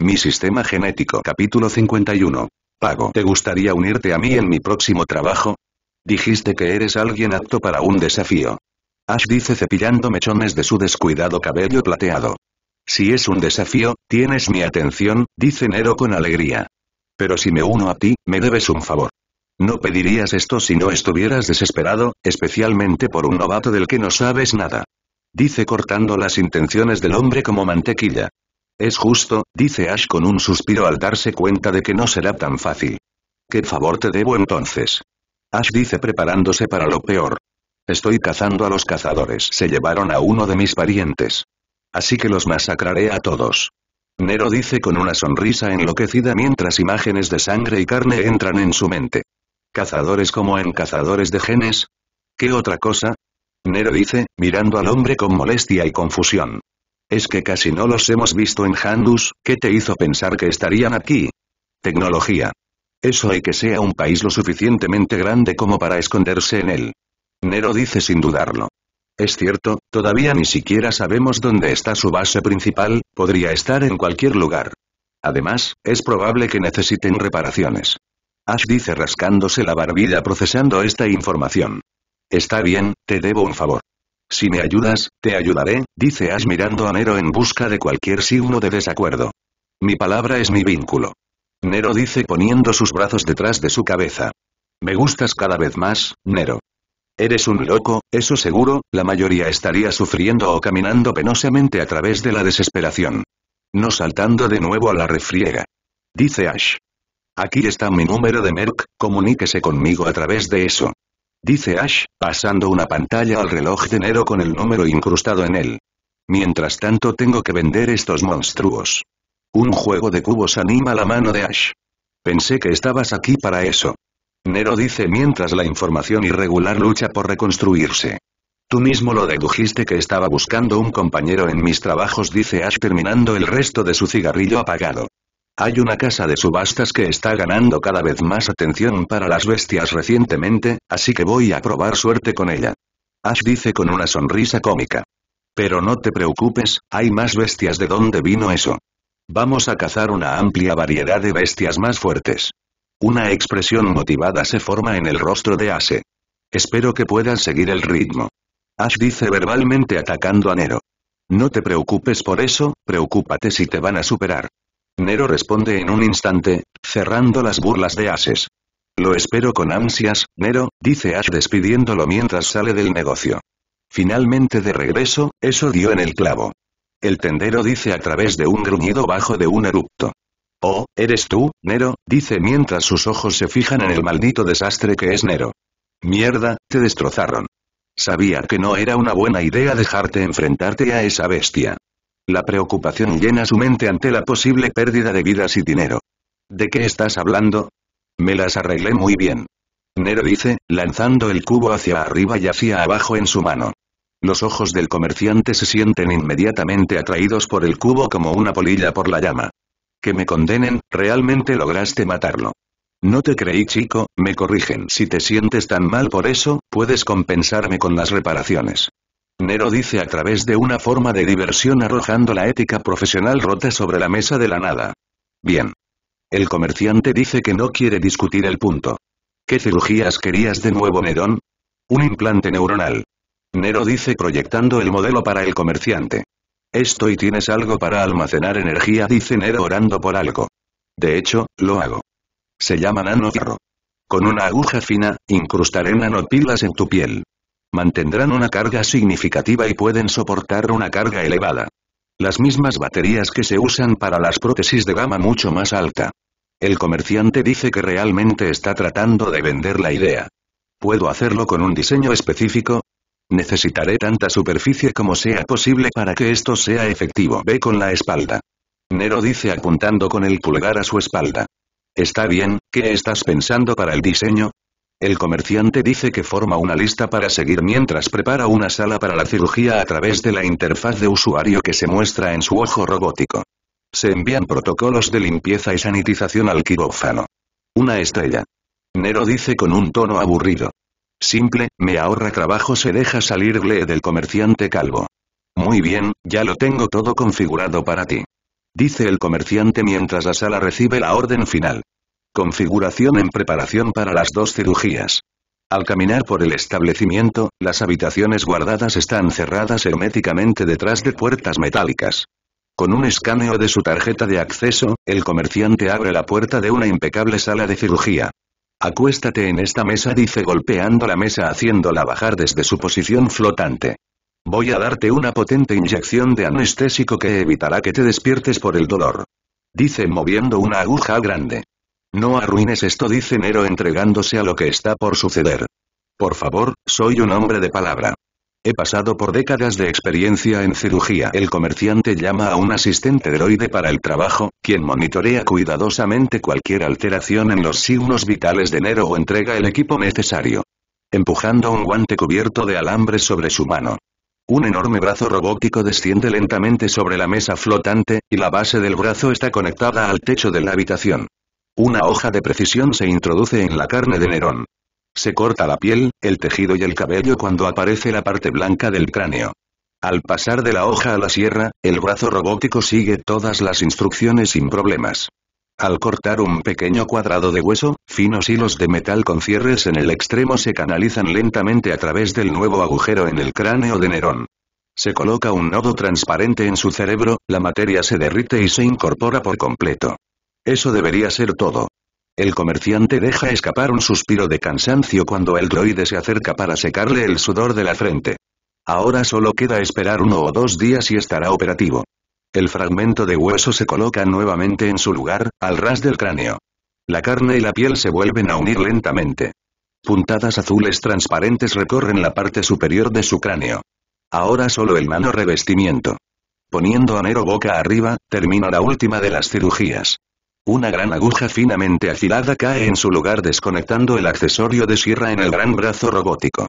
Mi sistema genético Capítulo 51. Pago. ¿Te gustaría unirte a mí en mi próximo trabajo? Dijiste que eres alguien apto para un desafío. Ash dice cepillando mechones de su descuidado cabello plateado. Si es un desafío, tienes mi atención, dice Nero con alegría. Pero si me uno a ti, me debes un favor. No pedirías esto si no estuvieras desesperado, especialmente por un novato del que no sabes nada. Dice cortando las intenciones del hombre como mantequilla. Es justo, dice Ash con un suspiro al darse cuenta de que no será tan fácil. ¿Qué favor te debo entonces? Ash dice preparándose para lo peor. Estoy cazando a los cazadores. Se llevaron a uno de mis parientes. Así que los masacraré a todos. Nero dice con una sonrisa enloquecida mientras imágenes de sangre y carne entran en su mente. ¿Cazadores como en cazadores de genes? ¿Qué otra cosa? Nero dice, mirando al hombre con molestia y confusión. Es que casi no los hemos visto en Handus, ¿qué te hizo pensar que estarían aquí? Tecnología. Eso hay que sea un país lo suficientemente grande como para esconderse en él. Nero dice sin dudarlo. Es cierto, todavía ni siquiera sabemos dónde está su base principal, podría estar en cualquier lugar. Además, es probable que necesiten reparaciones. Ash dice rascándose la barbilla procesando esta información. Está bien, te debo un favor. Si me ayudas, te ayudaré, dice Ash mirando a Nero en busca de cualquier signo de desacuerdo. Mi palabra es mi vínculo. Nero dice poniendo sus brazos detrás de su cabeza. Me gustas cada vez más, Nero. Eres un loco, eso seguro, la mayoría estaría sufriendo o caminando penosamente a través de la desesperación. No saltando de nuevo a la refriega. Dice Ash. Aquí está mi número de Merck, comuníquese conmigo a través de eso dice Ash, pasando una pantalla al reloj de Nero con el número incrustado en él. Mientras tanto tengo que vender estos monstruos. Un juego de cubos anima la mano de Ash. Pensé que estabas aquí para eso. Nero dice mientras la información irregular lucha por reconstruirse. Tú mismo lo dedujiste que estaba buscando un compañero en mis trabajos dice Ash terminando el resto de su cigarrillo apagado. Hay una casa de subastas que está ganando cada vez más atención para las bestias recientemente, así que voy a probar suerte con ella. Ash dice con una sonrisa cómica. Pero no te preocupes, hay más bestias de dónde vino eso. Vamos a cazar una amplia variedad de bestias más fuertes. Una expresión motivada se forma en el rostro de Ase. Espero que puedas seguir el ritmo. Ash dice verbalmente atacando a Nero. No te preocupes por eso, preocúpate si te van a superar. Nero responde en un instante, cerrando las burlas de Ases. Lo espero con ansias, Nero, dice Ash despidiéndolo mientras sale del negocio. Finalmente de regreso, eso dio en el clavo. El tendero dice a través de un gruñido bajo de un erupto. Oh, ¿eres tú, Nero? dice mientras sus ojos se fijan en el maldito desastre que es Nero. Mierda, te destrozaron. Sabía que no era una buena idea dejarte enfrentarte a esa bestia. La preocupación llena su mente ante la posible pérdida de vidas y dinero. ¿De qué estás hablando? Me las arreglé muy bien. Nero dice, lanzando el cubo hacia arriba y hacia abajo en su mano. Los ojos del comerciante se sienten inmediatamente atraídos por el cubo como una polilla por la llama. Que me condenen, realmente lograste matarlo. No te creí chico, me corrigen. Si te sientes tan mal por eso, puedes compensarme con las reparaciones. Nero dice a través de una forma de diversión arrojando la ética profesional rota sobre la mesa de la nada. Bien. El comerciante dice que no quiere discutir el punto. ¿Qué cirugías querías de nuevo Nerón? Un implante neuronal. Nero dice proyectando el modelo para el comerciante. Esto y tienes algo para almacenar energía dice Nero orando por algo. De hecho, lo hago. Se llama nanofierro. Con una aguja fina, incrustaré nanopilas en tu piel. Mantendrán una carga significativa y pueden soportar una carga elevada. Las mismas baterías que se usan para las prótesis de gama mucho más alta. El comerciante dice que realmente está tratando de vender la idea. ¿Puedo hacerlo con un diseño específico? Necesitaré tanta superficie como sea posible para que esto sea efectivo. Ve con la espalda. Nero dice apuntando con el pulgar a su espalda. Está bien, ¿qué estás pensando para el diseño? El comerciante dice que forma una lista para seguir mientras prepara una sala para la cirugía a través de la interfaz de usuario que se muestra en su ojo robótico. Se envían protocolos de limpieza y sanitización al quirófano. Una estrella. Nero dice con un tono aburrido. Simple, me ahorra trabajo se deja salirle del comerciante calvo. Muy bien, ya lo tengo todo configurado para ti. Dice el comerciante mientras la sala recibe la orden final. Configuración en preparación para las dos cirugías. Al caminar por el establecimiento, las habitaciones guardadas están cerradas herméticamente detrás de puertas metálicas. Con un escaneo de su tarjeta de acceso, el comerciante abre la puerta de una impecable sala de cirugía. Acuéstate en esta mesa dice golpeando la mesa haciéndola bajar desde su posición flotante. Voy a darte una potente inyección de anestésico que evitará que te despiertes por el dolor. Dice moviendo una aguja grande. No arruines esto dice Nero entregándose a lo que está por suceder. Por favor, soy un hombre de palabra. He pasado por décadas de experiencia en cirugía. El comerciante llama a un asistente droide para el trabajo, quien monitorea cuidadosamente cualquier alteración en los signos vitales de Nero o entrega el equipo necesario. Empujando un guante cubierto de alambre sobre su mano. Un enorme brazo robótico desciende lentamente sobre la mesa flotante, y la base del brazo está conectada al techo de la habitación. Una hoja de precisión se introduce en la carne de Nerón. Se corta la piel, el tejido y el cabello cuando aparece la parte blanca del cráneo. Al pasar de la hoja a la sierra, el brazo robótico sigue todas las instrucciones sin problemas. Al cortar un pequeño cuadrado de hueso, finos hilos de metal con cierres en el extremo se canalizan lentamente a través del nuevo agujero en el cráneo de Nerón. Se coloca un nodo transparente en su cerebro, la materia se derrite y se incorpora por completo. Eso debería ser todo. El comerciante deja escapar un suspiro de cansancio cuando el droide se acerca para secarle el sudor de la frente. Ahora solo queda esperar uno o dos días y estará operativo. El fragmento de hueso se coloca nuevamente en su lugar, al ras del cráneo. La carne y la piel se vuelven a unir lentamente. Puntadas azules transparentes recorren la parte superior de su cráneo. Ahora solo el mano revestimiento. Poniendo a Nero boca arriba, termina la última de las cirugías. Una gran aguja finamente afilada cae en su lugar desconectando el accesorio de sierra en el gran brazo robótico.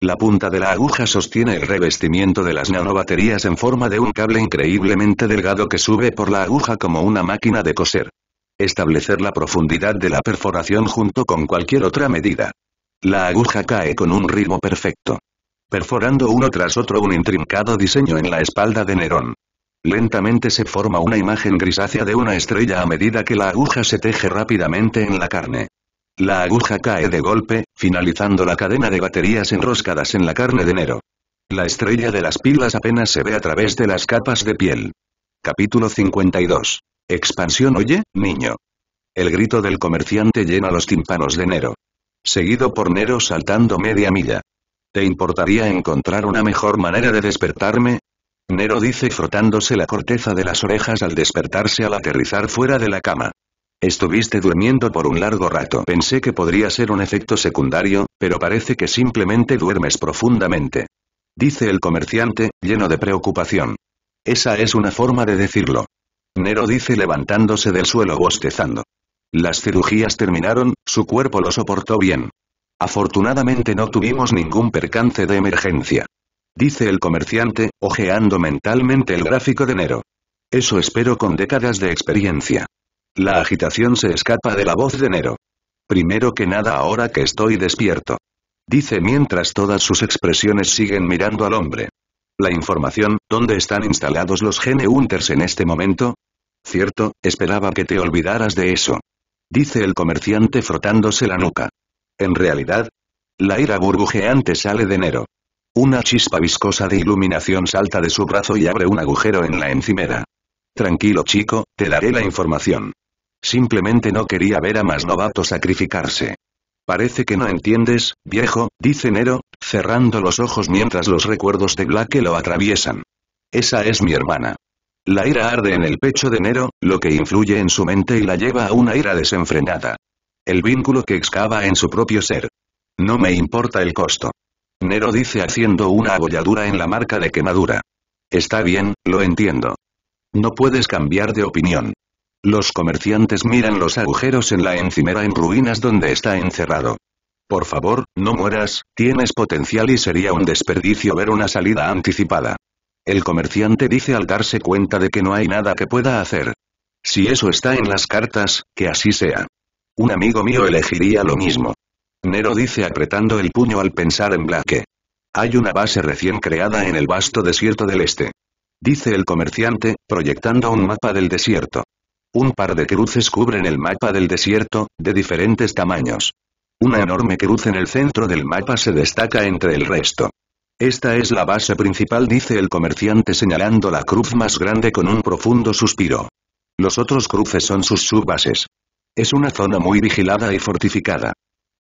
La punta de la aguja sostiene el revestimiento de las nanobaterías en forma de un cable increíblemente delgado que sube por la aguja como una máquina de coser. Establecer la profundidad de la perforación junto con cualquier otra medida. La aguja cae con un ritmo perfecto. Perforando uno tras otro un intrincado diseño en la espalda de Nerón. Lentamente se forma una imagen grisácea de una estrella a medida que la aguja se teje rápidamente en la carne. La aguja cae de golpe, finalizando la cadena de baterías enroscadas en la carne de Nero. La estrella de las pilas apenas se ve a través de las capas de piel. Capítulo 52. Expansión Oye, niño. El grito del comerciante llena los tímpanos de Nero. Seguido por Nero saltando media milla. ¿Te importaría encontrar una mejor manera de despertarme? Nero dice frotándose la corteza de las orejas al despertarse al aterrizar fuera de la cama. Estuviste durmiendo por un largo rato. Pensé que podría ser un efecto secundario, pero parece que simplemente duermes profundamente. Dice el comerciante, lleno de preocupación. Esa es una forma de decirlo. Nero dice levantándose del suelo bostezando. Las cirugías terminaron, su cuerpo lo soportó bien. Afortunadamente no tuvimos ningún percance de emergencia dice el comerciante, ojeando mentalmente el gráfico de Nero. Eso espero con décadas de experiencia. La agitación se escapa de la voz de Nero. Primero que nada ahora que estoy despierto. Dice mientras todas sus expresiones siguen mirando al hombre. La información, ¿dónde están instalados los gene Hunters en este momento? Cierto, esperaba que te olvidaras de eso. Dice el comerciante frotándose la nuca. En realidad, la ira burbujeante sale de enero. Una chispa viscosa de iluminación salta de su brazo y abre un agujero en la encimera. Tranquilo chico, te daré la información. Simplemente no quería ver a más novato sacrificarse. Parece que no entiendes, viejo, dice Nero, cerrando los ojos mientras los recuerdos de Black lo atraviesan. Esa es mi hermana. La ira arde en el pecho de Nero, lo que influye en su mente y la lleva a una ira desenfrenada. El vínculo que excava en su propio ser. No me importa el costo. Nero dice haciendo una abolladura en la marca de quemadura. Está bien, lo entiendo. No puedes cambiar de opinión. Los comerciantes miran los agujeros en la encimera en ruinas donde está encerrado. Por favor, no mueras, tienes potencial y sería un desperdicio ver una salida anticipada. El comerciante dice al darse cuenta de que no hay nada que pueda hacer. Si eso está en las cartas, que así sea. Un amigo mío elegiría lo mismo. Nero dice apretando el puño al pensar en Blake. Hay una base recién creada en el vasto desierto del este. Dice el comerciante, proyectando un mapa del desierto. Un par de cruces cubren el mapa del desierto, de diferentes tamaños. Una enorme cruz en el centro del mapa se destaca entre el resto. Esta es la base principal dice el comerciante señalando la cruz más grande con un profundo suspiro. Los otros cruces son sus subbases. Es una zona muy vigilada y fortificada.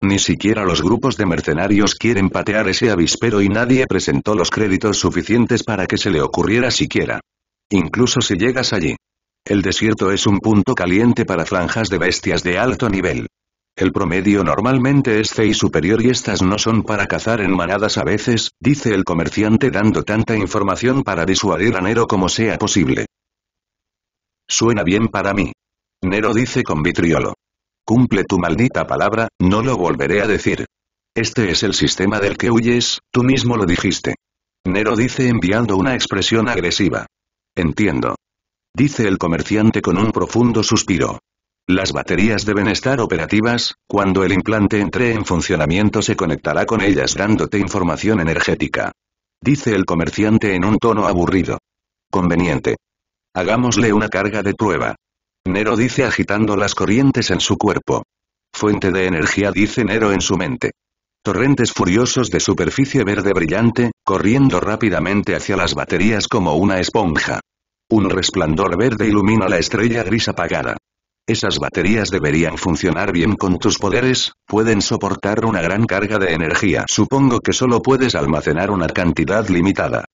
Ni siquiera los grupos de mercenarios quieren patear ese avispero y nadie presentó los créditos suficientes para que se le ocurriera siquiera. Incluso si llegas allí. El desierto es un punto caliente para franjas de bestias de alto nivel. El promedio normalmente es C y superior y estas no son para cazar en manadas a veces, dice el comerciante dando tanta información para disuadir a Nero como sea posible. Suena bien para mí. Nero dice con vitriolo. Cumple tu maldita palabra, no lo volveré a decir. Este es el sistema del que huyes, tú mismo lo dijiste. Nero dice enviando una expresión agresiva. Entiendo. Dice el comerciante con un profundo suspiro. Las baterías deben estar operativas, cuando el implante entre en funcionamiento se conectará con ellas dándote información energética. Dice el comerciante en un tono aburrido. Conveniente. Hagámosle una carga de prueba. Nero dice agitando las corrientes en su cuerpo. Fuente de energía dice Nero en su mente. Torrentes furiosos de superficie verde brillante, corriendo rápidamente hacia las baterías como una esponja. Un resplandor verde ilumina la estrella gris apagada. Esas baterías deberían funcionar bien con tus poderes, pueden soportar una gran carga de energía. Supongo que solo puedes almacenar una cantidad limitada.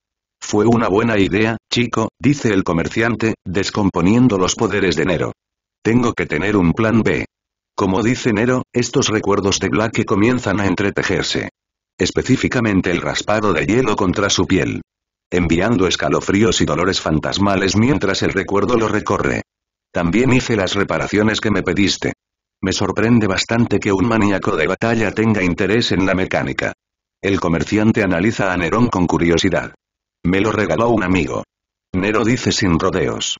Fue una buena idea, chico, dice el comerciante, descomponiendo los poderes de Nero. Tengo que tener un plan B. Como dice Nero, estos recuerdos de Black comienzan a entretejerse. Específicamente el raspado de hielo contra su piel. Enviando escalofríos y dolores fantasmales mientras el recuerdo lo recorre. También hice las reparaciones que me pediste. Me sorprende bastante que un maníaco de batalla tenga interés en la mecánica. El comerciante analiza a Nerón con curiosidad. Me lo regaló un amigo. Nero dice sin rodeos.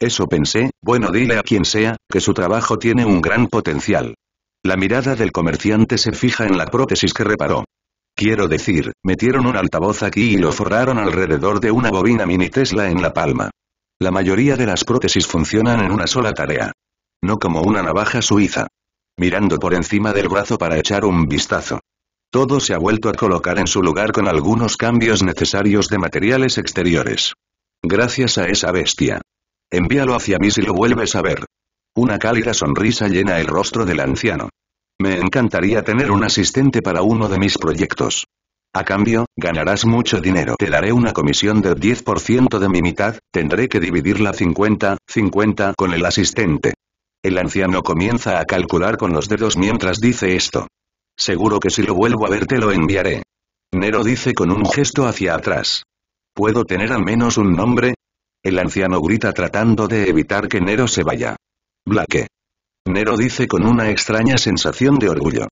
Eso pensé, bueno dile a quien sea, que su trabajo tiene un gran potencial. La mirada del comerciante se fija en la prótesis que reparó. Quiero decir, metieron un altavoz aquí y lo forraron alrededor de una bobina mini Tesla en la palma. La mayoría de las prótesis funcionan en una sola tarea. No como una navaja suiza. Mirando por encima del brazo para echar un vistazo. Todo se ha vuelto a colocar en su lugar con algunos cambios necesarios de materiales exteriores. Gracias a esa bestia. Envíalo hacia mí si lo vuelves a ver. Una cálida sonrisa llena el rostro del anciano. Me encantaría tener un asistente para uno de mis proyectos. A cambio, ganarás mucho dinero. Te daré una comisión del 10% de mi mitad, tendré que dividirla 50-50 con el asistente. El anciano comienza a calcular con los dedos mientras dice esto. Seguro que si lo vuelvo a ver te lo enviaré. Nero dice con un gesto hacia atrás. ¿Puedo tener al menos un nombre? El anciano grita tratando de evitar que Nero se vaya. Blaque. Nero dice con una extraña sensación de orgullo.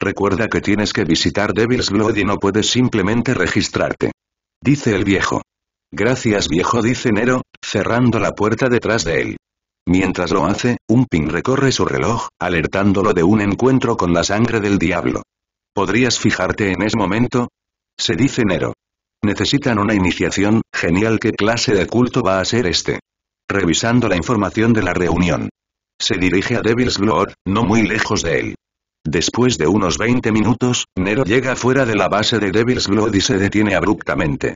Recuerda que tienes que visitar Devil's Blood y no puedes simplemente registrarte. Dice el viejo. Gracias viejo dice Nero, cerrando la puerta detrás de él. Mientras lo hace, un ping recorre su reloj, alertándolo de un encuentro con la sangre del diablo. ¿Podrías fijarte en ese momento? Se dice Nero. Necesitan una iniciación, genial qué clase de culto va a ser este. Revisando la información de la reunión. Se dirige a Devil's Lord, no muy lejos de él. Después de unos 20 minutos, Nero llega fuera de la base de Devil's Lord y se detiene abruptamente.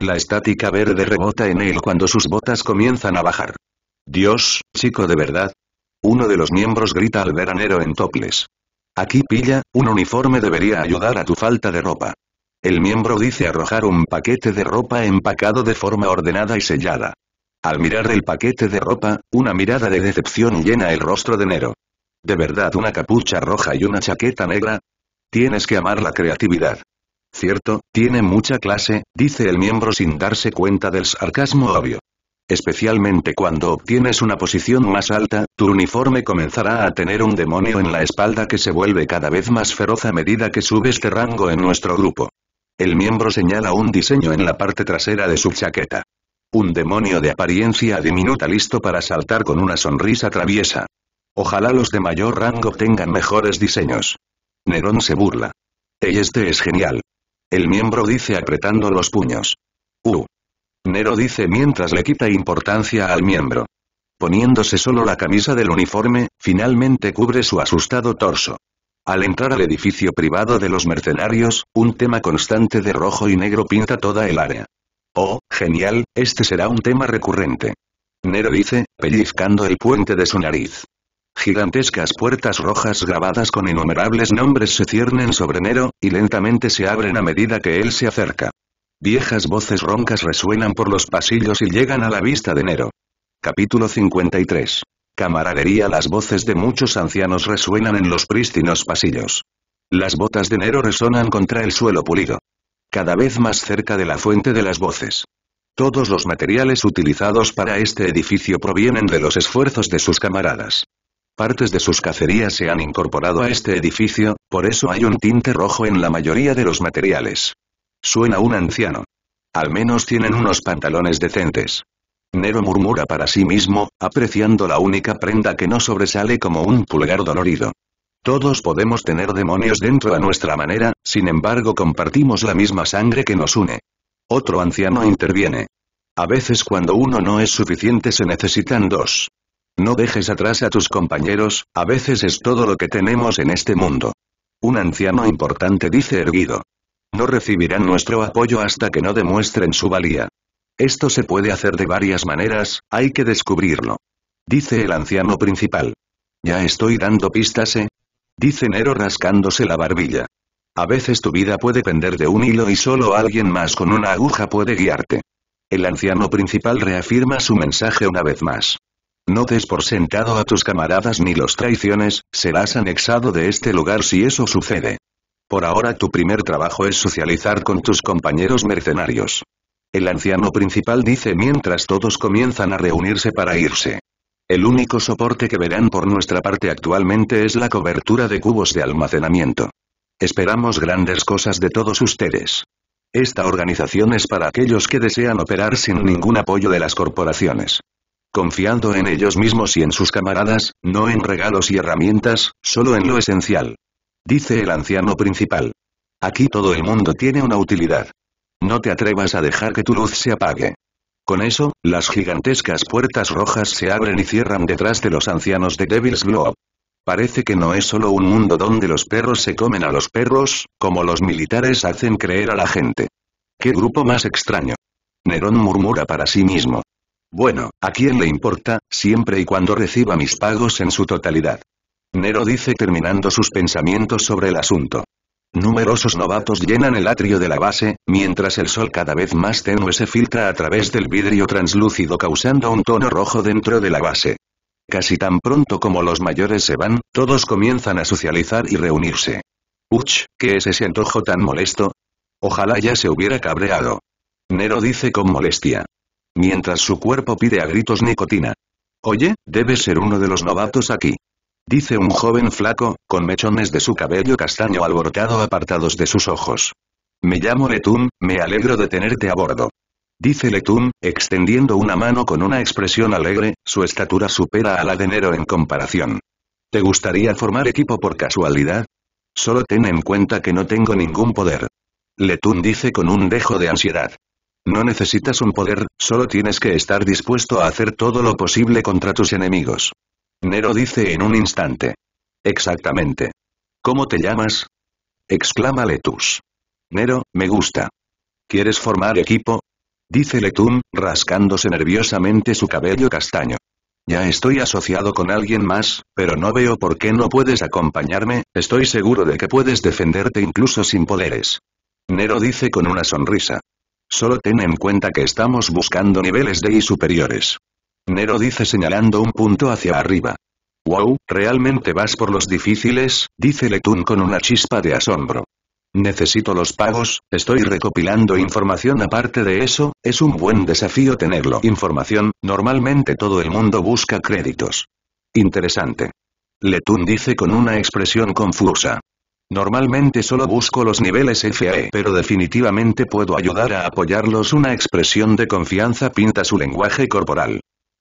La estática verde rebota en él cuando sus botas comienzan a bajar. Dios, chico de verdad. Uno de los miembros grita al ver Nero en toples. Aquí pilla, un uniforme debería ayudar a tu falta de ropa. El miembro dice arrojar un paquete de ropa empacado de forma ordenada y sellada. Al mirar el paquete de ropa, una mirada de decepción llena el rostro de Nero. ¿De verdad una capucha roja y una chaqueta negra? Tienes que amar la creatividad. Cierto, tiene mucha clase, dice el miembro sin darse cuenta del sarcasmo obvio. Especialmente cuando obtienes una posición más alta, tu uniforme comenzará a tener un demonio en la espalda que se vuelve cada vez más feroz a medida que subes de rango en nuestro grupo. El miembro señala un diseño en la parte trasera de su chaqueta. Un demonio de apariencia diminuta listo para saltar con una sonrisa traviesa. Ojalá los de mayor rango tengan mejores diseños. Nerón se burla. Este es genial. El miembro dice apretando los puños. Uh, Nero dice mientras le quita importancia al miembro. Poniéndose solo la camisa del uniforme, finalmente cubre su asustado torso. Al entrar al edificio privado de los mercenarios, un tema constante de rojo y negro pinta toda el área. Oh, genial, este será un tema recurrente. Nero dice, pellizcando el puente de su nariz. Gigantescas puertas rojas grabadas con innumerables nombres se ciernen sobre Nero, y lentamente se abren a medida que él se acerca. Viejas voces roncas resuenan por los pasillos y llegan a la vista de Nero. Capítulo 53. Camaradería Las voces de muchos ancianos resuenan en los prístinos pasillos. Las botas de Nero resonan contra el suelo pulido. Cada vez más cerca de la fuente de las voces. Todos los materiales utilizados para este edificio provienen de los esfuerzos de sus camaradas. Partes de sus cacerías se han incorporado a este edificio, por eso hay un tinte rojo en la mayoría de los materiales. Suena un anciano. Al menos tienen unos pantalones decentes. Nero murmura para sí mismo, apreciando la única prenda que no sobresale como un pulgar dolorido. Todos podemos tener demonios dentro a nuestra manera, sin embargo compartimos la misma sangre que nos une. Otro anciano interviene. A veces cuando uno no es suficiente se necesitan dos. No dejes atrás a tus compañeros, a veces es todo lo que tenemos en este mundo. Un anciano importante dice erguido. No recibirán nuestro apoyo hasta que no demuestren su valía. Esto se puede hacer de varias maneras, hay que descubrirlo. Dice el anciano principal. Ya estoy dando pistas, ¿eh? Dice Nero rascándose la barbilla. A veces tu vida puede pender de un hilo y solo alguien más con una aguja puede guiarte. El anciano principal reafirma su mensaje una vez más. No des por sentado a tus camaradas ni los traiciones, serás anexado de este lugar si eso sucede. Por ahora tu primer trabajo es socializar con tus compañeros mercenarios. El anciano principal dice mientras todos comienzan a reunirse para irse. El único soporte que verán por nuestra parte actualmente es la cobertura de cubos de almacenamiento. Esperamos grandes cosas de todos ustedes. Esta organización es para aquellos que desean operar sin ningún apoyo de las corporaciones. Confiando en ellos mismos y en sus camaradas, no en regalos y herramientas, solo en lo esencial dice el anciano principal. Aquí todo el mundo tiene una utilidad. No te atrevas a dejar que tu luz se apague. Con eso, las gigantescas puertas rojas se abren y cierran detrás de los ancianos de Devil's Globe. Parece que no es solo un mundo donde los perros se comen a los perros, como los militares hacen creer a la gente. ¡Qué grupo más extraño! Nerón murmura para sí mismo. Bueno, ¿a quién le importa, siempre y cuando reciba mis pagos en su totalidad? Nero dice terminando sus pensamientos sobre el asunto. Numerosos novatos llenan el atrio de la base, mientras el sol cada vez más tenue se filtra a través del vidrio translúcido causando un tono rojo dentro de la base. Casi tan pronto como los mayores se van, todos comienzan a socializar y reunirse. Uch, ¿qué es ese antojo tan molesto? Ojalá ya se hubiera cabreado. Nero dice con molestia. Mientras su cuerpo pide a gritos nicotina. Oye, debes ser uno de los novatos aquí dice un joven flaco, con mechones de su cabello castaño alborotado apartados de sus ojos. Me llamo Letun, me alegro de tenerte a bordo. Dice Letún, extendiendo una mano con una expresión alegre, su estatura supera a la de Nero en comparación. ¿Te gustaría formar equipo por casualidad? Solo ten en cuenta que no tengo ningún poder. Letún dice con un dejo de ansiedad. No necesitas un poder, solo tienes que estar dispuesto a hacer todo lo posible contra tus enemigos. Nero dice en un instante. Exactamente. ¿Cómo te llamas? exclama Letus. Nero, me gusta. ¿Quieres formar equipo? dice Letum, rascándose nerviosamente su cabello castaño. Ya estoy asociado con alguien más, pero no veo por qué no puedes acompañarme, estoy seguro de que puedes defenderte incluso sin poderes. Nero dice con una sonrisa. Solo ten en cuenta que estamos buscando niveles de y superiores. Nero dice señalando un punto hacia arriba. Wow, ¿realmente vas por los difíciles? dice Letun con una chispa de asombro. Necesito los pagos, estoy recopilando información aparte de eso, es un buen desafío tenerlo. Información, normalmente todo el mundo busca créditos. Interesante. Letun dice con una expresión confusa. Normalmente solo busco los niveles FAE, pero definitivamente puedo ayudar a apoyarlos. Una expresión de confianza pinta su lenguaje corporal.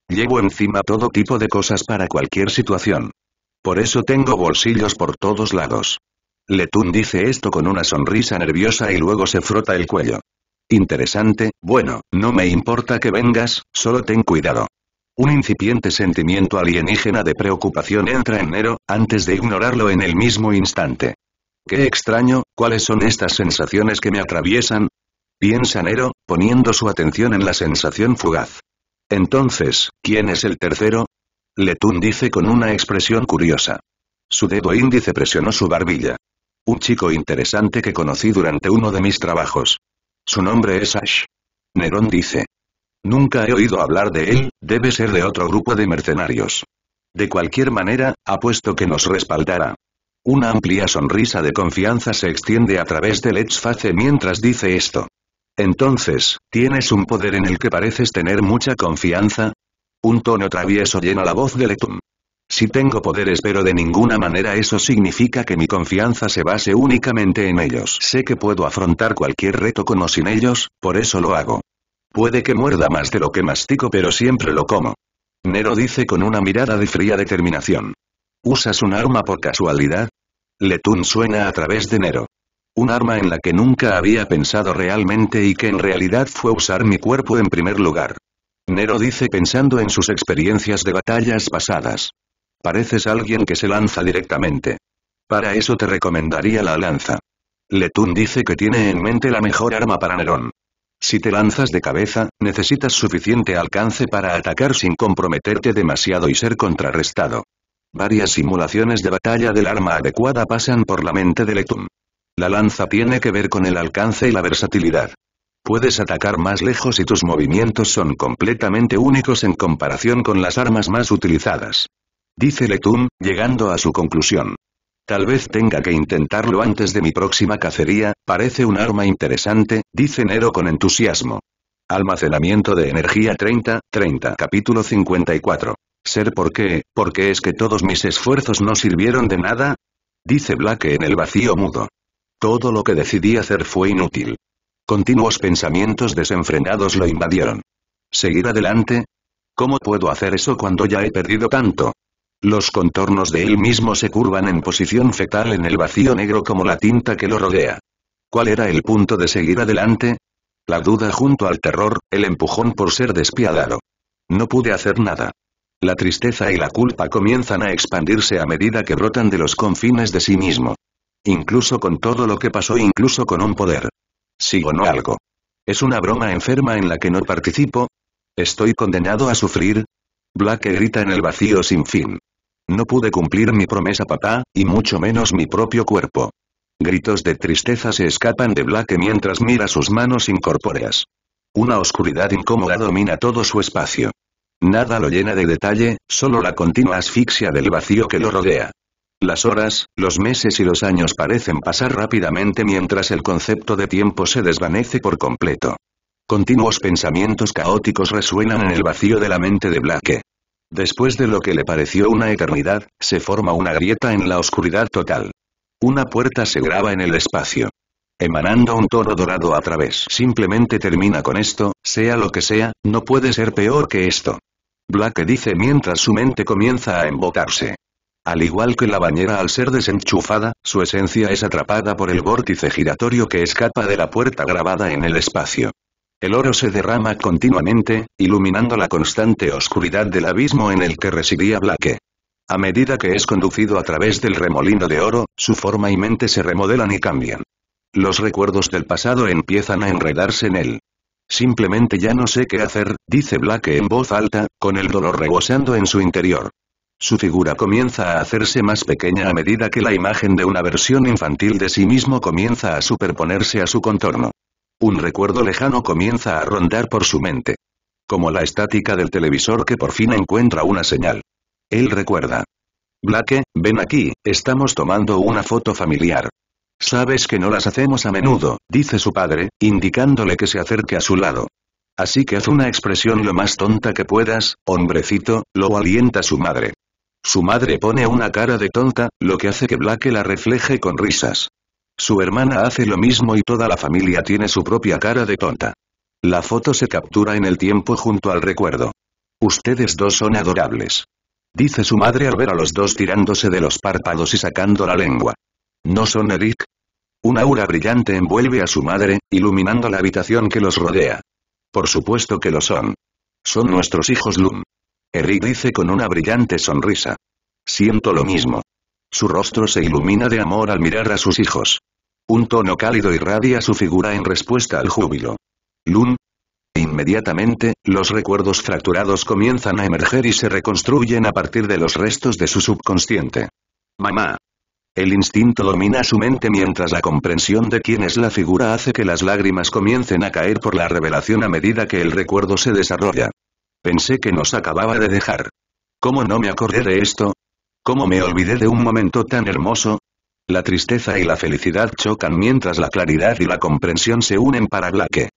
Llevo encima todo tipo de cosas para cualquier situación. Por eso tengo bolsillos por todos lados. Letún dice esto con una sonrisa nerviosa y luego se frota el cuello. Interesante, bueno, no me importa que vengas, solo ten cuidado. Un incipiente sentimiento alienígena de preocupación entra en Nero, antes de ignorarlo en el mismo instante. Qué extraño, ¿cuáles son estas sensaciones que me atraviesan? Piensa Nero, poniendo su atención en la sensación fugaz. Entonces, ¿quién es el tercero? Letun dice con una expresión curiosa. Su dedo índice presionó su barbilla. Un chico interesante que conocí durante uno de mis trabajos. Su nombre es Ash. Nerón dice. Nunca he oído hablar de él, debe ser de otro grupo de mercenarios. De cualquier manera, apuesto que nos respaldará. Una amplia sonrisa de confianza se extiende a través del Let's face mientras dice esto. Entonces, ¿tienes un poder en el que pareces tener mucha confianza? Un tono travieso llena la voz de Letum. Si tengo poderes pero de ninguna manera eso significa que mi confianza se base únicamente en ellos. Sé que puedo afrontar cualquier reto con o sin ellos, por eso lo hago. Puede que muerda más de lo que mastico pero siempre lo como. Nero dice con una mirada de fría determinación. ¿Usas un arma por casualidad? Letún suena a través de Nero. Un arma en la que nunca había pensado realmente y que en realidad fue usar mi cuerpo en primer lugar. Nero dice pensando en sus experiencias de batallas pasadas. Pareces alguien que se lanza directamente. Para eso te recomendaría la lanza. Letún dice que tiene en mente la mejor arma para Nerón. Si te lanzas de cabeza, necesitas suficiente alcance para atacar sin comprometerte demasiado y ser contrarrestado. Varias simulaciones de batalla del arma adecuada pasan por la mente de Letun. La lanza tiene que ver con el alcance y la versatilidad. Puedes atacar más lejos y tus movimientos son completamente únicos en comparación con las armas más utilizadas. Dice Letum, llegando a su conclusión. Tal vez tenga que intentarlo antes de mi próxima cacería, parece un arma interesante, dice Nero con entusiasmo. Almacenamiento de energía 30, 30 capítulo 54. ¿Ser por qué? ¿Por qué es que todos mis esfuerzos no sirvieron de nada? Dice Black en el vacío mudo. Todo lo que decidí hacer fue inútil. Continuos pensamientos desenfrenados lo invadieron. ¿Seguir adelante? ¿Cómo puedo hacer eso cuando ya he perdido tanto? Los contornos de él mismo se curvan en posición fetal en el vacío negro como la tinta que lo rodea. ¿Cuál era el punto de seguir adelante? La duda junto al terror, el empujón por ser despiadado. No pude hacer nada. La tristeza y la culpa comienzan a expandirse a medida que brotan de los confines de sí mismo. Incluso con todo lo que pasó incluso con un poder. sigo o no algo. Es una broma enferma en la que no participo. Estoy condenado a sufrir. Black grita en el vacío sin fin. No pude cumplir mi promesa papá, y mucho menos mi propio cuerpo. Gritos de tristeza se escapan de Black mientras mira sus manos incorpóreas. Una oscuridad incómoda domina todo su espacio. Nada lo llena de detalle, solo la continua asfixia del vacío que lo rodea. Las horas, los meses y los años parecen pasar rápidamente mientras el concepto de tiempo se desvanece por completo. Continuos pensamientos caóticos resuenan en el vacío de la mente de Blake. Después de lo que le pareció una eternidad, se forma una grieta en la oscuridad total. Una puerta se graba en el espacio. Emanando un toro dorado a través. Simplemente termina con esto, sea lo que sea, no puede ser peor que esto. Blake dice mientras su mente comienza a embocarse. Al igual que la bañera al ser desenchufada, su esencia es atrapada por el vórtice giratorio que escapa de la puerta grabada en el espacio. El oro se derrama continuamente, iluminando la constante oscuridad del abismo en el que residía Blake. A medida que es conducido a través del remolino de oro, su forma y mente se remodelan y cambian. Los recuerdos del pasado empiezan a enredarse en él. Simplemente ya no sé qué hacer, dice Blake en voz alta, con el dolor rebosando en su interior. Su figura comienza a hacerse más pequeña a medida que la imagen de una versión infantil de sí mismo comienza a superponerse a su contorno. Un recuerdo lejano comienza a rondar por su mente. Como la estática del televisor que por fin encuentra una señal. Él recuerda. Blake, ven aquí, estamos tomando una foto familiar. Sabes que no las hacemos a menudo, dice su padre, indicándole que se acerque a su lado. Así que haz una expresión lo más tonta que puedas, hombrecito, lo alienta su madre. Su madre pone una cara de tonta, lo que hace que Blake la refleje con risas. Su hermana hace lo mismo y toda la familia tiene su propia cara de tonta. La foto se captura en el tiempo junto al recuerdo. Ustedes dos son adorables. Dice su madre al ver a los dos tirándose de los párpados y sacando la lengua. ¿No son Eric? Un aura brillante envuelve a su madre, iluminando la habitación que los rodea. Por supuesto que lo son. Son nuestros hijos Lum. Eric dice con una brillante sonrisa. Siento lo mismo. Su rostro se ilumina de amor al mirar a sus hijos. Un tono cálido irradia su figura en respuesta al júbilo. Lun. Inmediatamente, los recuerdos fracturados comienzan a emerger y se reconstruyen a partir de los restos de su subconsciente. Mamá. El instinto domina su mente mientras la comprensión de quién es la figura hace que las lágrimas comiencen a caer por la revelación a medida que el recuerdo se desarrolla. Pensé que nos acababa de dejar. ¿Cómo no me acordé de esto? ¿Cómo me olvidé de un momento tan hermoso? La tristeza y la felicidad chocan mientras la claridad y la comprensión se unen para Blake.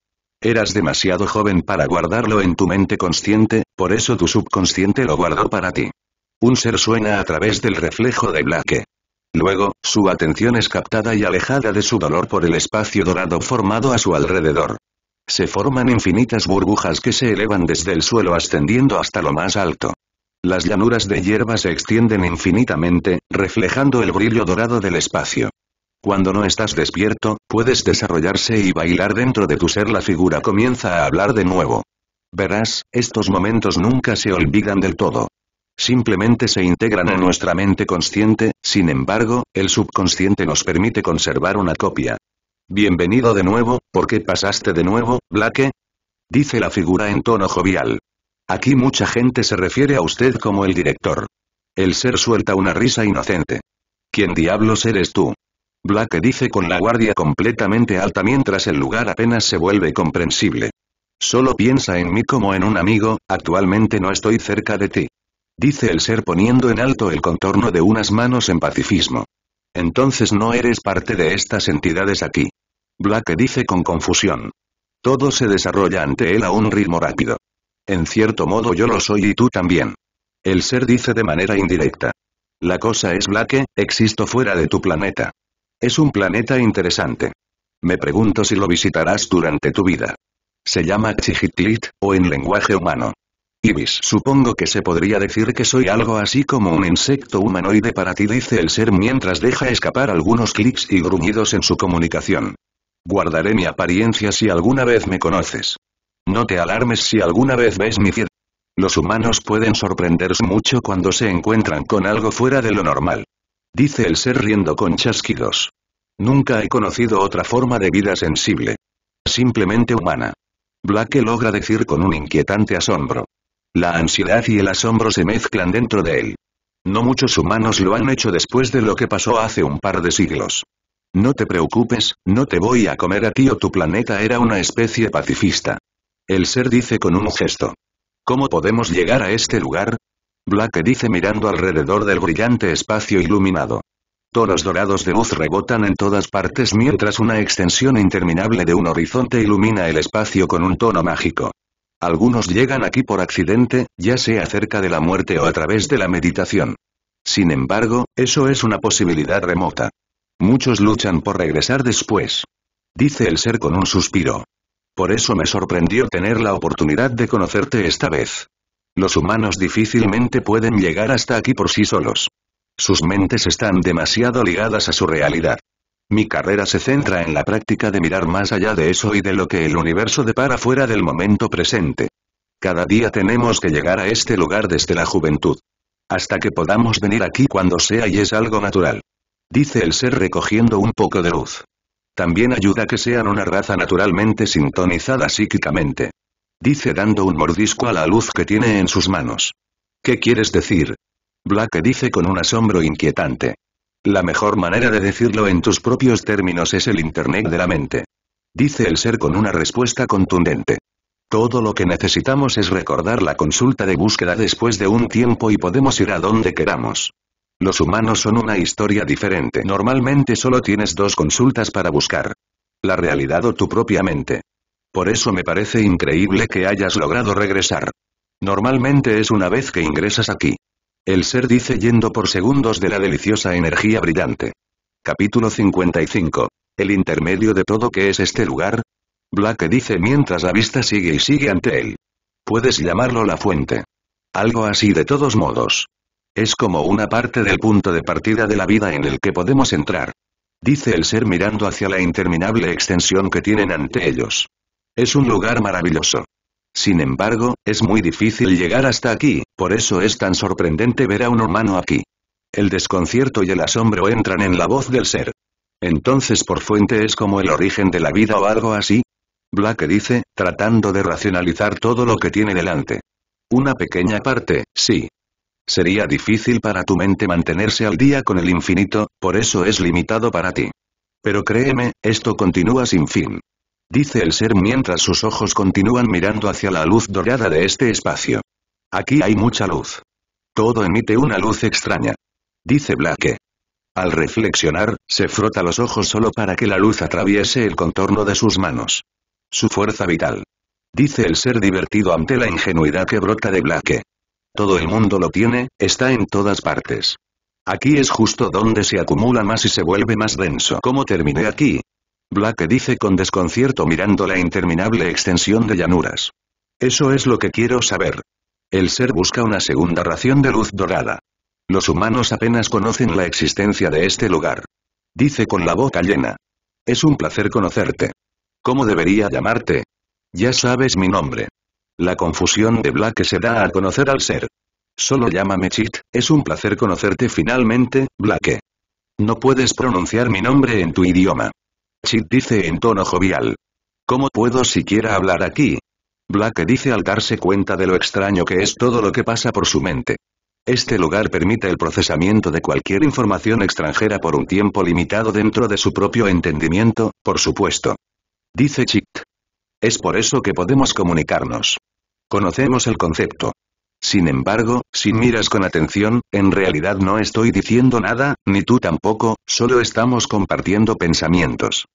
Eras demasiado joven para guardarlo en tu mente consciente, por eso tu subconsciente lo guardó para ti. Un ser suena a través del reflejo de Blake. Luego, su atención es captada y alejada de su dolor por el espacio dorado formado a su alrededor. Se forman infinitas burbujas que se elevan desde el suelo ascendiendo hasta lo más alto. Las llanuras de hierba se extienden infinitamente, reflejando el brillo dorado del espacio. Cuando no estás despierto, puedes desarrollarse y bailar dentro de tu ser la figura comienza a hablar de nuevo. Verás, estos momentos nunca se olvidan del todo. Simplemente se integran en nuestra mente consciente, sin embargo, el subconsciente nos permite conservar una copia. Bienvenido de nuevo, ¿por qué pasaste de nuevo, Blake? Dice la figura en tono jovial. Aquí mucha gente se refiere a usted como el director. El ser suelta una risa inocente. ¿Quién diablos eres tú? Blake dice con la guardia completamente alta mientras el lugar apenas se vuelve comprensible. Solo piensa en mí como en un amigo, actualmente no estoy cerca de ti. Dice el ser poniendo en alto el contorno de unas manos en pacifismo. Entonces no eres parte de estas entidades aquí. Black dice con confusión. Todo se desarrolla ante él a un ritmo rápido. En cierto modo yo lo soy y tú también. El ser dice de manera indirecta. La cosa es Black, existo fuera de tu planeta. Es un planeta interesante. Me pregunto si lo visitarás durante tu vida. Se llama Chihitlit, o en lenguaje humano. Ibis. Supongo que se podría decir que soy algo así como un insecto humanoide para ti dice el ser mientras deja escapar algunos clics y gruñidos en su comunicación. Guardaré mi apariencia si alguna vez me conoces. No te alarmes si alguna vez ves mi fiel. Los humanos pueden sorprenderse mucho cuando se encuentran con algo fuera de lo normal. Dice el ser riendo con chasquidos. Nunca he conocido otra forma de vida sensible. Simplemente humana. Black logra decir con un inquietante asombro. La ansiedad y el asombro se mezclan dentro de él. No muchos humanos lo han hecho después de lo que pasó hace un par de siglos. No te preocupes, no te voy a comer a ti o tu planeta era una especie pacifista. El ser dice con un gesto. ¿Cómo podemos llegar a este lugar? Black dice mirando alrededor del brillante espacio iluminado. Toros dorados de luz rebotan en todas partes mientras una extensión interminable de un horizonte ilumina el espacio con un tono mágico. Algunos llegan aquí por accidente, ya sea cerca de la muerte o a través de la meditación. Sin embargo, eso es una posibilidad remota. Muchos luchan por regresar después. Dice el ser con un suspiro. Por eso me sorprendió tener la oportunidad de conocerte esta vez. Los humanos difícilmente pueden llegar hasta aquí por sí solos. Sus mentes están demasiado ligadas a su realidad. Mi carrera se centra en la práctica de mirar más allá de eso y de lo que el universo depara fuera del momento presente. Cada día tenemos que llegar a este lugar desde la juventud. Hasta que podamos venir aquí cuando sea y es algo natural dice el ser recogiendo un poco de luz. También ayuda que sean una raza naturalmente sintonizada psíquicamente. Dice dando un mordisco a la luz que tiene en sus manos. ¿Qué quieres decir? Black dice con un asombro inquietante. La mejor manera de decirlo en tus propios términos es el Internet de la mente. Dice el ser con una respuesta contundente. Todo lo que necesitamos es recordar la consulta de búsqueda después de un tiempo y podemos ir a donde queramos. Los humanos son una historia diferente. Normalmente solo tienes dos consultas para buscar. La realidad o tu propia mente. Por eso me parece increíble que hayas logrado regresar. Normalmente es una vez que ingresas aquí. El ser dice yendo por segundos de la deliciosa energía brillante. Capítulo 55. El intermedio de todo que es este lugar. Black dice mientras la vista sigue y sigue ante él. Puedes llamarlo la fuente. Algo así de todos modos. Es como una parte del punto de partida de la vida en el que podemos entrar. Dice el ser mirando hacia la interminable extensión que tienen ante ellos. Es un lugar maravilloso. Sin embargo, es muy difícil llegar hasta aquí, por eso es tan sorprendente ver a un humano aquí. El desconcierto y el asombro entran en la voz del ser. Entonces por fuente es como el origen de la vida o algo así. Black dice, tratando de racionalizar todo lo que tiene delante. Una pequeña parte, sí, Sería difícil para tu mente mantenerse al día con el infinito, por eso es limitado para ti. Pero créeme, esto continúa sin fin. Dice el ser mientras sus ojos continúan mirando hacia la luz dorada de este espacio. Aquí hay mucha luz. Todo emite una luz extraña. Dice Blake. Al reflexionar, se frota los ojos solo para que la luz atraviese el contorno de sus manos. Su fuerza vital. Dice el ser divertido ante la ingenuidad que brota de Blake. Todo el mundo lo tiene, está en todas partes. Aquí es justo donde se acumula más y se vuelve más denso. ¿Cómo terminé aquí? Black dice con desconcierto mirando la interminable extensión de llanuras. Eso es lo que quiero saber. El ser busca una segunda ración de luz dorada. Los humanos apenas conocen la existencia de este lugar. Dice con la boca llena. Es un placer conocerte. ¿Cómo debería llamarte? Ya sabes mi nombre. La confusión de Black se da a conocer al ser. Solo llámame Chit, es un placer conocerte finalmente, Black. No puedes pronunciar mi nombre en tu idioma. Chit dice en tono jovial. ¿Cómo puedo siquiera hablar aquí? Black dice al darse cuenta de lo extraño que es todo lo que pasa por su mente. Este lugar permite el procesamiento de cualquier información extranjera por un tiempo limitado dentro de su propio entendimiento, por supuesto. Dice Chit. Es por eso que podemos comunicarnos. Conocemos el concepto. Sin embargo, si miras con atención, en realidad no estoy diciendo nada, ni tú tampoco, solo estamos compartiendo pensamientos.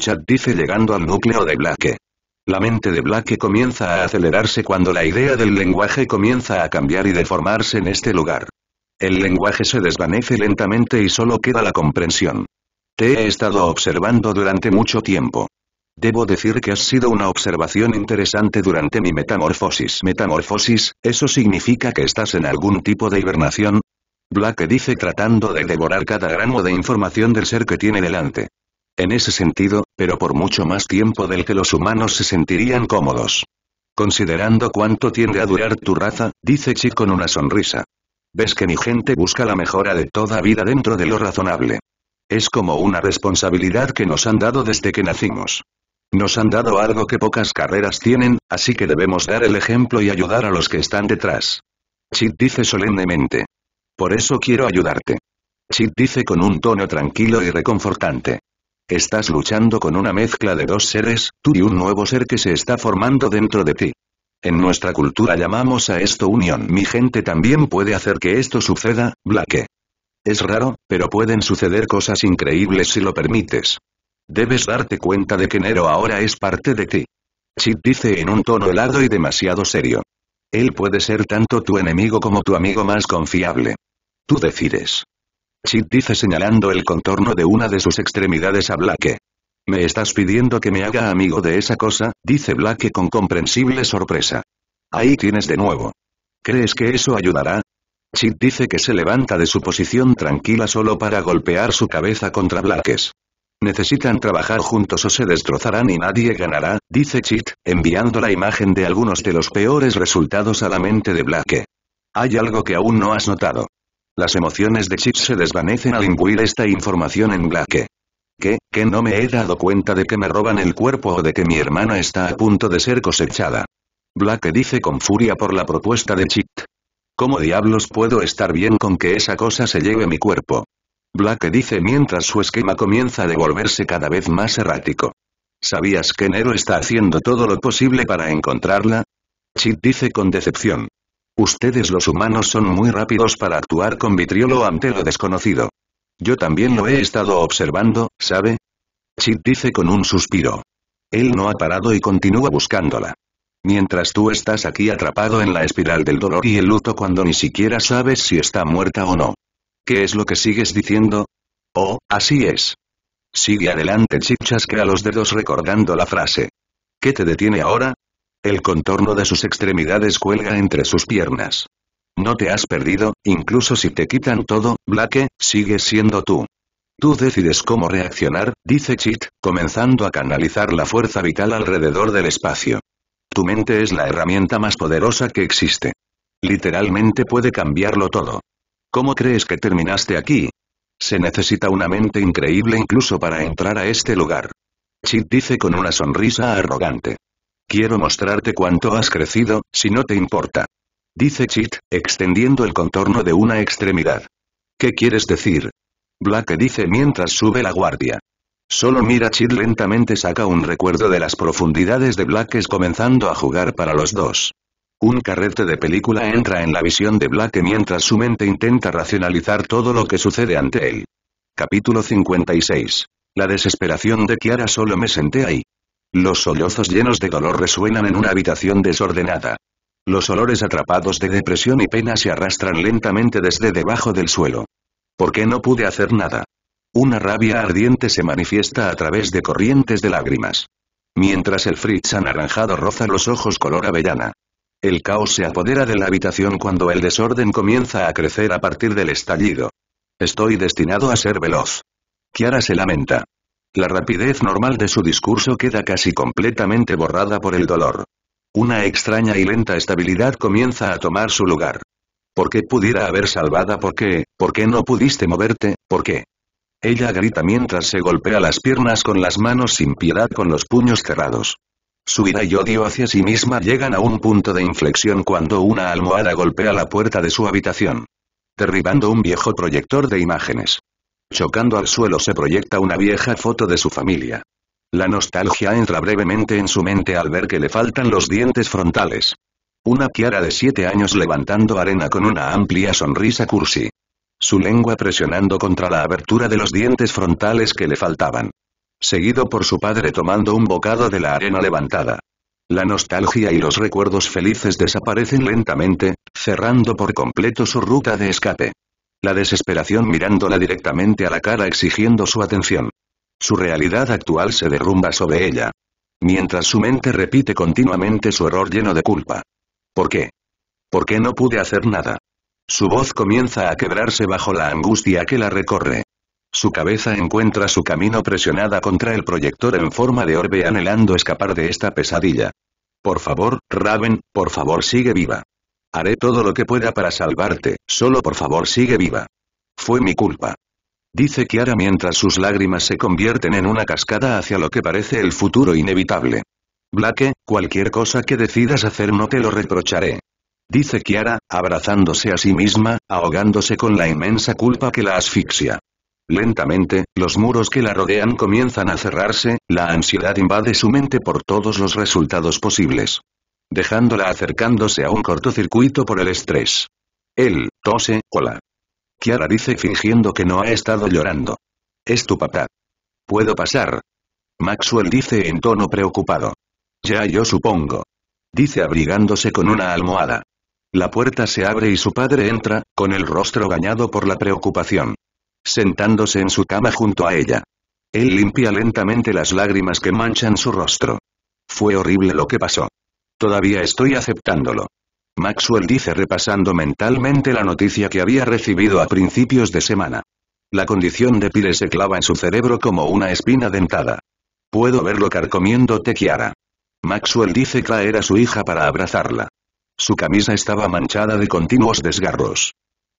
Chat dice llegando al núcleo de Blake. La mente de Blake comienza a acelerarse cuando la idea del lenguaje comienza a cambiar y deformarse en este lugar. El lenguaje se desvanece lentamente y solo queda la comprensión. Te he estado observando durante mucho tiempo. Debo decir que has sido una observación interesante durante mi metamorfosis. Metamorfosis, ¿eso significa que estás en algún tipo de hibernación? Black dice tratando de devorar cada gramo de información del ser que tiene delante. En ese sentido, pero por mucho más tiempo del que los humanos se sentirían cómodos. Considerando cuánto tiende a durar tu raza, dice Chi con una sonrisa. Ves que mi gente busca la mejora de toda vida dentro de lo razonable. Es como una responsabilidad que nos han dado desde que nacimos. Nos han dado algo que pocas carreras tienen, así que debemos dar el ejemplo y ayudar a los que están detrás. Chit dice solemnemente. Por eso quiero ayudarte. Chit dice con un tono tranquilo y reconfortante. Estás luchando con una mezcla de dos seres, tú y un nuevo ser que se está formando dentro de ti. En nuestra cultura llamamos a esto unión. Mi gente también puede hacer que esto suceda, Blaque. Es raro, pero pueden suceder cosas increíbles si lo permites. Debes darte cuenta de que Nero ahora es parte de ti. Chip dice en un tono helado y demasiado serio. Él puede ser tanto tu enemigo como tu amigo más confiable. Tú decides. Chip dice señalando el contorno de una de sus extremidades a Blake. Me estás pidiendo que me haga amigo de esa cosa, dice Blake con comprensible sorpresa. Ahí tienes de nuevo. ¿Crees que eso ayudará? Chip dice que se levanta de su posición tranquila solo para golpear su cabeza contra Blakes. Necesitan trabajar juntos o se destrozarán y nadie ganará, dice Chit, enviando la imagen de algunos de los peores resultados a la mente de Blake. Hay algo que aún no has notado. Las emociones de Chit se desvanecen al imbuir esta información en Blake. ¿Qué, que no me he dado cuenta de que me roban el cuerpo o de que mi hermana está a punto de ser cosechada? Blake dice con furia por la propuesta de Chit. ¿Cómo diablos puedo estar bien con que esa cosa se lleve mi cuerpo? Black dice mientras su esquema comienza a devolverse cada vez más errático. ¿Sabías que Nero está haciendo todo lo posible para encontrarla? Chit dice con decepción. Ustedes los humanos son muy rápidos para actuar con vitriolo ante lo desconocido. Yo también lo he estado observando, ¿sabe? Chit dice con un suspiro. Él no ha parado y continúa buscándola. Mientras tú estás aquí atrapado en la espiral del dolor y el luto cuando ni siquiera sabes si está muerta o no. ¿Qué es lo que sigues diciendo? Oh, así es. Sigue adelante chichasquea los dedos recordando la frase. ¿Qué te detiene ahora? El contorno de sus extremidades cuelga entre sus piernas. No te has perdido, incluso si te quitan todo, Blake, sigues siendo tú. Tú decides cómo reaccionar, dice Chit, comenzando a canalizar la fuerza vital alrededor del espacio. Tu mente es la herramienta más poderosa que existe. Literalmente puede cambiarlo todo. ¿Cómo crees que terminaste aquí? Se necesita una mente increíble incluso para entrar a este lugar. Chit dice con una sonrisa arrogante. Quiero mostrarte cuánto has crecido, si no te importa. Dice Chit, extendiendo el contorno de una extremidad. ¿Qué quieres decir? Black dice mientras sube la guardia. Solo mira Chit lentamente saca un recuerdo de las profundidades de Black es comenzando a jugar para los dos. Un carrete de película entra en la visión de Black mientras su mente intenta racionalizar todo lo que sucede ante él. Capítulo 56. La desesperación de Kiara solo me senté ahí. Los sollozos llenos de dolor resuenan en una habitación desordenada. Los olores atrapados de depresión y pena se arrastran lentamente desde debajo del suelo. ¿Por qué no pude hacer nada? Una rabia ardiente se manifiesta a través de corrientes de lágrimas. Mientras el fritz anaranjado roza los ojos color avellana. El caos se apodera de la habitación cuando el desorden comienza a crecer a partir del estallido. Estoy destinado a ser veloz. Kiara se lamenta. La rapidez normal de su discurso queda casi completamente borrada por el dolor. Una extraña y lenta estabilidad comienza a tomar su lugar. ¿Por qué pudiera haber salvada? ¿Por qué? ¿Por qué no pudiste moverte? ¿Por qué? Ella grita mientras se golpea las piernas con las manos sin piedad con los puños cerrados. Su ira y odio hacia sí misma llegan a un punto de inflexión cuando una almohada golpea la puerta de su habitación. Derribando un viejo proyector de imágenes. Chocando al suelo se proyecta una vieja foto de su familia. La nostalgia entra brevemente en su mente al ver que le faltan los dientes frontales. Una piara de siete años levantando arena con una amplia sonrisa cursi. Su lengua presionando contra la abertura de los dientes frontales que le faltaban seguido por su padre tomando un bocado de la arena levantada. La nostalgia y los recuerdos felices desaparecen lentamente, cerrando por completo su ruta de escape. La desesperación mirándola directamente a la cara exigiendo su atención. Su realidad actual se derrumba sobre ella. Mientras su mente repite continuamente su error lleno de culpa. ¿Por qué? ¿Por qué no pude hacer nada? Su voz comienza a quebrarse bajo la angustia que la recorre. Su cabeza encuentra su camino presionada contra el proyector en forma de orbe anhelando escapar de esta pesadilla. Por favor, Raven, por favor sigue viva. Haré todo lo que pueda para salvarte, solo por favor sigue viva. Fue mi culpa. Dice Kiara mientras sus lágrimas se convierten en una cascada hacia lo que parece el futuro inevitable. Blake, cualquier cosa que decidas hacer no te lo reprocharé. Dice Kiara, abrazándose a sí misma, ahogándose con la inmensa culpa que la asfixia. Lentamente, los muros que la rodean comienzan a cerrarse, la ansiedad invade su mente por todos los resultados posibles. Dejándola acercándose a un cortocircuito por el estrés. Él, tose, hola. Kiara dice fingiendo que no ha estado llorando. Es tu papá. ¿Puedo pasar? Maxwell dice en tono preocupado. Ya yo supongo. Dice abrigándose con una almohada. La puerta se abre y su padre entra, con el rostro bañado por la preocupación sentándose en su cama junto a ella. Él limpia lentamente las lágrimas que manchan su rostro. Fue horrible lo que pasó. Todavía estoy aceptándolo. Maxwell dice repasando mentalmente la noticia que había recibido a principios de semana. La condición de Pire se clava en su cerebro como una espina dentada. Puedo verlo carcomiéndote Kiara. Maxwell dice traer a su hija para abrazarla. Su camisa estaba manchada de continuos desgarros.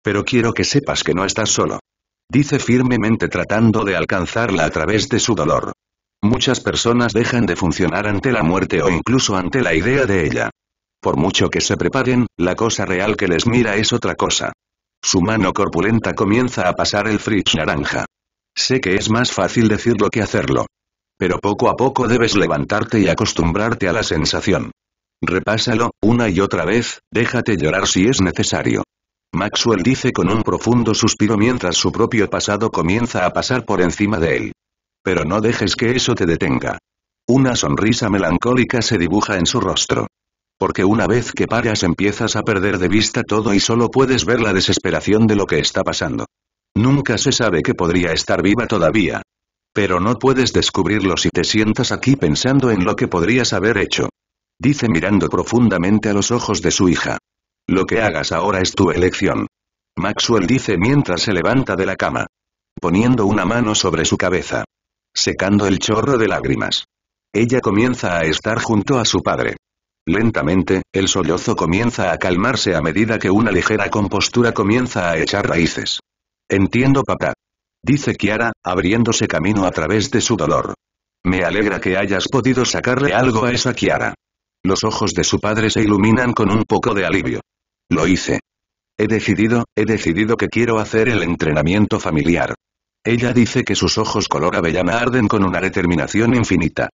Pero quiero que sepas que no estás solo. Dice firmemente tratando de alcanzarla a través de su dolor. Muchas personas dejan de funcionar ante la muerte o incluso ante la idea de ella. Por mucho que se preparen, la cosa real que les mira es otra cosa. Su mano corpulenta comienza a pasar el fritz naranja. Sé que es más fácil decirlo que hacerlo. Pero poco a poco debes levantarte y acostumbrarte a la sensación. Repásalo, una y otra vez, déjate llorar si es necesario. Maxwell dice con un profundo suspiro mientras su propio pasado comienza a pasar por encima de él. Pero no dejes que eso te detenga. Una sonrisa melancólica se dibuja en su rostro. Porque una vez que paras empiezas a perder de vista todo y solo puedes ver la desesperación de lo que está pasando. Nunca se sabe que podría estar viva todavía. Pero no puedes descubrirlo si te sientas aquí pensando en lo que podrías haber hecho. Dice mirando profundamente a los ojos de su hija. Lo que hagas ahora es tu elección. Maxwell dice mientras se levanta de la cama. Poniendo una mano sobre su cabeza. Secando el chorro de lágrimas. Ella comienza a estar junto a su padre. Lentamente, el sollozo comienza a calmarse a medida que una ligera compostura comienza a echar raíces. Entiendo papá. Dice Kiara, abriéndose camino a través de su dolor. Me alegra que hayas podido sacarle algo a esa Kiara. Los ojos de su padre se iluminan con un poco de alivio. Lo hice. He decidido, he decidido que quiero hacer el entrenamiento familiar. Ella dice que sus ojos color avellana arden con una determinación infinita.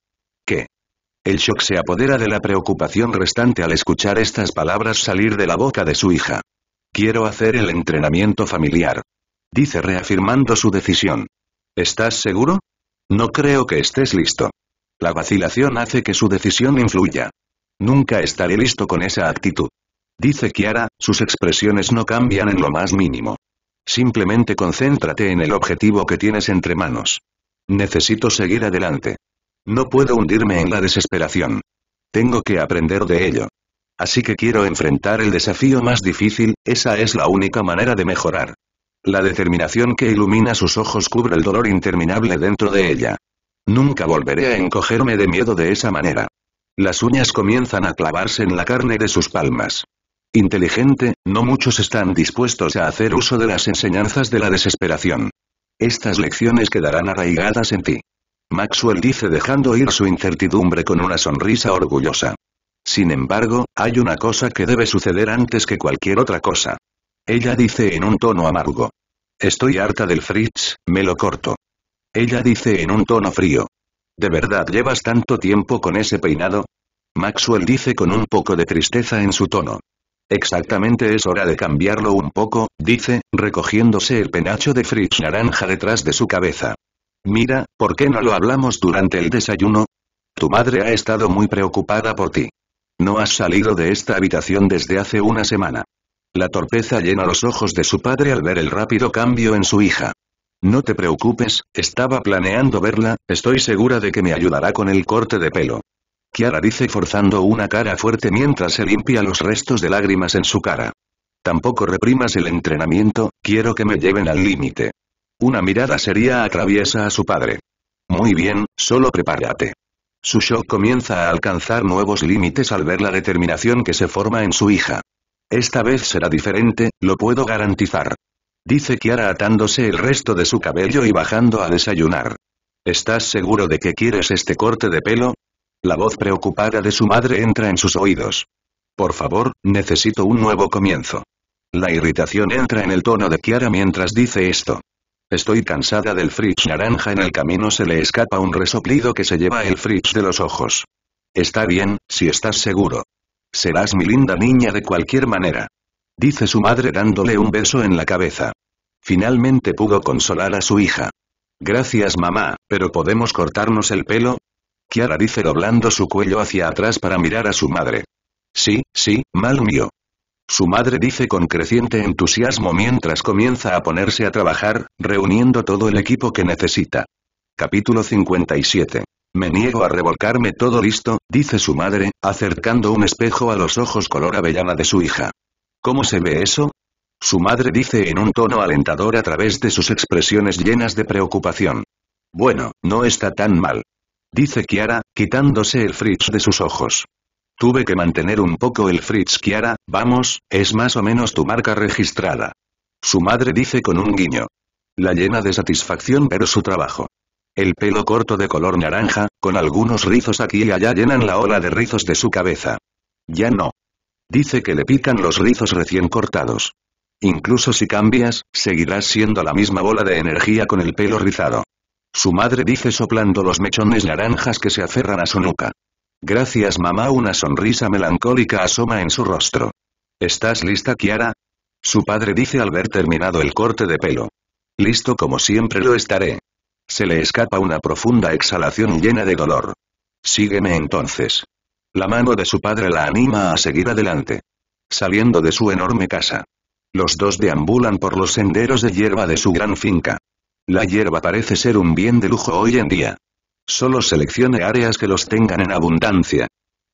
¿Qué? El shock se apodera de la preocupación restante al escuchar estas palabras salir de la boca de su hija. Quiero hacer el entrenamiento familiar. Dice reafirmando su decisión. ¿Estás seguro? No creo que estés listo. La vacilación hace que su decisión influya. Nunca estaré listo con esa actitud dice Kiara, sus expresiones no cambian en lo más mínimo. Simplemente concéntrate en el objetivo que tienes entre manos. Necesito seguir adelante. No puedo hundirme en la desesperación. Tengo que aprender de ello. Así que quiero enfrentar el desafío más difícil, esa es la única manera de mejorar. La determinación que ilumina sus ojos cubre el dolor interminable dentro de ella. Nunca volveré a encogerme de miedo de esa manera. Las uñas comienzan a clavarse en la carne de sus palmas inteligente, no muchos están dispuestos a hacer uso de las enseñanzas de la desesperación. Estas lecciones quedarán arraigadas en ti. Maxwell dice dejando ir su incertidumbre con una sonrisa orgullosa. Sin embargo, hay una cosa que debe suceder antes que cualquier otra cosa. Ella dice en un tono amargo. Estoy harta del Fritz, me lo corto. Ella dice en un tono frío. ¿De verdad llevas tanto tiempo con ese peinado? Maxwell dice con un poco de tristeza en su tono. Exactamente es hora de cambiarlo un poco, dice, recogiéndose el penacho de Fritz naranja detrás de su cabeza. Mira, ¿por qué no lo hablamos durante el desayuno? Tu madre ha estado muy preocupada por ti. No has salido de esta habitación desde hace una semana. La torpeza llena los ojos de su padre al ver el rápido cambio en su hija. No te preocupes, estaba planeando verla, estoy segura de que me ayudará con el corte de pelo. Kiara dice forzando una cara fuerte mientras se limpia los restos de lágrimas en su cara. Tampoco reprimas el entrenamiento, quiero que me lleven al límite. Una mirada seria atraviesa a su padre. Muy bien, solo prepárate. Su shock comienza a alcanzar nuevos límites al ver la determinación que se forma en su hija. Esta vez será diferente, lo puedo garantizar. Dice Kiara atándose el resto de su cabello y bajando a desayunar. ¿Estás seguro de que quieres este corte de pelo? La voz preocupada de su madre entra en sus oídos. Por favor, necesito un nuevo comienzo. La irritación entra en el tono de Kiara mientras dice esto. Estoy cansada del fritz naranja en el camino se le escapa un resoplido que se lleva el fritz de los ojos. Está bien, si estás seguro. Serás mi linda niña de cualquier manera. Dice su madre dándole un beso en la cabeza. Finalmente pudo consolar a su hija. Gracias mamá, pero podemos cortarnos el pelo, Kiara dice doblando su cuello hacia atrás para mirar a su madre. Sí, sí, mal mío. Su madre dice con creciente entusiasmo mientras comienza a ponerse a trabajar, reuniendo todo el equipo que necesita. Capítulo 57. Me niego a revolcarme todo listo, dice su madre, acercando un espejo a los ojos color avellana de su hija. ¿Cómo se ve eso? Su madre dice en un tono alentador a través de sus expresiones llenas de preocupación. Bueno, no está tan mal. Dice Kiara, quitándose el fritz de sus ojos. Tuve que mantener un poco el fritz Kiara, vamos, es más o menos tu marca registrada. Su madre dice con un guiño. La llena de satisfacción pero su trabajo. El pelo corto de color naranja, con algunos rizos aquí y allá llenan la ola de rizos de su cabeza. Ya no. Dice que le pican los rizos recién cortados. Incluso si cambias, seguirás siendo la misma bola de energía con el pelo rizado. Su madre dice soplando los mechones naranjas que se aferran a su nuca. Gracias mamá una sonrisa melancólica asoma en su rostro. ¿Estás lista Kiara? Su padre dice al ver terminado el corte de pelo. Listo como siempre lo estaré. Se le escapa una profunda exhalación llena de dolor. Sígueme entonces. La mano de su padre la anima a seguir adelante. Saliendo de su enorme casa. Los dos deambulan por los senderos de hierba de su gran finca. La hierba parece ser un bien de lujo hoy en día. Solo seleccione áreas que los tengan en abundancia.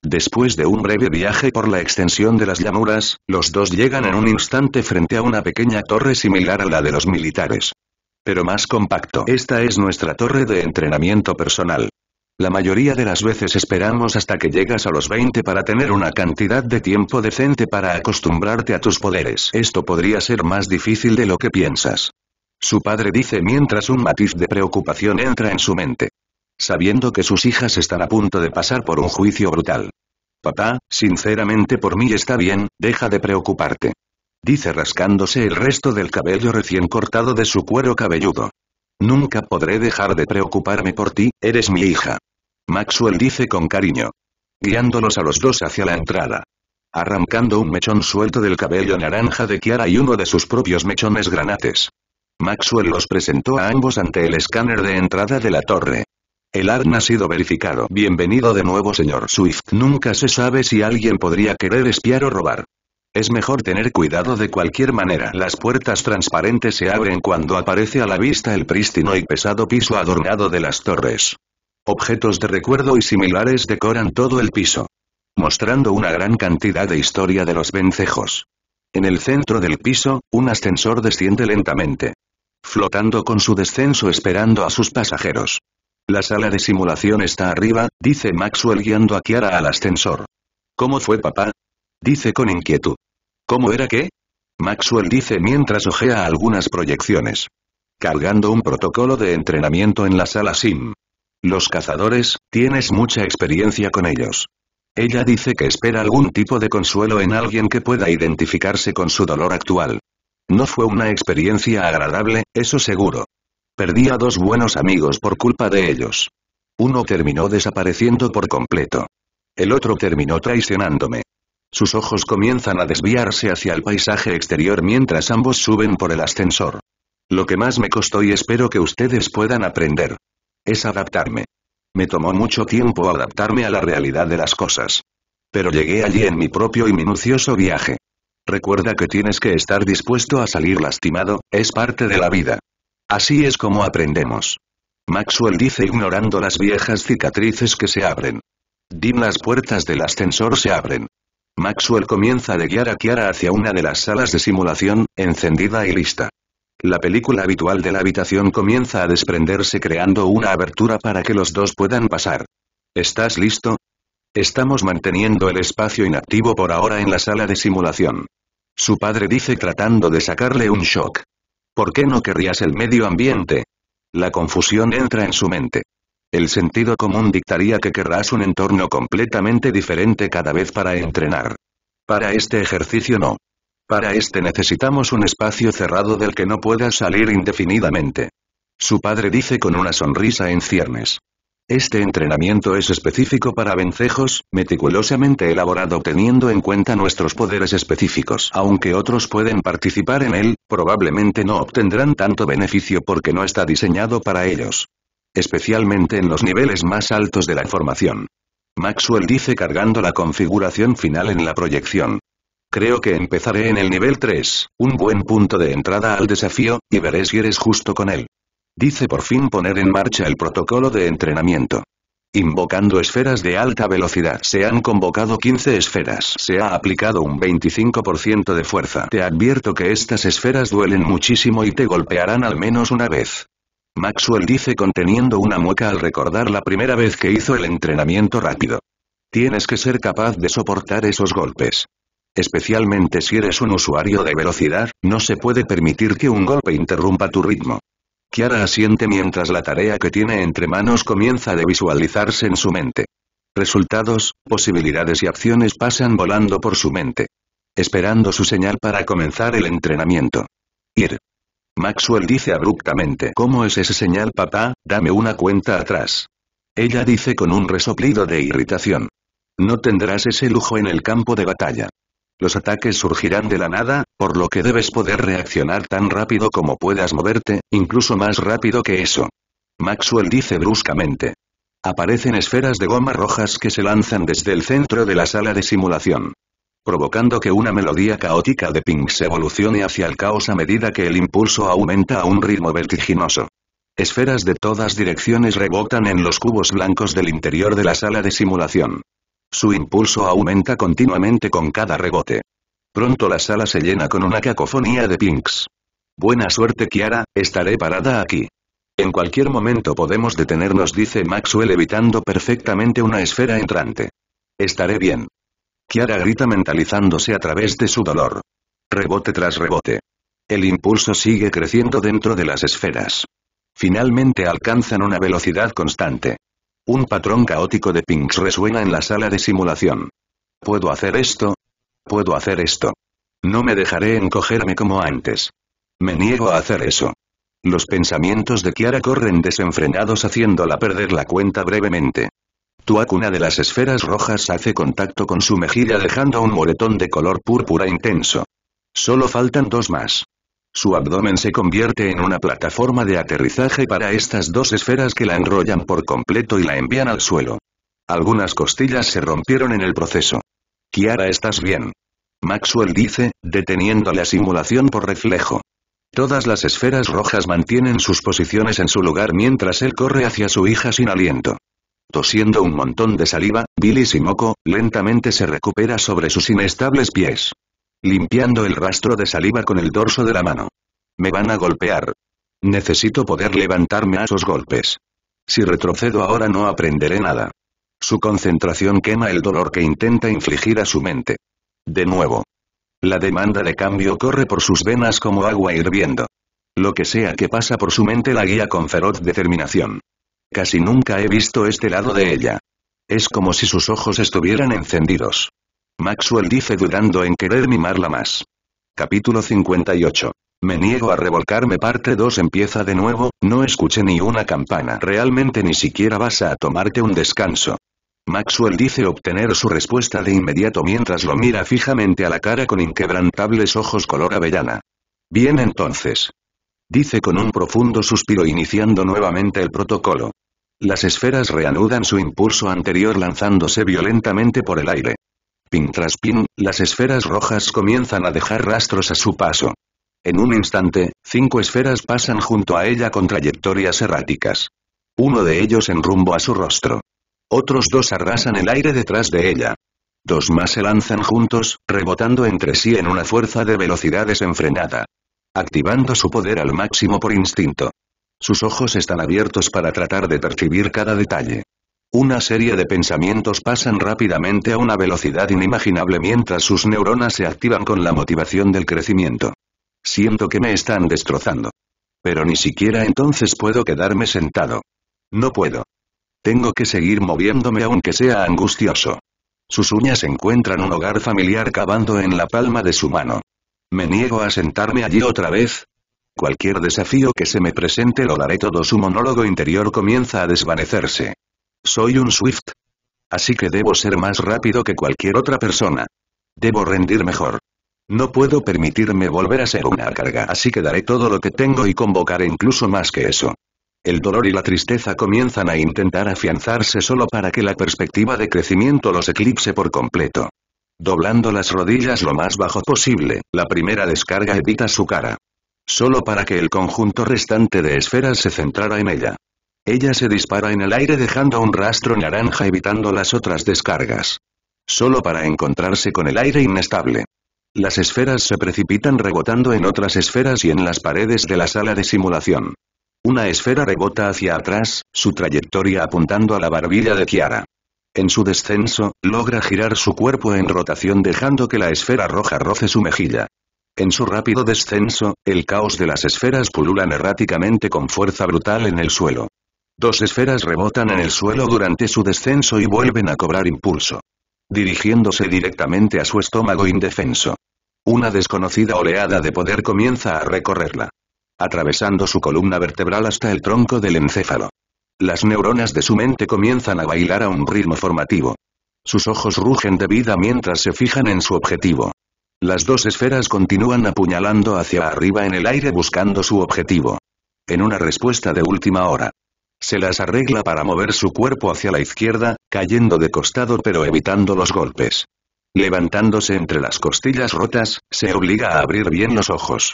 Después de un breve viaje por la extensión de las llanuras, los dos llegan en un instante frente a una pequeña torre similar a la de los militares. Pero más compacto. Esta es nuestra torre de entrenamiento personal. La mayoría de las veces esperamos hasta que llegas a los 20 para tener una cantidad de tiempo decente para acostumbrarte a tus poderes. Esto podría ser más difícil de lo que piensas. Su padre dice mientras un matiz de preocupación entra en su mente. Sabiendo que sus hijas están a punto de pasar por un juicio brutal. Papá, sinceramente por mí está bien, deja de preocuparte. Dice rascándose el resto del cabello recién cortado de su cuero cabelludo. Nunca podré dejar de preocuparme por ti, eres mi hija. Maxwell dice con cariño. Guiándolos a los dos hacia la entrada. Arrancando un mechón suelto del cabello naranja de Kiara y uno de sus propios mechones granates. Maxwell los presentó a ambos ante el escáner de entrada de la torre. El ARN ha sido verificado. Bienvenido de nuevo señor Swift. Nunca se sabe si alguien podría querer espiar o robar. Es mejor tener cuidado de cualquier manera. Las puertas transparentes se abren cuando aparece a la vista el prístino y pesado piso adornado de las torres. Objetos de recuerdo y similares decoran todo el piso, mostrando una gran cantidad de historia de los vencejos. En el centro del piso, un ascensor desciende lentamente flotando con su descenso esperando a sus pasajeros. La sala de simulación está arriba, dice Maxwell guiando a Kiara al ascensor. ¿Cómo fue papá? Dice con inquietud. ¿Cómo era qué? Maxwell dice mientras ojea algunas proyecciones. Cargando un protocolo de entrenamiento en la sala SIM. Los cazadores, tienes mucha experiencia con ellos. Ella dice que espera algún tipo de consuelo en alguien que pueda identificarse con su dolor actual. No fue una experiencia agradable, eso seguro. Perdí a dos buenos amigos por culpa de ellos. Uno terminó desapareciendo por completo. El otro terminó traicionándome. Sus ojos comienzan a desviarse hacia el paisaje exterior mientras ambos suben por el ascensor. Lo que más me costó y espero que ustedes puedan aprender. Es adaptarme. Me tomó mucho tiempo adaptarme a la realidad de las cosas. Pero llegué allí en mi propio y minucioso viaje. Recuerda que tienes que estar dispuesto a salir lastimado, es parte de la vida. Así es como aprendemos. Maxwell dice ignorando las viejas cicatrices que se abren. Dean las puertas del ascensor se abren. Maxwell comienza a guiar a Kiara hacia una de las salas de simulación, encendida y lista. La película habitual de la habitación comienza a desprenderse creando una abertura para que los dos puedan pasar. ¿Estás listo? Estamos manteniendo el espacio inactivo por ahora en la sala de simulación. Su padre dice tratando de sacarle un shock. ¿Por qué no querrías el medio ambiente? La confusión entra en su mente. El sentido común dictaría que querrás un entorno completamente diferente cada vez para entrenar. Para este ejercicio no. Para este necesitamos un espacio cerrado del que no puedas salir indefinidamente. Su padre dice con una sonrisa en ciernes. Este entrenamiento es específico para vencejos, meticulosamente elaborado teniendo en cuenta nuestros poderes específicos. Aunque otros pueden participar en él, probablemente no obtendrán tanto beneficio porque no está diseñado para ellos. Especialmente en los niveles más altos de la formación. Maxwell dice cargando la configuración final en la proyección. Creo que empezaré en el nivel 3, un buen punto de entrada al desafío, y veré si eres justo con él dice por fin poner en marcha el protocolo de entrenamiento. Invocando esferas de alta velocidad. Se han convocado 15 esferas. Se ha aplicado un 25% de fuerza. Te advierto que estas esferas duelen muchísimo y te golpearán al menos una vez. Maxwell dice conteniendo una mueca al recordar la primera vez que hizo el entrenamiento rápido. Tienes que ser capaz de soportar esos golpes. Especialmente si eres un usuario de velocidad, no se puede permitir que un golpe interrumpa tu ritmo. Kiara asiente mientras la tarea que tiene entre manos comienza a visualizarse en su mente. Resultados, posibilidades y acciones pasan volando por su mente. Esperando su señal para comenzar el entrenamiento. Ir. Maxwell dice abruptamente ¿Cómo es ese señal papá? Dame una cuenta atrás. Ella dice con un resoplido de irritación. No tendrás ese lujo en el campo de batalla. Los ataques surgirán de la nada, por lo que debes poder reaccionar tan rápido como puedas moverte, incluso más rápido que eso. Maxwell dice bruscamente. Aparecen esferas de goma rojas que se lanzan desde el centro de la sala de simulación provocando que una melodía caótica de se evolucione hacia el caos a medida que el impulso aumenta a un ritmo vertiginoso. Esferas de todas direcciones rebotan en los cubos blancos del interior de la sala de simulación. Su impulso aumenta continuamente con cada rebote. Pronto la sala se llena con una cacofonía de pinks. Buena suerte Kiara, estaré parada aquí. En cualquier momento podemos detenernos dice Maxwell evitando perfectamente una esfera entrante. Estaré bien. Kiara grita mentalizándose a través de su dolor. Rebote tras rebote. El impulso sigue creciendo dentro de las esferas. Finalmente alcanzan una velocidad constante. Un patrón caótico de pings resuena en la sala de simulación. ¿Puedo hacer esto? ¿Puedo hacer esto? No me dejaré encogerme como antes. Me niego a hacer eso. Los pensamientos de Kiara corren desenfrenados haciéndola perder la cuenta brevemente. Tu una de las esferas rojas hace contacto con su mejilla dejando un moretón de color púrpura intenso. Solo faltan dos más. Su abdomen se convierte en una plataforma de aterrizaje para estas dos esferas que la enrollan por completo y la envían al suelo. Algunas costillas se rompieron en el proceso. Kiara, ¿estás bien? Maxwell dice, deteniendo la simulación por reflejo. Todas las esferas rojas mantienen sus posiciones en su lugar mientras él corre hacia su hija sin aliento. Tosiendo un montón de saliva, Billy Simoko, lentamente se recupera sobre sus inestables pies limpiando el rastro de saliva con el dorso de la mano. Me van a golpear. Necesito poder levantarme a esos golpes. Si retrocedo ahora no aprenderé nada. Su concentración quema el dolor que intenta infligir a su mente. De nuevo. La demanda de cambio corre por sus venas como agua hirviendo. Lo que sea que pasa por su mente la guía con feroz determinación. Casi nunca he visto este lado de ella. Es como si sus ojos estuvieran encendidos. Maxwell dice dudando en querer mimarla más. Capítulo 58. Me niego a revolcarme parte 2 empieza de nuevo, no escuché ni una campana. Realmente ni siquiera vas a tomarte un descanso. Maxwell dice obtener su respuesta de inmediato mientras lo mira fijamente a la cara con inquebrantables ojos color avellana. Bien entonces. Dice con un profundo suspiro iniciando nuevamente el protocolo. Las esferas reanudan su impulso anterior lanzándose violentamente por el aire. Pin tras pin, las esferas rojas comienzan a dejar rastros a su paso. En un instante, cinco esferas pasan junto a ella con trayectorias erráticas. Uno de ellos en rumbo a su rostro. Otros dos arrasan el aire detrás de ella. Dos más se lanzan juntos, rebotando entre sí en una fuerza de velocidad desenfrenada. Activando su poder al máximo por instinto. Sus ojos están abiertos para tratar de percibir cada detalle. Una serie de pensamientos pasan rápidamente a una velocidad inimaginable mientras sus neuronas se activan con la motivación del crecimiento. Siento que me están destrozando. Pero ni siquiera entonces puedo quedarme sentado. No puedo. Tengo que seguir moviéndome aunque sea angustioso. Sus uñas encuentran un hogar familiar cavando en la palma de su mano. Me niego a sentarme allí otra vez. Cualquier desafío que se me presente lo daré todo su monólogo interior comienza a desvanecerse. Soy un Swift. Así que debo ser más rápido que cualquier otra persona. Debo rendir mejor. No puedo permitirme volver a ser una carga, así que daré todo lo que tengo y convocaré incluso más que eso. El dolor y la tristeza comienzan a intentar afianzarse solo para que la perspectiva de crecimiento los eclipse por completo. Doblando las rodillas lo más bajo posible, la primera descarga evita su cara. Solo para que el conjunto restante de esferas se centrara en ella. Ella se dispara en el aire dejando un rastro naranja evitando las otras descargas. Solo para encontrarse con el aire inestable. Las esferas se precipitan rebotando en otras esferas y en las paredes de la sala de simulación. Una esfera rebota hacia atrás, su trayectoria apuntando a la barbilla de Kiara. En su descenso, logra girar su cuerpo en rotación dejando que la esfera roja roce su mejilla. En su rápido descenso, el caos de las esferas pululan erráticamente con fuerza brutal en el suelo. Dos esferas rebotan en el suelo durante su descenso y vuelven a cobrar impulso. Dirigiéndose directamente a su estómago indefenso. Una desconocida oleada de poder comienza a recorrerla. Atravesando su columna vertebral hasta el tronco del encéfalo. Las neuronas de su mente comienzan a bailar a un ritmo formativo. Sus ojos rugen de vida mientras se fijan en su objetivo. Las dos esferas continúan apuñalando hacia arriba en el aire buscando su objetivo. En una respuesta de última hora, se las arregla para mover su cuerpo hacia la izquierda, cayendo de costado pero evitando los golpes. Levantándose entre las costillas rotas, se obliga a abrir bien los ojos.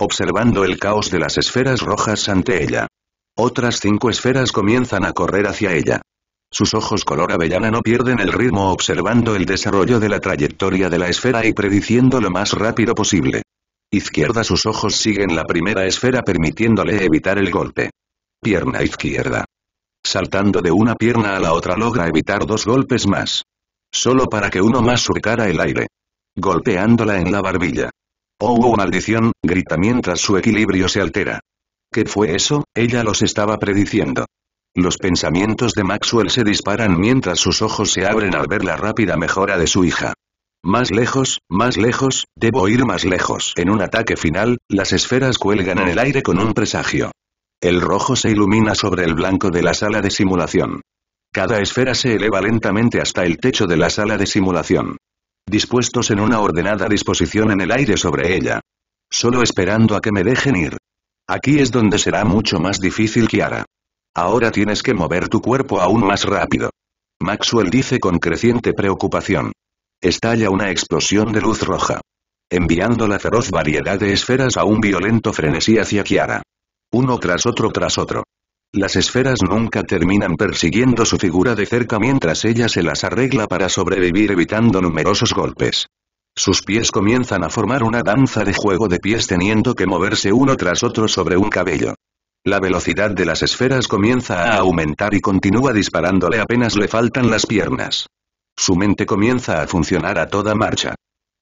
Observando el caos de las esferas rojas ante ella. Otras cinco esferas comienzan a correr hacia ella. Sus ojos color avellana no pierden el ritmo observando el desarrollo de la trayectoria de la esfera y prediciendo lo más rápido posible. Izquierda sus ojos siguen la primera esfera permitiéndole evitar el golpe. Pierna izquierda. Saltando de una pierna a la otra logra evitar dos golpes más. Solo para que uno más surcara el aire. Golpeándola en la barbilla. ¡Oh, maldición! grita mientras su equilibrio se altera. ¿Qué fue eso? Ella los estaba prediciendo. Los pensamientos de Maxwell se disparan mientras sus ojos se abren al ver la rápida mejora de su hija. Más lejos, más lejos, debo ir más lejos. En un ataque final, las esferas cuelgan en el aire con un presagio. El rojo se ilumina sobre el blanco de la sala de simulación. Cada esfera se eleva lentamente hasta el techo de la sala de simulación. Dispuestos en una ordenada disposición en el aire sobre ella. Solo esperando a que me dejen ir. Aquí es donde será mucho más difícil Kiara. Ahora tienes que mover tu cuerpo aún más rápido. Maxwell dice con creciente preocupación. Estalla una explosión de luz roja. Enviando la feroz variedad de esferas a un violento frenesí hacia Kiara uno tras otro tras otro. Las esferas nunca terminan persiguiendo su figura de cerca mientras ella se las arregla para sobrevivir evitando numerosos golpes. Sus pies comienzan a formar una danza de juego de pies teniendo que moverse uno tras otro sobre un cabello. La velocidad de las esferas comienza a aumentar y continúa disparándole apenas le faltan las piernas. Su mente comienza a funcionar a toda marcha.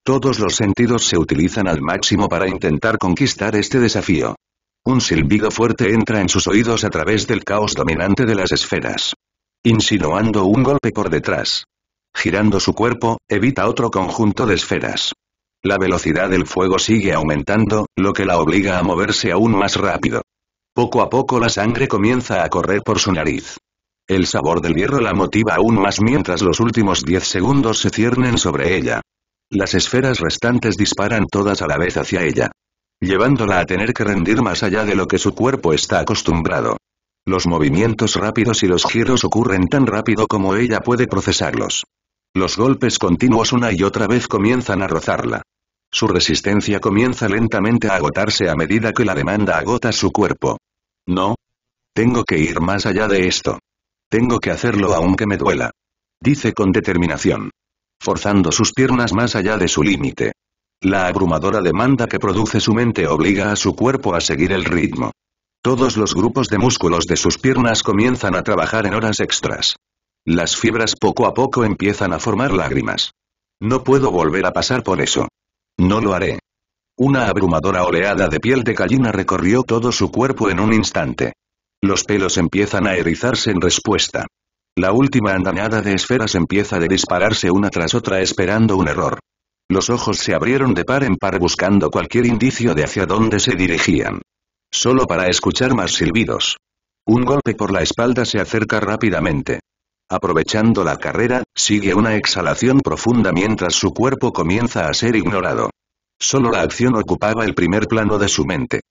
Todos los sentidos se utilizan al máximo para intentar conquistar este desafío. Un silbido fuerte entra en sus oídos a través del caos dominante de las esferas. Insinuando un golpe por detrás. Girando su cuerpo, evita otro conjunto de esferas. La velocidad del fuego sigue aumentando, lo que la obliga a moverse aún más rápido. Poco a poco la sangre comienza a correr por su nariz. El sabor del hierro la motiva aún más mientras los últimos 10 segundos se ciernen sobre ella. Las esferas restantes disparan todas a la vez hacia ella llevándola a tener que rendir más allá de lo que su cuerpo está acostumbrado. Los movimientos rápidos y los giros ocurren tan rápido como ella puede procesarlos. Los golpes continuos una y otra vez comienzan a rozarla. Su resistencia comienza lentamente a agotarse a medida que la demanda agota su cuerpo. No. Tengo que ir más allá de esto. Tengo que hacerlo aunque me duela. Dice con determinación. Forzando sus piernas más allá de su límite. La abrumadora demanda que produce su mente obliga a su cuerpo a seguir el ritmo. Todos los grupos de músculos de sus piernas comienzan a trabajar en horas extras. Las fibras poco a poco empiezan a formar lágrimas. No puedo volver a pasar por eso. No lo haré. Una abrumadora oleada de piel de gallina recorrió todo su cuerpo en un instante. Los pelos empiezan a erizarse en respuesta. La última andanada de esferas empieza a dispararse una tras otra esperando un error. Los ojos se abrieron de par en par buscando cualquier indicio de hacia dónde se dirigían. Solo para escuchar más silbidos. Un golpe por la espalda se acerca rápidamente. Aprovechando la carrera, sigue una exhalación profunda mientras su cuerpo comienza a ser ignorado. Solo la acción ocupaba el primer plano de su mente.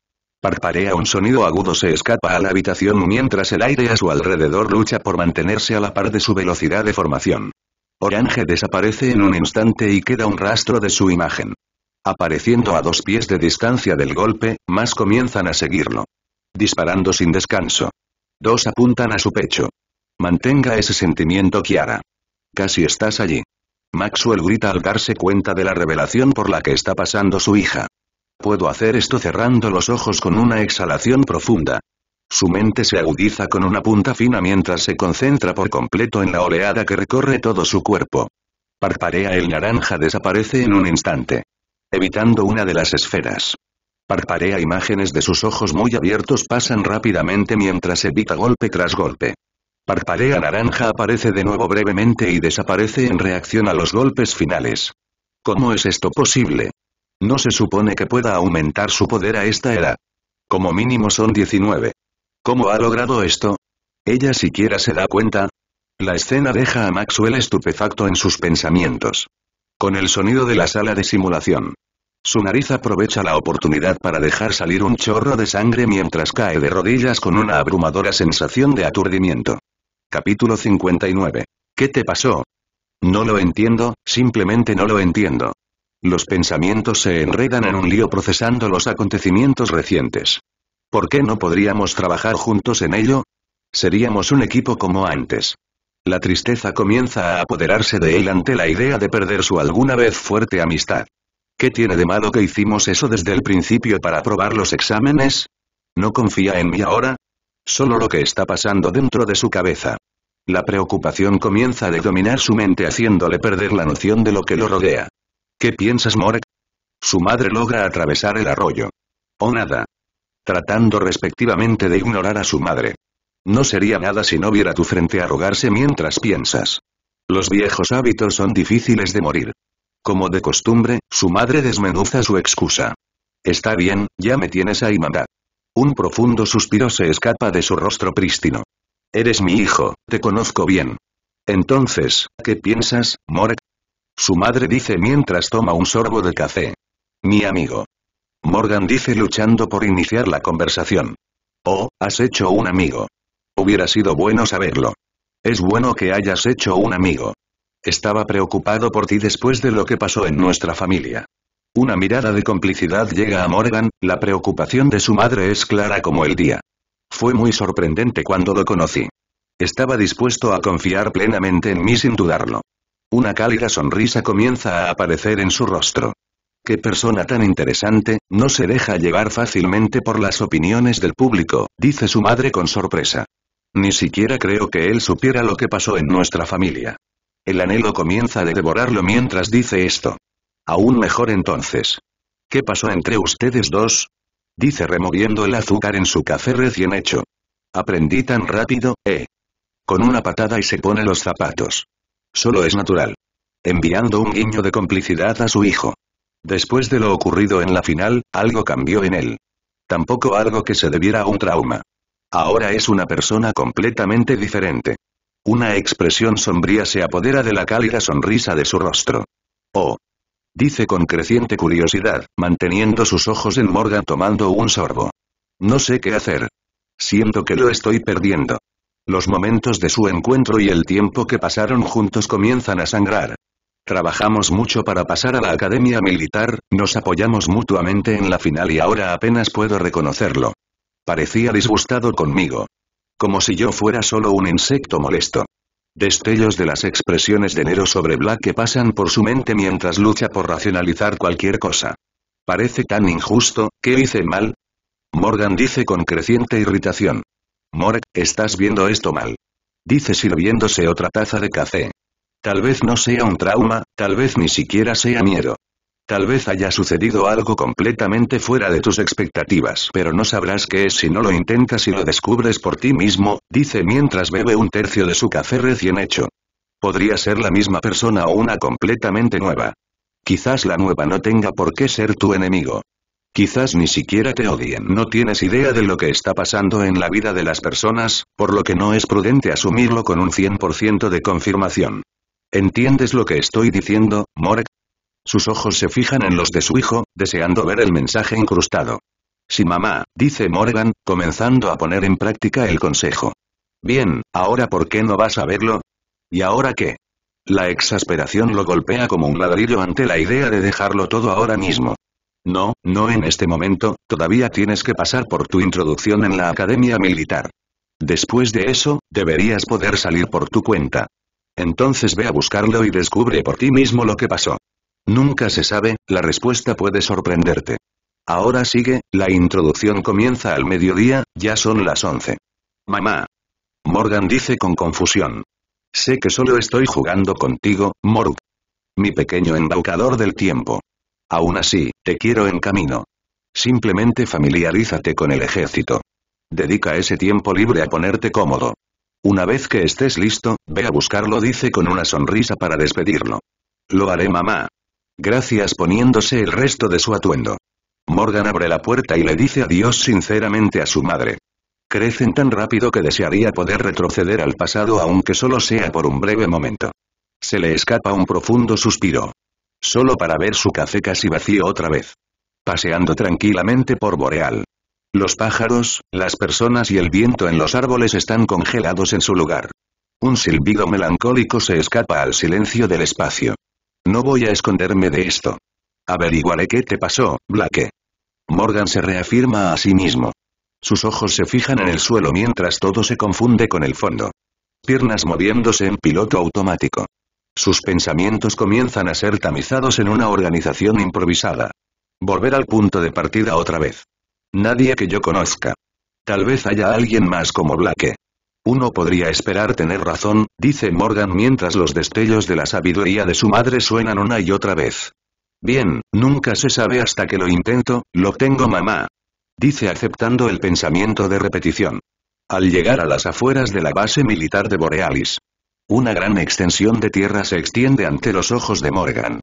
Parparea un sonido agudo se escapa a la habitación mientras el aire a su alrededor lucha por mantenerse a la par de su velocidad de formación. Orange desaparece en un instante y queda un rastro de su imagen. Apareciendo a dos pies de distancia del golpe, más comienzan a seguirlo. Disparando sin descanso. Dos apuntan a su pecho. Mantenga ese sentimiento Kiara. Casi estás allí. Maxwell grita al darse cuenta de la revelación por la que está pasando su hija. Puedo hacer esto cerrando los ojos con una exhalación profunda, su mente se agudiza con una punta fina mientras se concentra por completo en la oleada que recorre todo su cuerpo. Parparea el naranja desaparece en un instante. Evitando una de las esferas. Parparea imágenes de sus ojos muy abiertos pasan rápidamente mientras evita golpe tras golpe. Parparea naranja aparece de nuevo brevemente y desaparece en reacción a los golpes finales. ¿Cómo es esto posible? No se supone que pueda aumentar su poder a esta era. Como mínimo son 19. ¿Cómo ha logrado esto? ¿Ella siquiera se da cuenta? La escena deja a Maxwell estupefacto en sus pensamientos. Con el sonido de la sala de simulación. Su nariz aprovecha la oportunidad para dejar salir un chorro de sangre mientras cae de rodillas con una abrumadora sensación de aturdimiento. Capítulo 59. ¿Qué te pasó? No lo entiendo, simplemente no lo entiendo. Los pensamientos se enredan en un lío procesando los acontecimientos recientes. ¿Por qué no podríamos trabajar juntos en ello? Seríamos un equipo como antes. La tristeza comienza a apoderarse de él ante la idea de perder su alguna vez fuerte amistad. ¿Qué tiene de malo que hicimos eso desde el principio para aprobar los exámenes? ¿No confía en mí ahora? Solo lo que está pasando dentro de su cabeza. La preocupación comienza a dominar su mente haciéndole perder la noción de lo que lo rodea. ¿Qué piensas Morek? Su madre logra atravesar el arroyo. Oh nada tratando respectivamente de ignorar a su madre. No sería nada si no viera tu frente arrogarse mientras piensas. Los viejos hábitos son difíciles de morir. Como de costumbre, su madre desmenuza su excusa. Está bien, ya me tienes ahí manda Un profundo suspiro se escapa de su rostro prístino. Eres mi hijo, te conozco bien. Entonces, ¿qué piensas, More? Su madre dice mientras toma un sorbo de café. Mi amigo. Morgan dice luchando por iniciar la conversación. Oh, has hecho un amigo. Hubiera sido bueno saberlo. Es bueno que hayas hecho un amigo. Estaba preocupado por ti después de lo que pasó en nuestra familia. Una mirada de complicidad llega a Morgan, la preocupación de su madre es clara como el día. Fue muy sorprendente cuando lo conocí. Estaba dispuesto a confiar plenamente en mí sin dudarlo. Una cálida sonrisa comienza a aparecer en su rostro. Qué persona tan interesante, no se deja llevar fácilmente por las opiniones del público, dice su madre con sorpresa. Ni siquiera creo que él supiera lo que pasó en nuestra familia. El anhelo comienza a devorarlo mientras dice esto. Aún mejor entonces. ¿Qué pasó entre ustedes dos? Dice removiendo el azúcar en su café recién hecho. Aprendí tan rápido, eh. Con una patada y se pone los zapatos. Solo es natural. Enviando un guiño de complicidad a su hijo. Después de lo ocurrido en la final, algo cambió en él. Tampoco algo que se debiera a un trauma. Ahora es una persona completamente diferente. Una expresión sombría se apodera de la cálida sonrisa de su rostro. Oh. Dice con creciente curiosidad, manteniendo sus ojos en Morgan tomando un sorbo. No sé qué hacer. Siento que lo estoy perdiendo. Los momentos de su encuentro y el tiempo que pasaron juntos comienzan a sangrar. Trabajamos mucho para pasar a la academia militar, nos apoyamos mutuamente en la final y ahora apenas puedo reconocerlo. Parecía disgustado conmigo. Como si yo fuera solo un insecto molesto. Destellos de las expresiones de Nero sobre Black que pasan por su mente mientras lucha por racionalizar cualquier cosa. Parece tan injusto, ¿qué hice mal? Morgan dice con creciente irritación. Morg, estás viendo esto mal. Dice sirviéndose otra taza de café. Tal vez no sea un trauma, tal vez ni siquiera sea miedo. Tal vez haya sucedido algo completamente fuera de tus expectativas, pero no sabrás qué es si no lo intentas y lo descubres por ti mismo, dice mientras bebe un tercio de su café recién hecho. Podría ser la misma persona o una completamente nueva. Quizás la nueva no tenga por qué ser tu enemigo. Quizás ni siquiera te odien. No tienes idea de lo que está pasando en la vida de las personas, por lo que no es prudente asumirlo con un 100% de confirmación. ¿Entiendes lo que estoy diciendo, more Sus ojos se fijan en los de su hijo, deseando ver el mensaje incrustado. Sí mamá, dice Morgan, comenzando a poner en práctica el consejo. Bien, ahora ¿por qué no vas a verlo? ¿Y ahora qué? La exasperación lo golpea como un ladrillo ante la idea de dejarlo todo ahora mismo. No, no en este momento, todavía tienes que pasar por tu introducción en la academia militar. Después de eso, deberías poder salir por tu cuenta. Entonces ve a buscarlo y descubre por ti mismo lo que pasó. Nunca se sabe, la respuesta puede sorprenderte. Ahora sigue, la introducción comienza al mediodía, ya son las 11. Mamá. Morgan dice con confusión. Sé que solo estoy jugando contigo, Morg. Mi pequeño embaucador del tiempo. Aún así, te quiero en camino. Simplemente familiarízate con el ejército. Dedica ese tiempo libre a ponerte cómodo. Una vez que estés listo, ve a buscarlo dice con una sonrisa para despedirlo. Lo haré mamá. Gracias poniéndose el resto de su atuendo. Morgan abre la puerta y le dice adiós sinceramente a su madre. Crecen tan rápido que desearía poder retroceder al pasado aunque solo sea por un breve momento. Se le escapa un profundo suspiro. Solo para ver su café casi vacío otra vez. Paseando tranquilamente por Boreal. Los pájaros, las personas y el viento en los árboles están congelados en su lugar. Un silbido melancólico se escapa al silencio del espacio. No voy a esconderme de esto. Averiguaré qué te pasó, Blake. Morgan se reafirma a sí mismo. Sus ojos se fijan en el suelo mientras todo se confunde con el fondo. Piernas moviéndose en piloto automático. Sus pensamientos comienzan a ser tamizados en una organización improvisada. Volver al punto de partida otra vez. Nadie que yo conozca. Tal vez haya alguien más como Blake. Uno podría esperar tener razón, dice Morgan mientras los destellos de la sabiduría de su madre suenan una y otra vez. Bien, nunca se sabe hasta que lo intento, lo tengo mamá. Dice aceptando el pensamiento de repetición. Al llegar a las afueras de la base militar de Borealis. Una gran extensión de tierra se extiende ante los ojos de Morgan.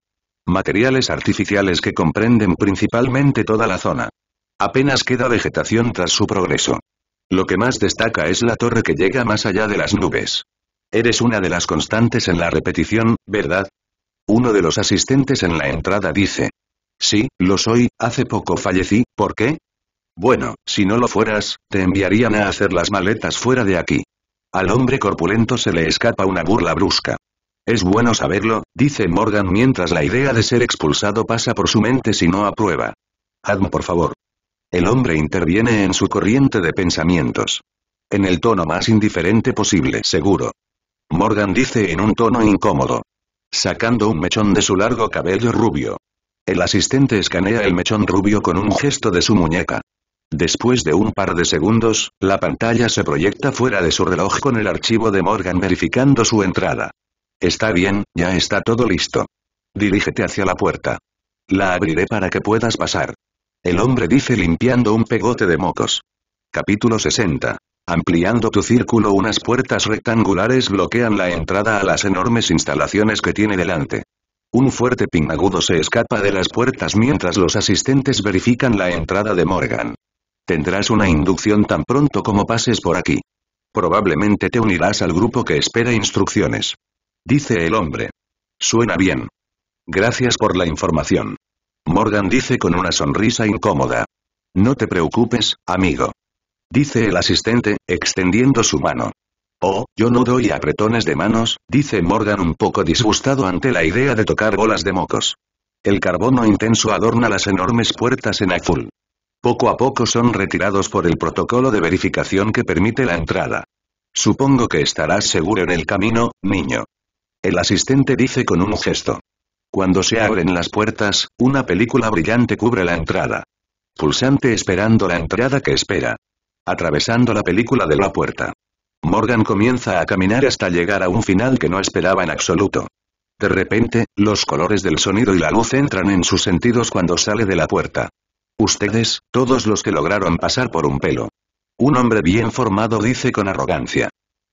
Materiales artificiales que comprenden principalmente toda la zona. Apenas queda vegetación tras su progreso. Lo que más destaca es la torre que llega más allá de las nubes. Eres una de las constantes en la repetición, ¿verdad? Uno de los asistentes en la entrada dice. Sí, lo soy, hace poco fallecí, ¿por qué? Bueno, si no lo fueras, te enviarían a hacer las maletas fuera de aquí. Al hombre corpulento se le escapa una burla brusca. Es bueno saberlo, dice Morgan mientras la idea de ser expulsado pasa por su mente si no aprueba. Hazme por favor. El hombre interviene en su corriente de pensamientos. En el tono más indiferente posible, seguro. Morgan dice en un tono incómodo. Sacando un mechón de su largo cabello rubio. El asistente escanea el mechón rubio con un gesto de su muñeca. Después de un par de segundos, la pantalla se proyecta fuera de su reloj con el archivo de Morgan verificando su entrada. Está bien, ya está todo listo. Dirígete hacia la puerta. La abriré para que puedas pasar. El hombre dice limpiando un pegote de mocos. Capítulo 60. Ampliando tu círculo unas puertas rectangulares bloquean la entrada a las enormes instalaciones que tiene delante. Un fuerte agudo se escapa de las puertas mientras los asistentes verifican la entrada de Morgan. Tendrás una inducción tan pronto como pases por aquí. Probablemente te unirás al grupo que espera instrucciones. Dice el hombre. Suena bien. Gracias por la información. Morgan dice con una sonrisa incómoda. No te preocupes, amigo. Dice el asistente, extendiendo su mano. Oh, yo no doy apretones de manos, dice Morgan un poco disgustado ante la idea de tocar bolas de mocos. El carbono intenso adorna las enormes puertas en azul. Poco a poco son retirados por el protocolo de verificación que permite la entrada. Supongo que estarás seguro en el camino, niño. El asistente dice con un gesto. Cuando se abren las puertas, una película brillante cubre la entrada. Pulsante esperando la entrada que espera. Atravesando la película de la puerta. Morgan comienza a caminar hasta llegar a un final que no esperaba en absoluto. De repente, los colores del sonido y la luz entran en sus sentidos cuando sale de la puerta. Ustedes, todos los que lograron pasar por un pelo. Un hombre bien formado dice con arrogancia.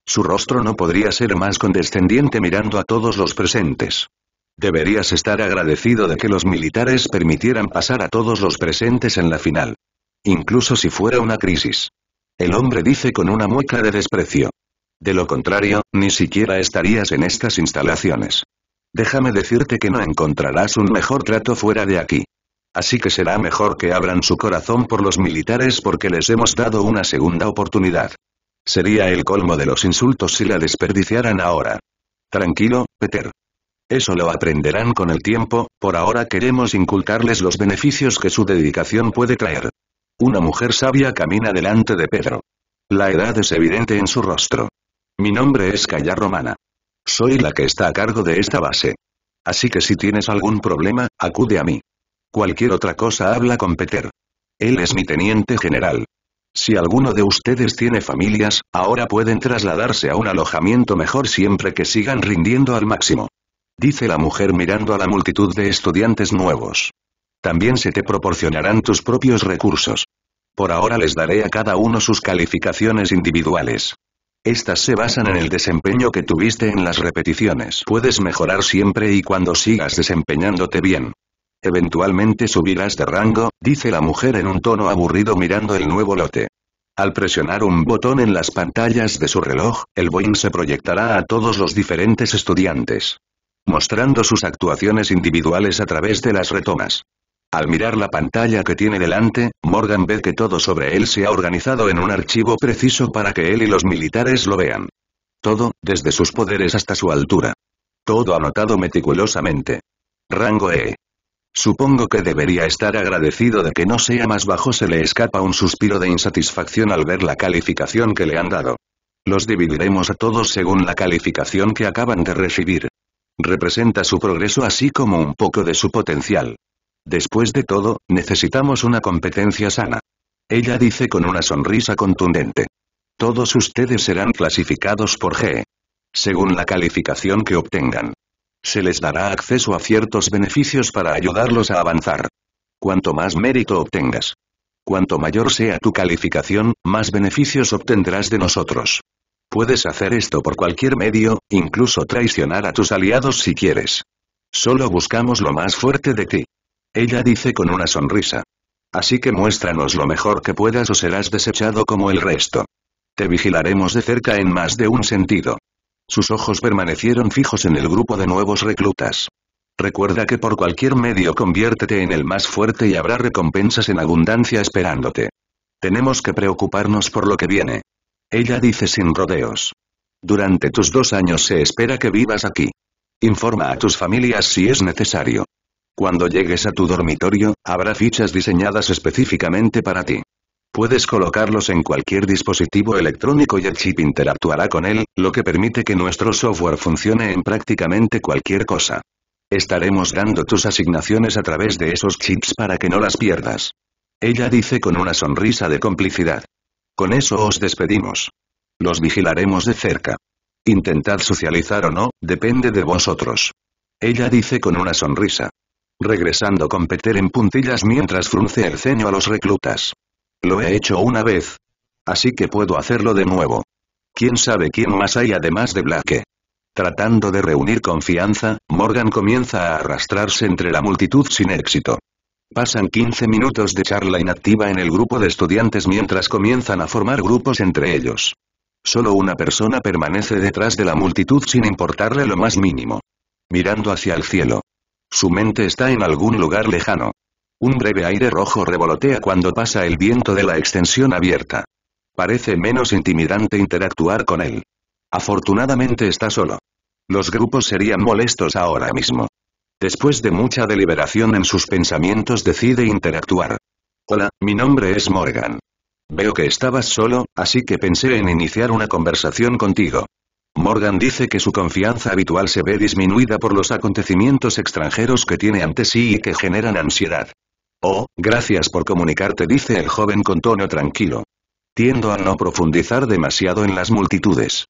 Su rostro no podría ser más condescendiente mirando a todos los presentes. Deberías estar agradecido de que los militares permitieran pasar a todos los presentes en la final. Incluso si fuera una crisis. El hombre dice con una mueca de desprecio. De lo contrario, ni siquiera estarías en estas instalaciones. Déjame decirte que no encontrarás un mejor trato fuera de aquí. Así que será mejor que abran su corazón por los militares porque les hemos dado una segunda oportunidad. Sería el colmo de los insultos si la desperdiciaran ahora. Tranquilo, Peter. Eso lo aprenderán con el tiempo, por ahora queremos inculcarles los beneficios que su dedicación puede traer. Una mujer sabia camina delante de Pedro. La edad es evidente en su rostro. Mi nombre es Calla Romana. Soy la que está a cargo de esta base. Así que si tienes algún problema, acude a mí. Cualquier otra cosa habla con Peter. Él es mi teniente general. Si alguno de ustedes tiene familias, ahora pueden trasladarse a un alojamiento mejor siempre que sigan rindiendo al máximo dice la mujer mirando a la multitud de estudiantes nuevos. También se te proporcionarán tus propios recursos. Por ahora les daré a cada uno sus calificaciones individuales. Estas se basan en el desempeño que tuviste en las repeticiones. Puedes mejorar siempre y cuando sigas desempeñándote bien. Eventualmente subirás de rango, dice la mujer en un tono aburrido mirando el nuevo lote. Al presionar un botón en las pantallas de su reloj, el Boeing se proyectará a todos los diferentes estudiantes mostrando sus actuaciones individuales a través de las retomas. Al mirar la pantalla que tiene delante, Morgan ve que todo sobre él se ha organizado en un archivo preciso para que él y los militares lo vean. Todo, desde sus poderes hasta su altura. Todo anotado meticulosamente. Rango E. Supongo que debería estar agradecido de que no sea más bajo se le escapa un suspiro de insatisfacción al ver la calificación que le han dado. Los dividiremos a todos según la calificación que acaban de recibir. Representa su progreso así como un poco de su potencial. Después de todo, necesitamos una competencia sana. Ella dice con una sonrisa contundente. Todos ustedes serán clasificados por G. Según la calificación que obtengan. Se les dará acceso a ciertos beneficios para ayudarlos a avanzar. Cuanto más mérito obtengas. Cuanto mayor sea tu calificación, más beneficios obtendrás de nosotros. Puedes hacer esto por cualquier medio, incluso traicionar a tus aliados si quieres. Solo buscamos lo más fuerte de ti. Ella dice con una sonrisa. Así que muéstranos lo mejor que puedas o serás desechado como el resto. Te vigilaremos de cerca en más de un sentido. Sus ojos permanecieron fijos en el grupo de nuevos reclutas. Recuerda que por cualquier medio conviértete en el más fuerte y habrá recompensas en abundancia esperándote. Tenemos que preocuparnos por lo que viene. Ella dice sin rodeos. Durante tus dos años se espera que vivas aquí. Informa a tus familias si es necesario. Cuando llegues a tu dormitorio, habrá fichas diseñadas específicamente para ti. Puedes colocarlos en cualquier dispositivo electrónico y el chip interactuará con él, lo que permite que nuestro software funcione en prácticamente cualquier cosa. Estaremos dando tus asignaciones a través de esos chips para que no las pierdas. Ella dice con una sonrisa de complicidad. Con eso os despedimos. Los vigilaremos de cerca. Intentad socializar o no, depende de vosotros. Ella dice con una sonrisa. Regresando con Peter en puntillas mientras frunce el ceño a los reclutas. Lo he hecho una vez. Así que puedo hacerlo de nuevo. ¿Quién sabe quién más hay además de Blake? Tratando de reunir confianza, Morgan comienza a arrastrarse entre la multitud sin éxito. Pasan 15 minutos de charla inactiva en el grupo de estudiantes mientras comienzan a formar grupos entre ellos. Solo una persona permanece detrás de la multitud sin importarle lo más mínimo. Mirando hacia el cielo. Su mente está en algún lugar lejano. Un breve aire rojo revolotea cuando pasa el viento de la extensión abierta. Parece menos intimidante interactuar con él. Afortunadamente está solo. Los grupos serían molestos ahora mismo. Después de mucha deliberación en sus pensamientos decide interactuar. Hola, mi nombre es Morgan. Veo que estabas solo, así que pensé en iniciar una conversación contigo. Morgan dice que su confianza habitual se ve disminuida por los acontecimientos extranjeros que tiene ante sí y que generan ansiedad. Oh, gracias por comunicarte, dice el joven con tono tranquilo. Tiendo a no profundizar demasiado en las multitudes.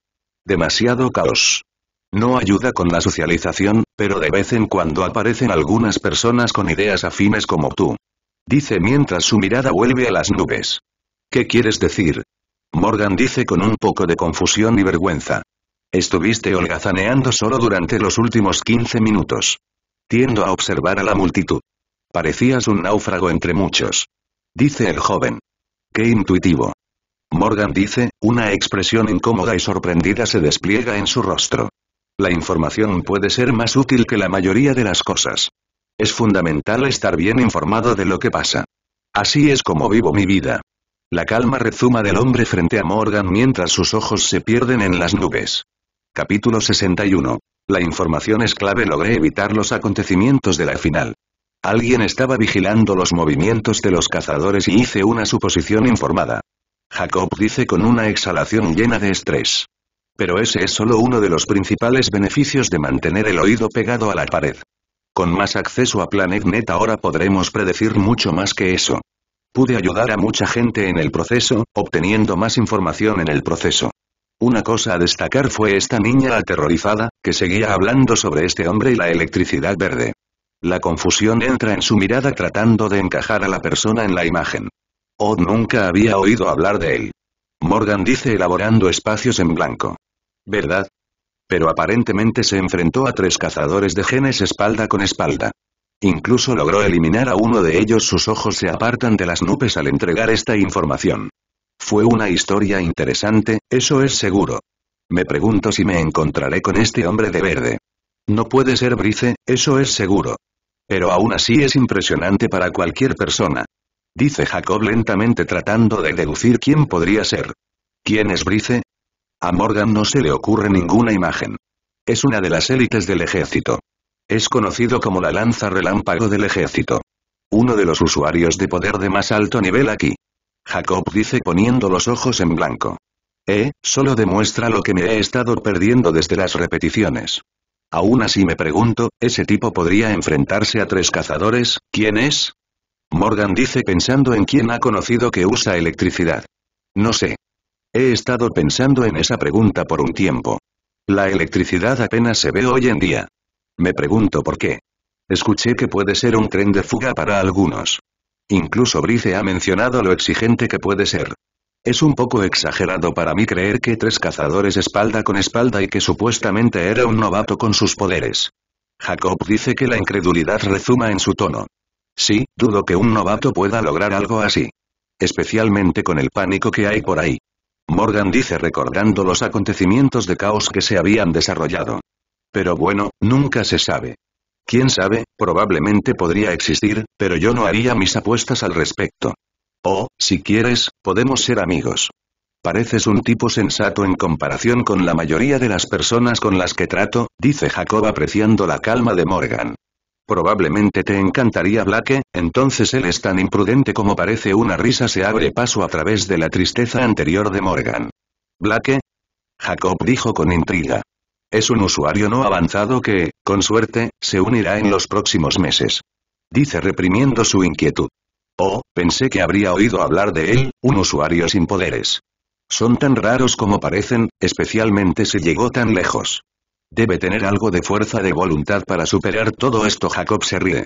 Demasiado caos. No ayuda con la socialización, pero de vez en cuando aparecen algunas personas con ideas afines como tú. Dice mientras su mirada vuelve a las nubes. ¿Qué quieres decir? Morgan dice con un poco de confusión y vergüenza. Estuviste holgazaneando solo durante los últimos 15 minutos. Tiendo a observar a la multitud. Parecías un náufrago entre muchos. Dice el joven. Qué intuitivo. Morgan dice, una expresión incómoda y sorprendida se despliega en su rostro. La información puede ser más útil que la mayoría de las cosas. Es fundamental estar bien informado de lo que pasa. Así es como vivo mi vida. La calma rezuma del hombre frente a Morgan mientras sus ojos se pierden en las nubes. Capítulo 61. La información es clave. Logré evitar los acontecimientos de la final. Alguien estaba vigilando los movimientos de los cazadores y hice una suposición informada. Jacob dice con una exhalación llena de estrés. Pero ese es solo uno de los principales beneficios de mantener el oído pegado a la pared. Con más acceso a PlanetNet ahora podremos predecir mucho más que eso. Pude ayudar a mucha gente en el proceso, obteniendo más información en el proceso. Una cosa a destacar fue esta niña aterrorizada, que seguía hablando sobre este hombre y la electricidad verde. La confusión entra en su mirada tratando de encajar a la persona en la imagen. Odd nunca había oído hablar de él. Morgan dice elaborando espacios en blanco. ¿verdad? Pero aparentemente se enfrentó a tres cazadores de genes espalda con espalda. Incluso logró eliminar a uno de ellos sus ojos se apartan de las nubes al entregar esta información. Fue una historia interesante, eso es seguro. Me pregunto si me encontraré con este hombre de verde. No puede ser Brice, eso es seguro. Pero aún así es impresionante para cualquier persona. Dice Jacob lentamente tratando de deducir quién podría ser. ¿Quién es Brice? A Morgan no se le ocurre ninguna imagen. Es una de las élites del ejército. Es conocido como la lanza relámpago del ejército. Uno de los usuarios de poder de más alto nivel aquí. Jacob dice poniendo los ojos en blanco. Eh, solo demuestra lo que me he estado perdiendo desde las repeticiones. Aún así me pregunto, ¿ese tipo podría enfrentarse a tres cazadores? ¿Quién es? Morgan dice pensando en quién ha conocido que usa electricidad. No sé. He estado pensando en esa pregunta por un tiempo. La electricidad apenas se ve hoy en día. Me pregunto por qué. Escuché que puede ser un tren de fuga para algunos. Incluso Brice ha mencionado lo exigente que puede ser. Es un poco exagerado para mí creer que tres cazadores espalda con espalda y que supuestamente era un novato con sus poderes. Jacob dice que la incredulidad rezuma en su tono. Sí, dudo que un novato pueda lograr algo así. Especialmente con el pánico que hay por ahí. Morgan dice recordando los acontecimientos de caos que se habían desarrollado. Pero bueno, nunca se sabe. Quién sabe, probablemente podría existir, pero yo no haría mis apuestas al respecto. O, si quieres, podemos ser amigos. Pareces un tipo sensato en comparación con la mayoría de las personas con las que trato, dice Jacob apreciando la calma de Morgan. Probablemente te encantaría Blake, entonces él es tan imprudente como parece una risa se abre paso a través de la tristeza anterior de Morgan. Blake? Jacob dijo con intriga. Es un usuario no avanzado que, con suerte, se unirá en los próximos meses. Dice reprimiendo su inquietud. Oh, pensé que habría oído hablar de él, un usuario sin poderes. Son tan raros como parecen, especialmente si llegó tan lejos. Debe tener algo de fuerza de voluntad para superar todo esto. Jacob se ríe.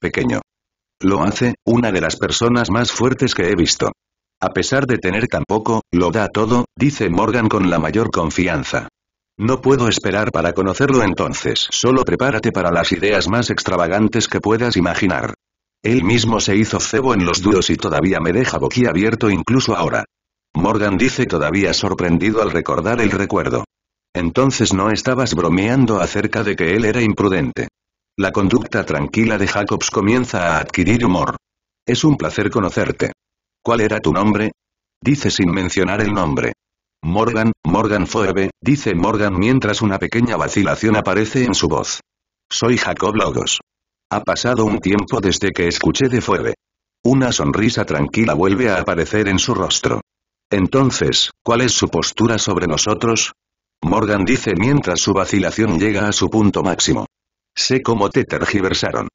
Pequeño. Lo hace, una de las personas más fuertes que he visto. A pesar de tener tan poco, lo da todo, dice Morgan con la mayor confianza. No puedo esperar para conocerlo entonces. Solo prepárate para las ideas más extravagantes que puedas imaginar. Él mismo se hizo cebo en los duros y todavía me deja boquiabierto incluso ahora. Morgan dice todavía sorprendido al recordar el recuerdo. Entonces no estabas bromeando acerca de que él era imprudente. La conducta tranquila de Jacobs comienza a adquirir humor. Es un placer conocerte. ¿Cuál era tu nombre? Dice sin mencionar el nombre. Morgan, Morgan Fuebe, dice Morgan mientras una pequeña vacilación aparece en su voz. Soy Jacob Logos. Ha pasado un tiempo desde que escuché de Fuebe. Una sonrisa tranquila vuelve a aparecer en su rostro. Entonces, ¿cuál es su postura sobre nosotros? Morgan dice mientras su vacilación llega a su punto máximo. Sé cómo te tergiversaron.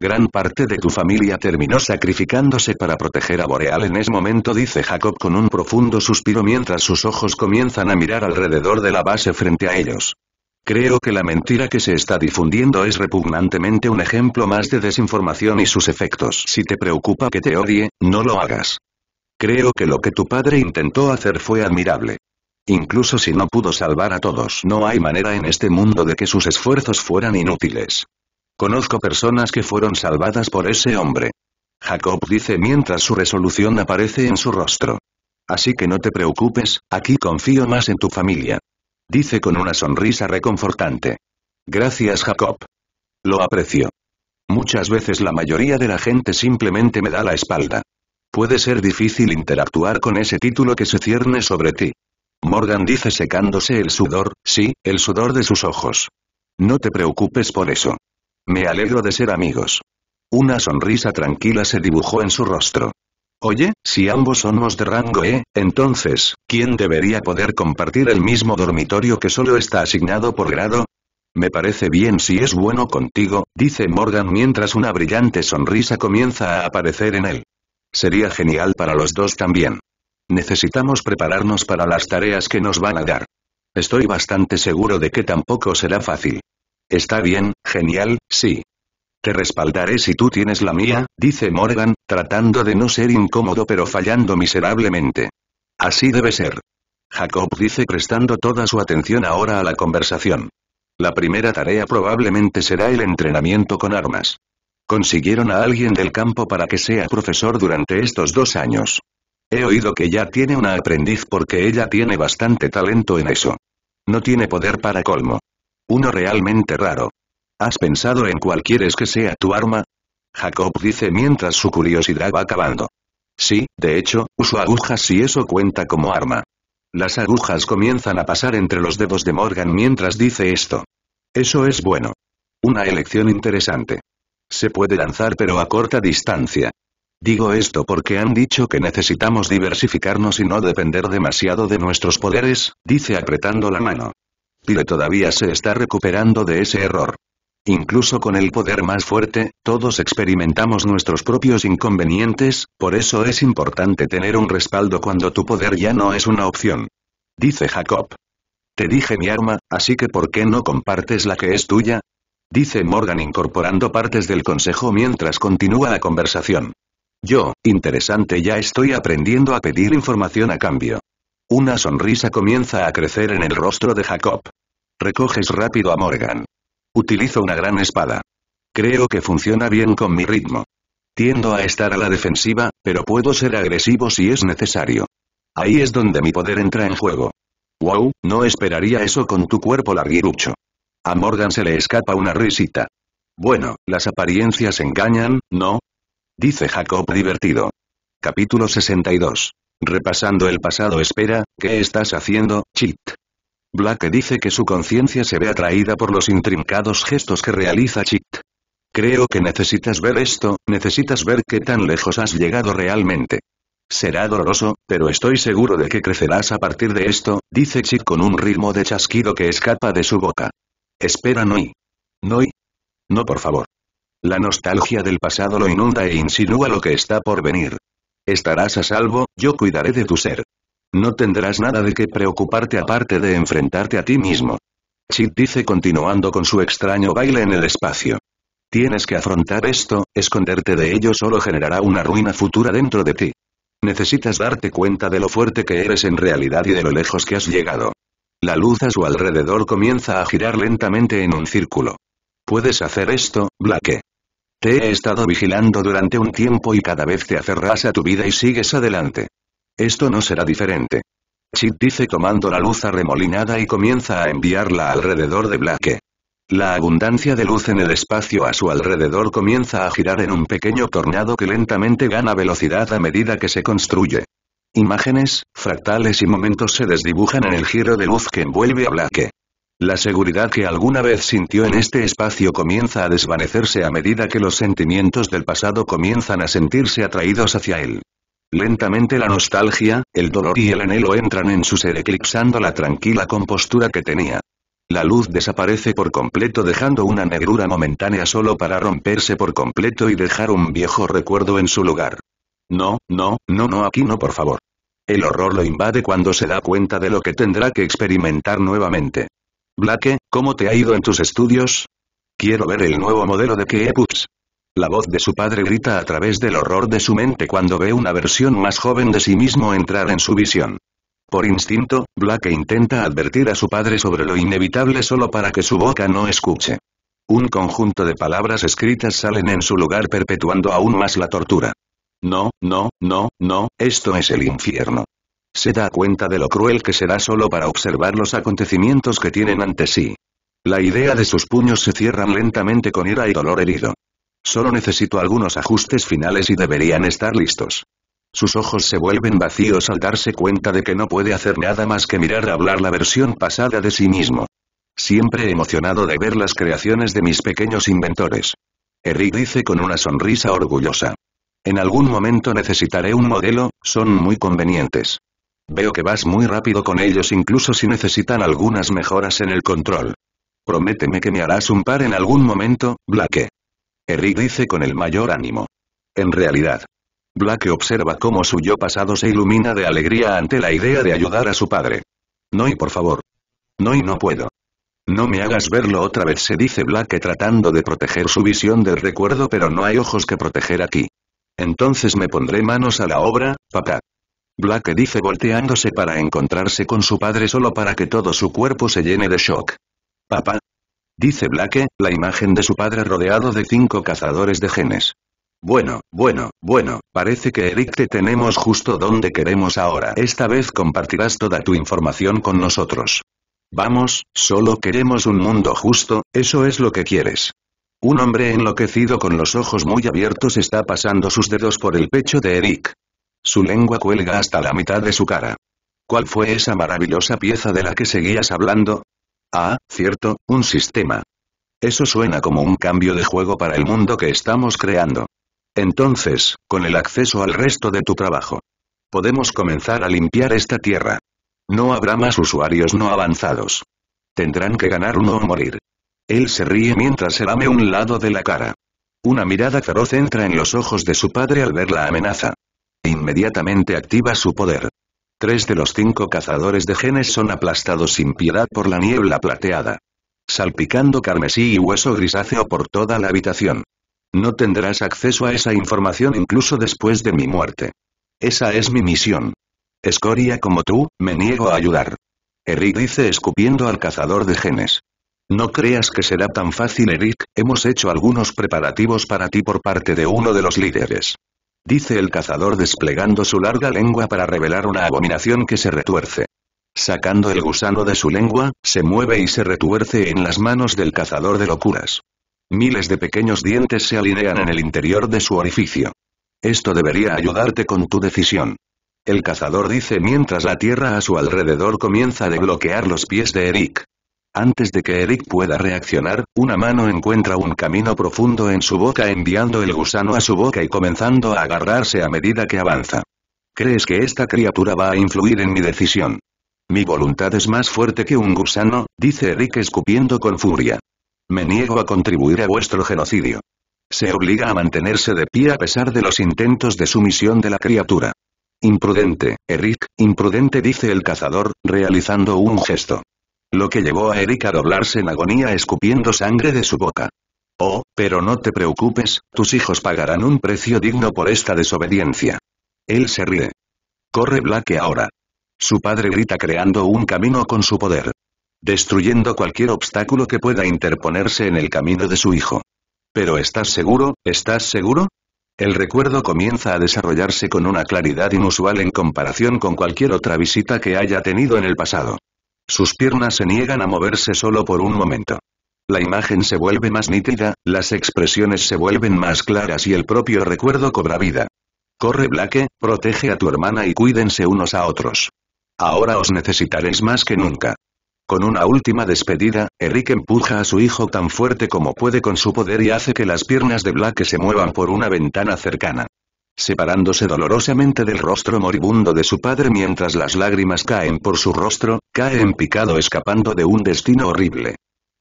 Gran parte de tu familia terminó sacrificándose para proteger a Boreal en ese momento dice Jacob con un profundo suspiro mientras sus ojos comienzan a mirar alrededor de la base frente a ellos. Creo que la mentira que se está difundiendo es repugnantemente un ejemplo más de desinformación y sus efectos. Si te preocupa que te odie, no lo hagas. Creo que lo que tu padre intentó hacer fue admirable. Incluso si no pudo salvar a todos no hay manera en este mundo de que sus esfuerzos fueran inútiles. Conozco personas que fueron salvadas por ese hombre. Jacob dice mientras su resolución aparece en su rostro. Así que no te preocupes, aquí confío más en tu familia. Dice con una sonrisa reconfortante. Gracias Jacob. Lo aprecio. Muchas veces la mayoría de la gente simplemente me da la espalda. Puede ser difícil interactuar con ese título que se cierne sobre ti. Morgan dice secándose el sudor, sí, el sudor de sus ojos. No te preocupes por eso. Me alegro de ser amigos. Una sonrisa tranquila se dibujó en su rostro. Oye, si ambos somos de rango E, entonces, ¿quién debería poder compartir el mismo dormitorio que solo está asignado por grado? Me parece bien si es bueno contigo, dice Morgan mientras una brillante sonrisa comienza a aparecer en él. Sería genial para los dos también. Necesitamos prepararnos para las tareas que nos van a dar. Estoy bastante seguro de que tampoco será fácil. Está bien, genial, sí. Te respaldaré si tú tienes la mía, dice Morgan, tratando de no ser incómodo pero fallando miserablemente. Así debe ser. Jacob dice prestando toda su atención ahora a la conversación. La primera tarea probablemente será el entrenamiento con armas. Consiguieron a alguien del campo para que sea profesor durante estos dos años. He oído que ya tiene una aprendiz porque ella tiene bastante talento en eso. No tiene poder para colmo. Uno realmente raro. ¿Has pensado en cuál quieres que sea tu arma? Jacob dice mientras su curiosidad va acabando. Sí, de hecho, uso agujas si eso cuenta como arma. Las agujas comienzan a pasar entre los dedos de Morgan mientras dice esto. Eso es bueno. Una elección interesante. Se puede lanzar pero a corta distancia. Digo esto porque han dicho que necesitamos diversificarnos y no depender demasiado de nuestros poderes, dice apretando la mano. Pire todavía se está recuperando de ese error. Incluso con el poder más fuerte, todos experimentamos nuestros propios inconvenientes, por eso es importante tener un respaldo cuando tu poder ya no es una opción. Dice Jacob. Te dije mi arma, así que ¿por qué no compartes la que es tuya? Dice Morgan incorporando partes del consejo mientras continúa la conversación. Yo, interesante ya estoy aprendiendo a pedir información a cambio. Una sonrisa comienza a crecer en el rostro de Jacob. Recoges rápido a Morgan. Utilizo una gran espada. Creo que funciona bien con mi ritmo. Tiendo a estar a la defensiva, pero puedo ser agresivo si es necesario. Ahí es donde mi poder entra en juego. Wow, no esperaría eso con tu cuerpo larguirucho. A Morgan se le escapa una risita. Bueno, las apariencias engañan, ¿no? dice Jacob divertido. Capítulo 62. Repasando el pasado espera, ¿qué estás haciendo, Chit? Black dice que su conciencia se ve atraída por los intrincados gestos que realiza Chit. Creo que necesitas ver esto, necesitas ver qué tan lejos has llegado realmente. Será doloroso, pero estoy seguro de que crecerás a partir de esto, dice Chit con un ritmo de chasquido que escapa de su boca. Espera Noi. Noi. No por favor. La nostalgia del pasado lo inunda e insinúa lo que está por venir. Estarás a salvo, yo cuidaré de tu ser. No tendrás nada de qué preocuparte aparte de enfrentarte a ti mismo. Chit dice continuando con su extraño baile en el espacio. Tienes que afrontar esto, esconderte de ello solo generará una ruina futura dentro de ti. Necesitas darte cuenta de lo fuerte que eres en realidad y de lo lejos que has llegado. La luz a su alrededor comienza a girar lentamente en un círculo. Puedes hacer esto, Blaque. Te he estado vigilando durante un tiempo y cada vez te aferras a tu vida y sigues adelante. Esto no será diferente. Chip dice tomando la luz arremolinada y comienza a enviarla alrededor de Blake. La abundancia de luz en el espacio a su alrededor comienza a girar en un pequeño tornado que lentamente gana velocidad a medida que se construye. Imágenes, fractales y momentos se desdibujan en el giro de luz que envuelve a Blake. La seguridad que alguna vez sintió en este espacio comienza a desvanecerse a medida que los sentimientos del pasado comienzan a sentirse atraídos hacia él. Lentamente la nostalgia, el dolor y el anhelo entran en su ser eclipsando la tranquila compostura que tenía. La luz desaparece por completo dejando una negrura momentánea solo para romperse por completo y dejar un viejo recuerdo en su lugar. No, no, no, no, aquí no, por favor. El horror lo invade cuando se da cuenta de lo que tendrá que experimentar nuevamente. Blake, ¿cómo te ha ido en tus estudios? Quiero ver el nuevo modelo de Kepus. La voz de su padre grita a través del horror de su mente cuando ve una versión más joven de sí mismo entrar en su visión. Por instinto, Blake intenta advertir a su padre sobre lo inevitable solo para que su boca no escuche. Un conjunto de palabras escritas salen en su lugar perpetuando aún más la tortura. No, no, no, no, esto es el infierno. Se da cuenta de lo cruel que será solo para observar los acontecimientos que tienen ante sí. La idea de sus puños se cierran lentamente con ira y dolor herido. Solo necesito algunos ajustes finales y deberían estar listos. Sus ojos se vuelven vacíos al darse cuenta de que no puede hacer nada más que mirar a hablar la versión pasada de sí mismo. Siempre emocionado de ver las creaciones de mis pequeños inventores. Eric dice con una sonrisa orgullosa. En algún momento necesitaré un modelo, son muy convenientes. Veo que vas muy rápido con ellos incluso si necesitan algunas mejoras en el control. Prométeme que me harás un par en algún momento, Blake. Eric dice con el mayor ánimo. En realidad. Blake observa cómo su yo pasado se ilumina de alegría ante la idea de ayudar a su padre. No y por favor. No y no puedo. No me hagas verlo otra vez se dice Blake tratando de proteger su visión del recuerdo pero no hay ojos que proteger aquí. Entonces me pondré manos a la obra, papá. Black dice volteándose para encontrarse con su padre solo para que todo su cuerpo se llene de shock. Papá. Dice Blake, la imagen de su padre rodeado de cinco cazadores de genes. Bueno, bueno, bueno, parece que Eric te tenemos justo donde queremos ahora. Esta vez compartirás toda tu información con nosotros. Vamos, solo queremos un mundo justo, eso es lo que quieres. Un hombre enloquecido con los ojos muy abiertos está pasando sus dedos por el pecho de Eric. Su lengua cuelga hasta la mitad de su cara. ¿Cuál fue esa maravillosa pieza de la que seguías hablando? Ah, cierto, un sistema. Eso suena como un cambio de juego para el mundo que estamos creando. Entonces, con el acceso al resto de tu trabajo, podemos comenzar a limpiar esta tierra. No habrá más usuarios no avanzados. Tendrán que ganar uno o morir. Él se ríe mientras se lame un lado de la cara. Una mirada feroz entra en los ojos de su padre al ver la amenaza. E inmediatamente activa su poder. Tres de los cinco cazadores de genes son aplastados sin piedad por la niebla plateada. Salpicando carmesí y hueso grisáceo por toda la habitación. No tendrás acceso a esa información incluso después de mi muerte. Esa es mi misión. Escoria como tú, me niego a ayudar. Eric dice escupiendo al cazador de genes. No creas que será tan fácil Eric, hemos hecho algunos preparativos para ti por parte de uno de los líderes dice el cazador desplegando su larga lengua para revelar una abominación que se retuerce. Sacando el gusano de su lengua, se mueve y se retuerce en las manos del cazador de locuras. Miles de pequeños dientes se alinean en el interior de su orificio. Esto debería ayudarte con tu decisión. El cazador dice mientras la tierra a su alrededor comienza a desbloquear los pies de Eric. Antes de que Eric pueda reaccionar, una mano encuentra un camino profundo en su boca enviando el gusano a su boca y comenzando a agarrarse a medida que avanza. ¿Crees que esta criatura va a influir en mi decisión? Mi voluntad es más fuerte que un gusano, dice Eric escupiendo con furia. Me niego a contribuir a vuestro genocidio. Se obliga a mantenerse de pie a pesar de los intentos de sumisión de la criatura. Imprudente, Eric, imprudente dice el cazador, realizando un gesto. Lo que llevó a Eric a doblarse en agonía escupiendo sangre de su boca. Oh, pero no te preocupes, tus hijos pagarán un precio digno por esta desobediencia. Él se ríe. Corre Black ahora. Su padre grita creando un camino con su poder. Destruyendo cualquier obstáculo que pueda interponerse en el camino de su hijo. Pero ¿estás seguro? ¿Estás seguro? El recuerdo comienza a desarrollarse con una claridad inusual en comparación con cualquier otra visita que haya tenido en el pasado. Sus piernas se niegan a moverse solo por un momento. La imagen se vuelve más nítida, las expresiones se vuelven más claras y el propio recuerdo cobra vida. Corre Blake, protege a tu hermana y cuídense unos a otros. Ahora os necesitaréis más que nunca. Con una última despedida, Eric empuja a su hijo tan fuerte como puede con su poder y hace que las piernas de Blake se muevan por una ventana cercana separándose dolorosamente del rostro moribundo de su padre mientras las lágrimas caen por su rostro, cae en picado escapando de un destino horrible.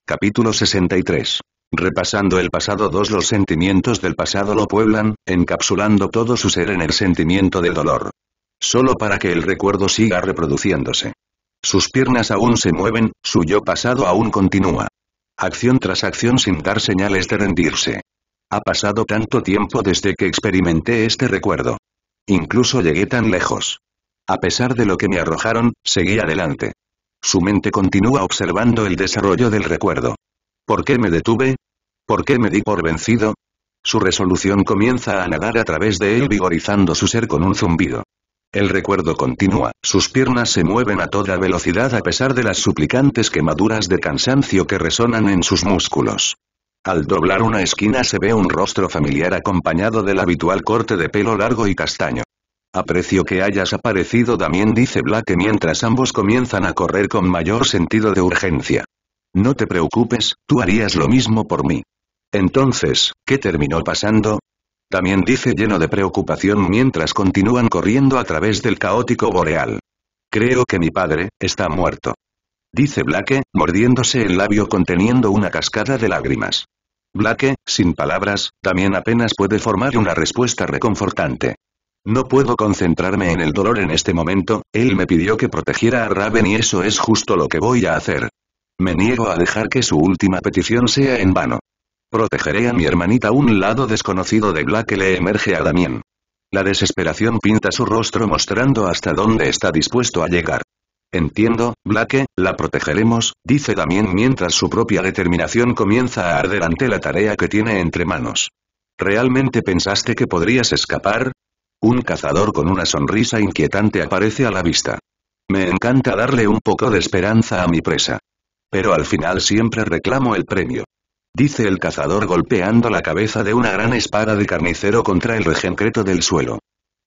Capítulo 63. Repasando el pasado 2 Los sentimientos del pasado lo pueblan, encapsulando todo su ser en el sentimiento de dolor. Solo para que el recuerdo siga reproduciéndose. Sus piernas aún se mueven, su yo pasado aún continúa. Acción tras acción sin dar señales de rendirse. Ha pasado tanto tiempo desde que experimenté este recuerdo. Incluso llegué tan lejos. A pesar de lo que me arrojaron, seguí adelante. Su mente continúa observando el desarrollo del recuerdo. ¿Por qué me detuve? ¿Por qué me di por vencido? Su resolución comienza a nadar a través de él vigorizando su ser con un zumbido. El recuerdo continúa, sus piernas se mueven a toda velocidad a pesar de las suplicantes quemaduras de cansancio que resonan en sus músculos. Al doblar una esquina se ve un rostro familiar acompañado del habitual corte de pelo largo y castaño. Aprecio que hayas aparecido Damien dice Black mientras ambos comienzan a correr con mayor sentido de urgencia. No te preocupes, tú harías lo mismo por mí. Entonces, ¿qué terminó pasando? También dice lleno de preocupación mientras continúan corriendo a través del caótico boreal. Creo que mi padre, está muerto dice Blake, mordiéndose el labio conteniendo una cascada de lágrimas. Blake, sin palabras, también apenas puede formar una respuesta reconfortante. No puedo concentrarme en el dolor en este momento, él me pidió que protegiera a Raven y eso es justo lo que voy a hacer. Me niego a dejar que su última petición sea en vano. Protegeré a mi hermanita. Un lado desconocido de Blake le emerge a Damien. La desesperación pinta su rostro mostrando hasta dónde está dispuesto a llegar. Entiendo, Blake, la protegeremos, dice Damien mientras su propia determinación comienza a arder ante la tarea que tiene entre manos. ¿Realmente pensaste que podrías escapar? Un cazador con una sonrisa inquietante aparece a la vista. Me encanta darle un poco de esperanza a mi presa. Pero al final siempre reclamo el premio. Dice el cazador golpeando la cabeza de una gran espada de carnicero contra el regencreto del suelo.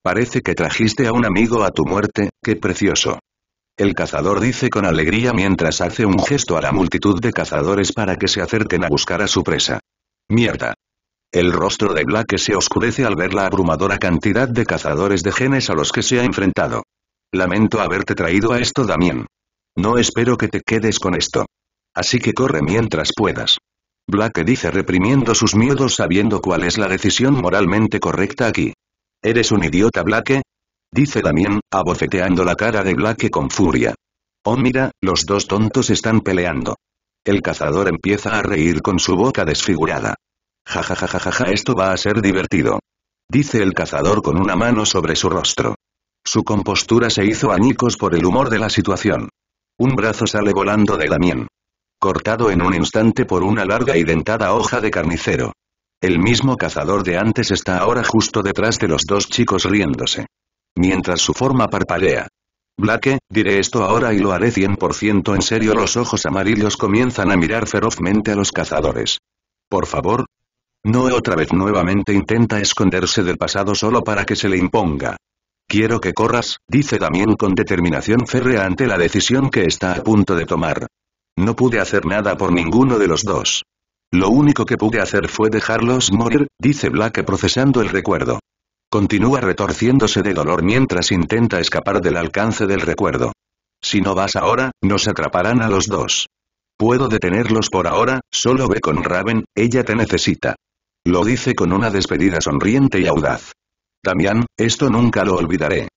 Parece que trajiste a un amigo a tu muerte, qué precioso. El cazador dice con alegría mientras hace un gesto a la multitud de cazadores para que se acerquen a buscar a su presa. Mierda. El rostro de Black se oscurece al ver la abrumadora cantidad de cazadores de genes a los que se ha enfrentado. Lamento haberte traído a esto, Damien. No espero que te quedes con esto. Así que corre mientras puedas. Black dice reprimiendo sus miedos sabiendo cuál es la decisión moralmente correcta aquí. Eres un idiota Black, Dice Damien, abofeteando la cara de Blake con furia. Oh mira, los dos tontos están peleando. El cazador empieza a reír con su boca desfigurada. Ja esto va a ser divertido. Dice el cazador con una mano sobre su rostro. Su compostura se hizo añicos por el humor de la situación. Un brazo sale volando de Damien. Cortado en un instante por una larga y dentada hoja de carnicero. El mismo cazador de antes está ahora justo detrás de los dos chicos riéndose mientras su forma parpadea. Blake, diré esto ahora y lo haré 100% en serio. Los ojos amarillos comienzan a mirar ferozmente a los cazadores. Por favor. no otra vez nuevamente intenta esconderse del pasado solo para que se le imponga. Quiero que corras, dice Damien con determinación férrea ante la decisión que está a punto de tomar. No pude hacer nada por ninguno de los dos. Lo único que pude hacer fue dejarlos morir, dice Blake procesando el recuerdo. Continúa retorciéndose de dolor mientras intenta escapar del alcance del recuerdo. Si no vas ahora, nos atraparán a los dos. Puedo detenerlos por ahora, solo ve con Raven, ella te necesita. Lo dice con una despedida sonriente y audaz. Damián, esto nunca lo olvidaré.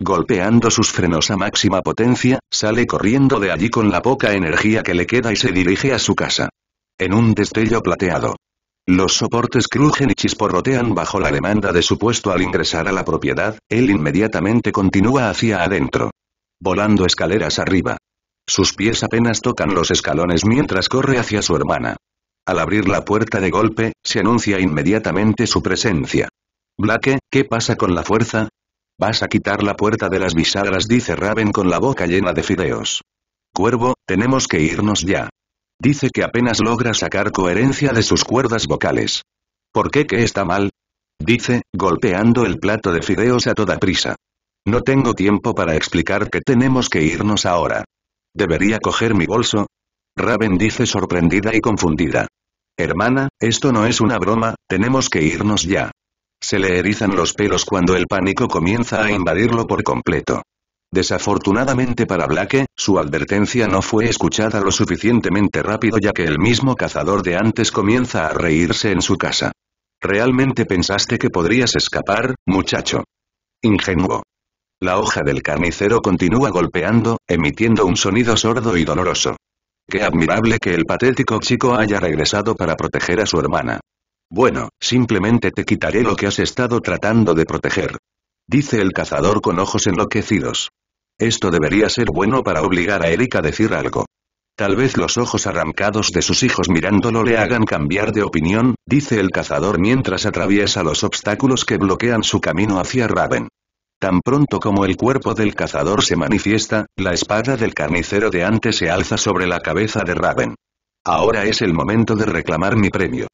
Golpeando sus frenos a máxima potencia, sale corriendo de allí con la poca energía que le queda y se dirige a su casa. En un destello plateado. Los soportes crujen y chisporrotean bajo la demanda de su puesto al ingresar a la propiedad, él inmediatamente continúa hacia adentro. Volando escaleras arriba. Sus pies apenas tocan los escalones mientras corre hacia su hermana. Al abrir la puerta de golpe, se anuncia inmediatamente su presencia. Blake, ¿qué pasa con la fuerza? Vas a quitar la puerta de las bisagras, dice Raven con la boca llena de fideos. Cuervo, tenemos que irnos ya. Dice que apenas logra sacar coherencia de sus cuerdas vocales. ¿Por qué que está mal? Dice, golpeando el plato de fideos a toda prisa. No tengo tiempo para explicar que tenemos que irnos ahora. ¿Debería coger mi bolso? Raven dice sorprendida y confundida. Hermana, esto no es una broma, tenemos que irnos ya. Se le erizan los pelos cuando el pánico comienza a invadirlo por completo. Desafortunadamente para Blake, su advertencia no fue escuchada lo suficientemente rápido ya que el mismo cazador de antes comienza a reírse en su casa. ¿Realmente pensaste que podrías escapar, muchacho? Ingenuo. La hoja del carnicero continúa golpeando, emitiendo un sonido sordo y doloroso. Qué admirable que el patético chico haya regresado para proteger a su hermana. Bueno, simplemente te quitaré lo que has estado tratando de proteger dice el cazador con ojos enloquecidos. Esto debería ser bueno para obligar a Erika a decir algo. Tal vez los ojos arrancados de sus hijos mirándolo le hagan cambiar de opinión, dice el cazador mientras atraviesa los obstáculos que bloquean su camino hacia Raven. Tan pronto como el cuerpo del cazador se manifiesta, la espada del carnicero de antes se alza sobre la cabeza de Raven. Ahora es el momento de reclamar mi premio.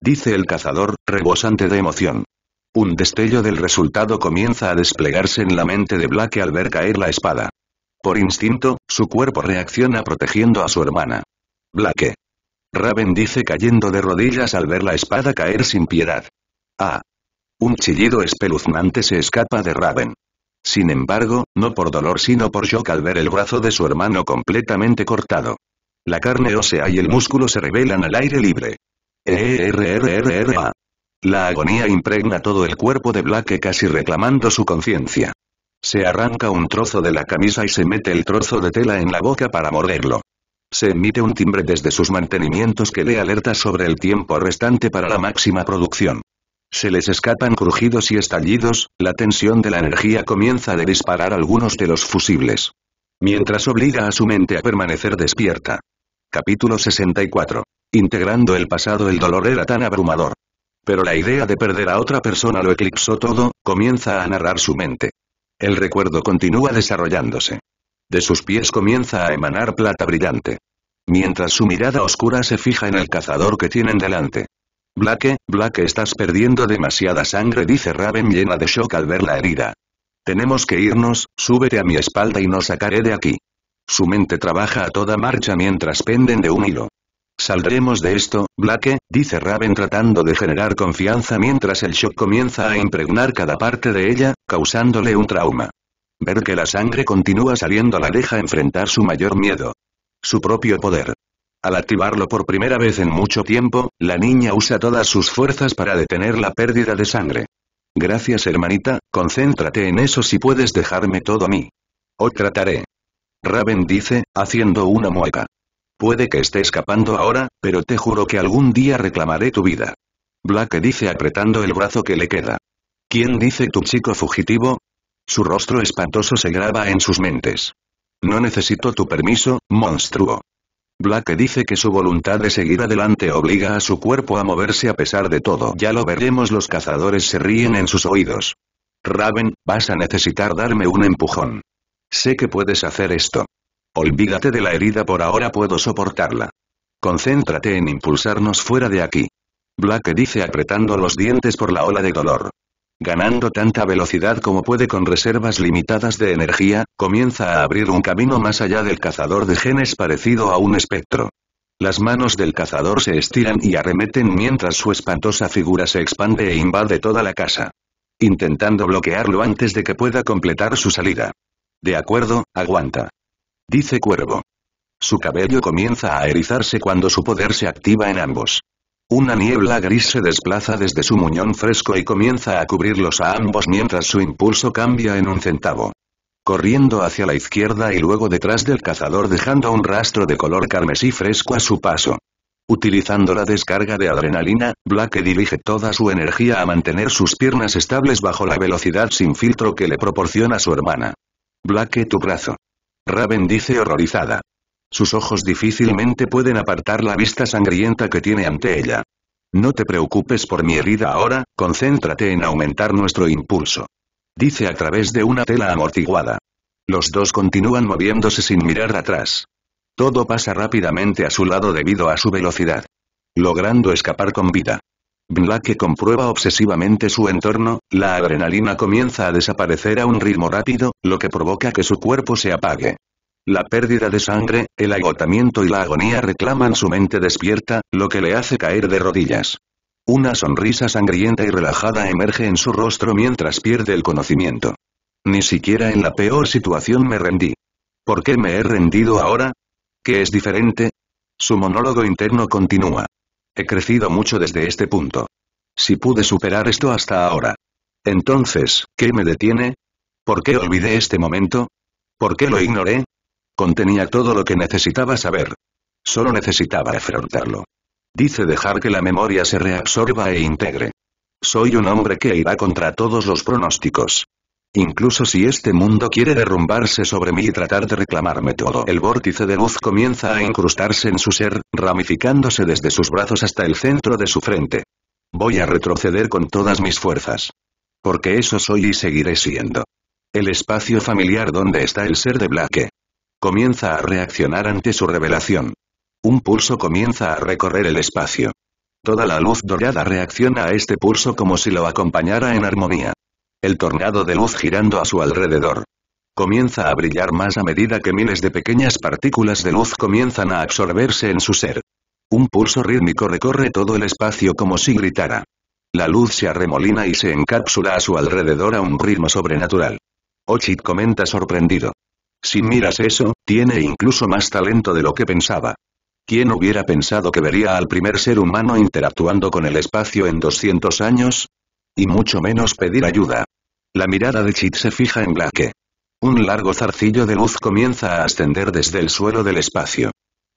Dice el cazador, rebosante de emoción. Un destello del resultado comienza a desplegarse en la mente de Black al ver caer la espada. Por instinto, su cuerpo reacciona protegiendo a su hermana. Black. Raven dice cayendo de rodillas al ver la espada caer sin piedad. Ah. Un chillido espeluznante se escapa de Raven. Sin embargo, no por dolor sino por shock al ver el brazo de su hermano completamente cortado. La carne ósea y el músculo se revelan al aire libre. E, a. La agonía impregna todo el cuerpo de Blake casi reclamando su conciencia. Se arranca un trozo de la camisa y se mete el trozo de tela en la boca para morderlo. Se emite un timbre desde sus mantenimientos que le alerta sobre el tiempo restante para la máxima producción. Se les escapan crujidos y estallidos, la tensión de la energía comienza a disparar algunos de los fusibles. Mientras obliga a su mente a permanecer despierta. Capítulo 64. Integrando el pasado el dolor era tan abrumador, pero la idea de perder a otra persona lo eclipsó todo, comienza a narrar su mente. El recuerdo continúa desarrollándose. De sus pies comienza a emanar plata brillante. Mientras su mirada oscura se fija en el cazador que tienen delante. Blake, Blake estás perdiendo demasiada sangre dice Raven llena de shock al ver la herida. Tenemos que irnos, súbete a mi espalda y nos sacaré de aquí. Su mente trabaja a toda marcha mientras penden de un hilo. Saldremos de esto, Blake, dice Raven tratando de generar confianza mientras el shock comienza a impregnar cada parte de ella, causándole un trauma. Ver que la sangre continúa saliendo la deja enfrentar su mayor miedo. Su propio poder. Al activarlo por primera vez en mucho tiempo, la niña usa todas sus fuerzas para detener la pérdida de sangre. Gracias hermanita, concéntrate en eso si puedes dejarme todo a mí. O trataré. Raven dice, haciendo una mueca. Puede que esté escapando ahora, pero te juro que algún día reclamaré tu vida. Black dice apretando el brazo que le queda. ¿Quién dice tu chico fugitivo? Su rostro espantoso se graba en sus mentes. No necesito tu permiso, monstruo. Black dice que su voluntad de seguir adelante obliga a su cuerpo a moverse a pesar de todo. Ya lo veremos los cazadores se ríen en sus oídos. Raven, vas a necesitar darme un empujón. Sé que puedes hacer esto. Olvídate de la herida por ahora puedo soportarla. Concéntrate en impulsarnos fuera de aquí. Black dice apretando los dientes por la ola de dolor. Ganando tanta velocidad como puede con reservas limitadas de energía, comienza a abrir un camino más allá del cazador de genes parecido a un espectro. Las manos del cazador se estiran y arremeten mientras su espantosa figura se expande e invade toda la casa. Intentando bloquearlo antes de que pueda completar su salida. De acuerdo, aguanta. Dice Cuervo. Su cabello comienza a erizarse cuando su poder se activa en ambos. Una niebla gris se desplaza desde su muñón fresco y comienza a cubrirlos a ambos mientras su impulso cambia en un centavo. Corriendo hacia la izquierda y luego detrás del cazador dejando un rastro de color carmesí fresco a su paso. Utilizando la descarga de adrenalina, Black dirige toda su energía a mantener sus piernas estables bajo la velocidad sin filtro que le proporciona su hermana. Black tu brazo. Raven dice horrorizada. Sus ojos difícilmente pueden apartar la vista sangrienta que tiene ante ella. No te preocupes por mi herida ahora, concéntrate en aumentar nuestro impulso. Dice a través de una tela amortiguada. Los dos continúan moviéndose sin mirar atrás. Todo pasa rápidamente a su lado debido a su velocidad. Logrando escapar con vida que comprueba obsesivamente su entorno, la adrenalina comienza a desaparecer a un ritmo rápido, lo que provoca que su cuerpo se apague. La pérdida de sangre, el agotamiento y la agonía reclaman su mente despierta, lo que le hace caer de rodillas. Una sonrisa sangrienta y relajada emerge en su rostro mientras pierde el conocimiento. Ni siquiera en la peor situación me rendí. ¿Por qué me he rendido ahora? ¿Qué es diferente? Su monólogo interno continúa. He crecido mucho desde este punto. Si pude superar esto hasta ahora. Entonces, ¿qué me detiene? ¿Por qué olvidé este momento? ¿Por qué lo ignoré? Contenía todo lo que necesitaba saber. Solo necesitaba afrontarlo. Dice dejar que la memoria se reabsorba e integre. Soy un hombre que irá contra todos los pronósticos. Incluso si este mundo quiere derrumbarse sobre mí y tratar de reclamarme todo. El vórtice de luz comienza a incrustarse en su ser, ramificándose desde sus brazos hasta el centro de su frente. Voy a retroceder con todas mis fuerzas. Porque eso soy y seguiré siendo. El espacio familiar donde está el ser de Blake. Comienza a reaccionar ante su revelación. Un pulso comienza a recorrer el espacio. Toda la luz dorada reacciona a este pulso como si lo acompañara en armonía el tornado de luz girando a su alrededor. Comienza a brillar más a medida que miles de pequeñas partículas de luz comienzan a absorberse en su ser. Un pulso rítmico recorre todo el espacio como si gritara. La luz se arremolina y se encapsula a su alrededor a un ritmo sobrenatural. Ochit comenta sorprendido. Si miras eso, tiene incluso más talento de lo que pensaba. ¿Quién hubiera pensado que vería al primer ser humano interactuando con el espacio en 200 años? Y mucho menos pedir ayuda. La mirada de Chit se fija en Blake. Un largo zarcillo de luz comienza a ascender desde el suelo del espacio.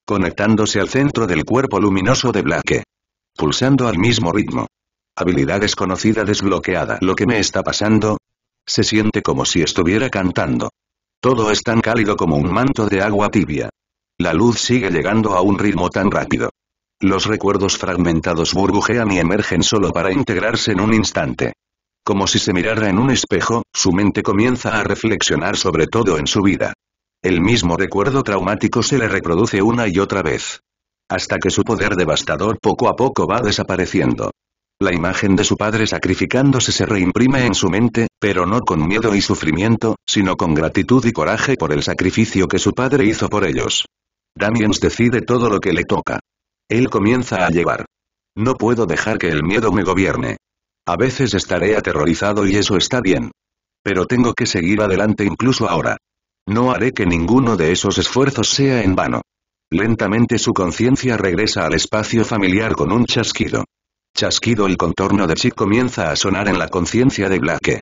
Conectándose al centro del cuerpo luminoso de Blake. Pulsando al mismo ritmo. Habilidad desconocida desbloqueada. Lo que me está pasando. Se siente como si estuviera cantando. Todo es tan cálido como un manto de agua tibia. La luz sigue llegando a un ritmo tan rápido. Los recuerdos fragmentados burbujean y emergen solo para integrarse en un instante. Como si se mirara en un espejo, su mente comienza a reflexionar sobre todo en su vida. El mismo recuerdo traumático se le reproduce una y otra vez. Hasta que su poder devastador poco a poco va desapareciendo. La imagen de su padre sacrificándose se reimprime en su mente, pero no con miedo y sufrimiento, sino con gratitud y coraje por el sacrificio que su padre hizo por ellos. Damiens decide todo lo que le toca. Él comienza a llevar. No puedo dejar que el miedo me gobierne. A veces estaré aterrorizado y eso está bien. Pero tengo que seguir adelante incluso ahora. No haré que ninguno de esos esfuerzos sea en vano. Lentamente su conciencia regresa al espacio familiar con un chasquido. Chasquido el contorno de Chit comienza a sonar en la conciencia de Blake.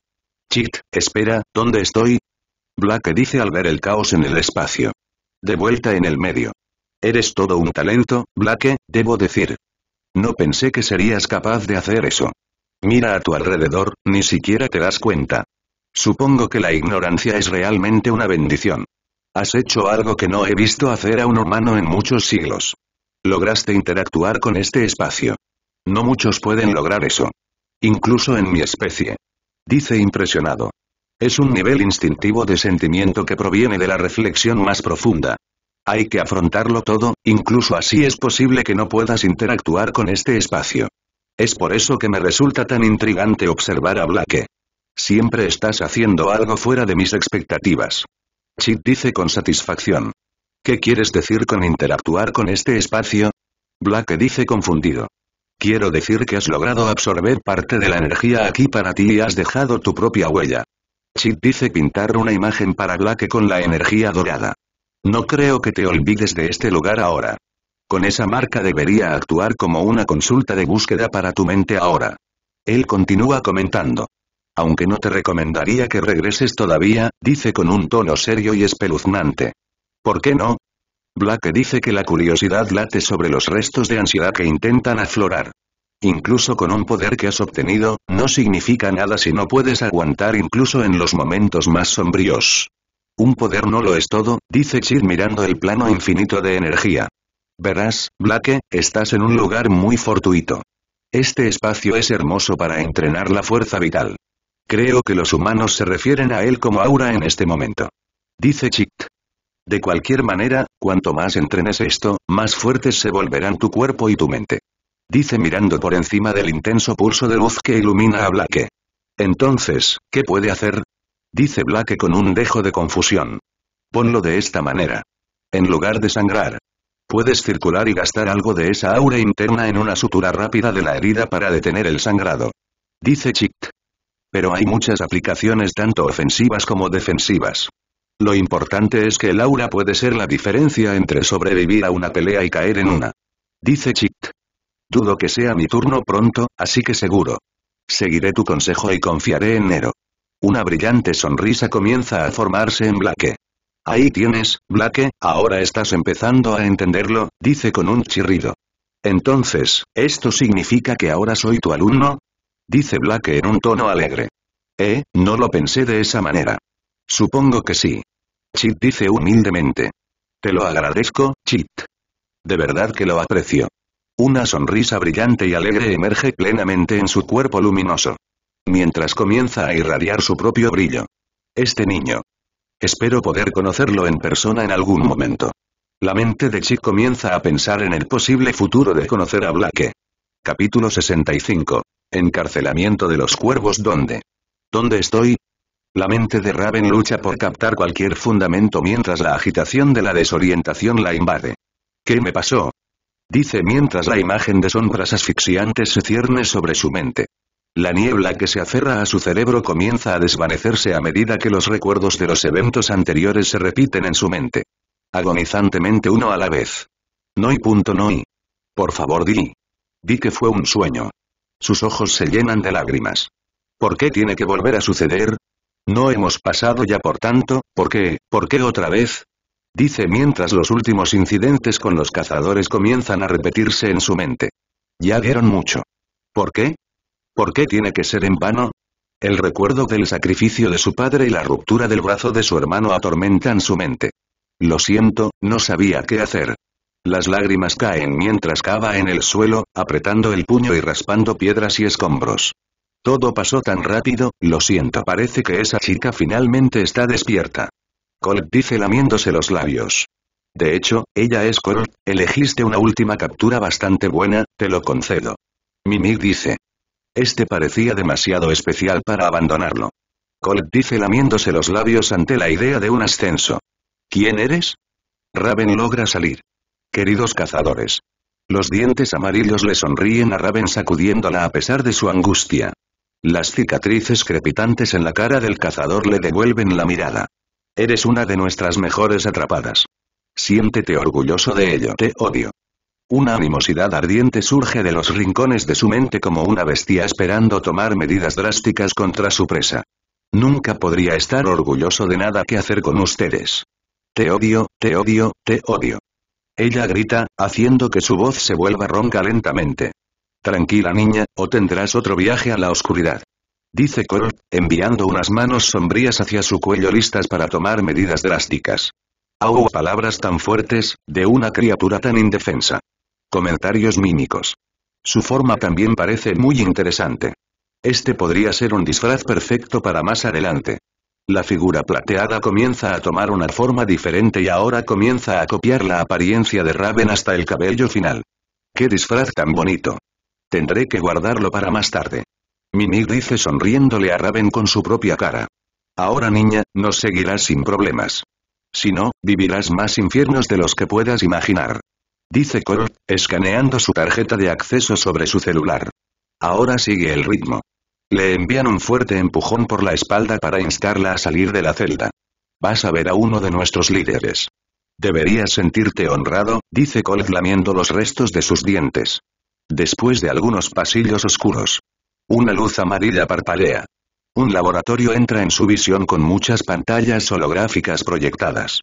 Chit, espera, ¿dónde estoy? Blake dice al ver el caos en el espacio. De vuelta en el medio. Eres todo un talento, Blake, debo decir. No pensé que serías capaz de hacer eso. Mira a tu alrededor, ni siquiera te das cuenta. Supongo que la ignorancia es realmente una bendición. Has hecho algo que no he visto hacer a un humano en muchos siglos. Lograste interactuar con este espacio. No muchos pueden lograr eso. Incluso en mi especie. Dice impresionado. Es un nivel instintivo de sentimiento que proviene de la reflexión más profunda. Hay que afrontarlo todo, incluso así es posible que no puedas interactuar con este espacio. Es por eso que me resulta tan intrigante observar a Blake. Siempre estás haciendo algo fuera de mis expectativas. Chit dice con satisfacción. ¿Qué quieres decir con interactuar con este espacio? Blake dice confundido. Quiero decir que has logrado absorber parte de la energía aquí para ti y has dejado tu propia huella. Chit dice pintar una imagen para Blake con la energía dorada. No creo que te olvides de este lugar ahora. Con esa marca debería actuar como una consulta de búsqueda para tu mente ahora. Él continúa comentando. Aunque no te recomendaría que regreses todavía, dice con un tono serio y espeluznante. ¿Por qué no? Black dice que la curiosidad late sobre los restos de ansiedad que intentan aflorar. Incluso con un poder que has obtenido, no significa nada si no puedes aguantar incluso en los momentos más sombríos. Un poder no lo es todo, dice Chit mirando el plano infinito de energía. Verás, Blake, estás en un lugar muy fortuito. Este espacio es hermoso para entrenar la fuerza vital. Creo que los humanos se refieren a él como aura en este momento. Dice Chit. De cualquier manera, cuanto más entrenes esto, más fuertes se volverán tu cuerpo y tu mente. Dice mirando por encima del intenso pulso de luz que ilumina a Blake. Entonces, ¿qué puede hacer? Dice Blake con un dejo de confusión. Ponlo de esta manera. En lugar de sangrar. Puedes circular y gastar algo de esa aura interna en una sutura rápida de la herida para detener el sangrado. Dice Chick. Pero hay muchas aplicaciones tanto ofensivas como defensivas. Lo importante es que el aura puede ser la diferencia entre sobrevivir a una pelea y caer en una. Dice Chick. Dudo que sea mi turno pronto, así que seguro. Seguiré tu consejo y confiaré en Nero. Una brillante sonrisa comienza a formarse en Blake. Ahí tienes, Blake, ahora estás empezando a entenderlo, dice con un chirrido. Entonces, ¿esto significa que ahora soy tu alumno? Dice Blake en un tono alegre. Eh, no lo pensé de esa manera. Supongo que sí. Chit dice humildemente. Te lo agradezco, Chit. De verdad que lo aprecio. Una sonrisa brillante y alegre emerge plenamente en su cuerpo luminoso mientras comienza a irradiar su propio brillo. Este niño. Espero poder conocerlo en persona en algún momento. La mente de Chi comienza a pensar en el posible futuro de conocer a Blake. Capítulo 65. Encarcelamiento de los cuervos ¿Dónde? ¿Dónde estoy? La mente de Raven lucha por captar cualquier fundamento mientras la agitación de la desorientación la invade. ¿Qué me pasó? Dice mientras la imagen de sombras asfixiantes se cierne sobre su mente. La niebla que se aferra a su cerebro comienza a desvanecerse a medida que los recuerdos de los eventos anteriores se repiten en su mente. Agonizantemente uno a la vez. No y punto Por favor di. Di que fue un sueño. Sus ojos se llenan de lágrimas. ¿Por qué tiene que volver a suceder? ¿No hemos pasado ya por tanto? ¿Por qué? ¿Por qué otra vez? Dice mientras los últimos incidentes con los cazadores comienzan a repetirse en su mente. Ya vieron mucho. ¿Por qué? ¿Por qué tiene que ser en vano? El recuerdo del sacrificio de su padre y la ruptura del brazo de su hermano atormentan su mente. Lo siento, no sabía qué hacer. Las lágrimas caen mientras cava en el suelo, apretando el puño y raspando piedras y escombros. Todo pasó tan rápido, lo siento. Parece que esa chica finalmente está despierta. Colt dice lamiéndose los labios. De hecho, ella es Colt, elegiste una última captura bastante buena, te lo concedo. Mimi dice. Este parecía demasiado especial para abandonarlo. Colt dice lamiéndose los labios ante la idea de un ascenso. ¿Quién eres? Raven logra salir. Queridos cazadores. Los dientes amarillos le sonríen a Raven sacudiéndola a pesar de su angustia. Las cicatrices crepitantes en la cara del cazador le devuelven la mirada. Eres una de nuestras mejores atrapadas. Siéntete orgulloso de ello. Te odio. Una animosidad ardiente surge de los rincones de su mente como una bestia esperando tomar medidas drásticas contra su presa. Nunca podría estar orgulloso de nada que hacer con ustedes. Te odio, te odio, te odio. Ella grita, haciendo que su voz se vuelva ronca lentamente. Tranquila niña, o tendrás otro viaje a la oscuridad. Dice Cor, enviando unas manos sombrías hacia su cuello listas para tomar medidas drásticas. Au, palabras tan fuertes, de una criatura tan indefensa. Comentarios mímicos. Su forma también parece muy interesante. Este podría ser un disfraz perfecto para más adelante. La figura plateada comienza a tomar una forma diferente y ahora comienza a copiar la apariencia de Raven hasta el cabello final. ¡Qué disfraz tan bonito! Tendré que guardarlo para más tarde. Mimi dice sonriéndole a Raven con su propia cara. Ahora niña, nos seguirás sin problemas. Si no, vivirás más infiernos de los que puedas imaginar dice Cole, escaneando su tarjeta de acceso sobre su celular. Ahora sigue el ritmo. Le envían un fuerte empujón por la espalda para instarla a salir de la celda. Vas a ver a uno de nuestros líderes. Deberías sentirte honrado, dice Cole lamiendo los restos de sus dientes. Después de algunos pasillos oscuros. Una luz amarilla parpadea. Un laboratorio entra en su visión con muchas pantallas holográficas proyectadas.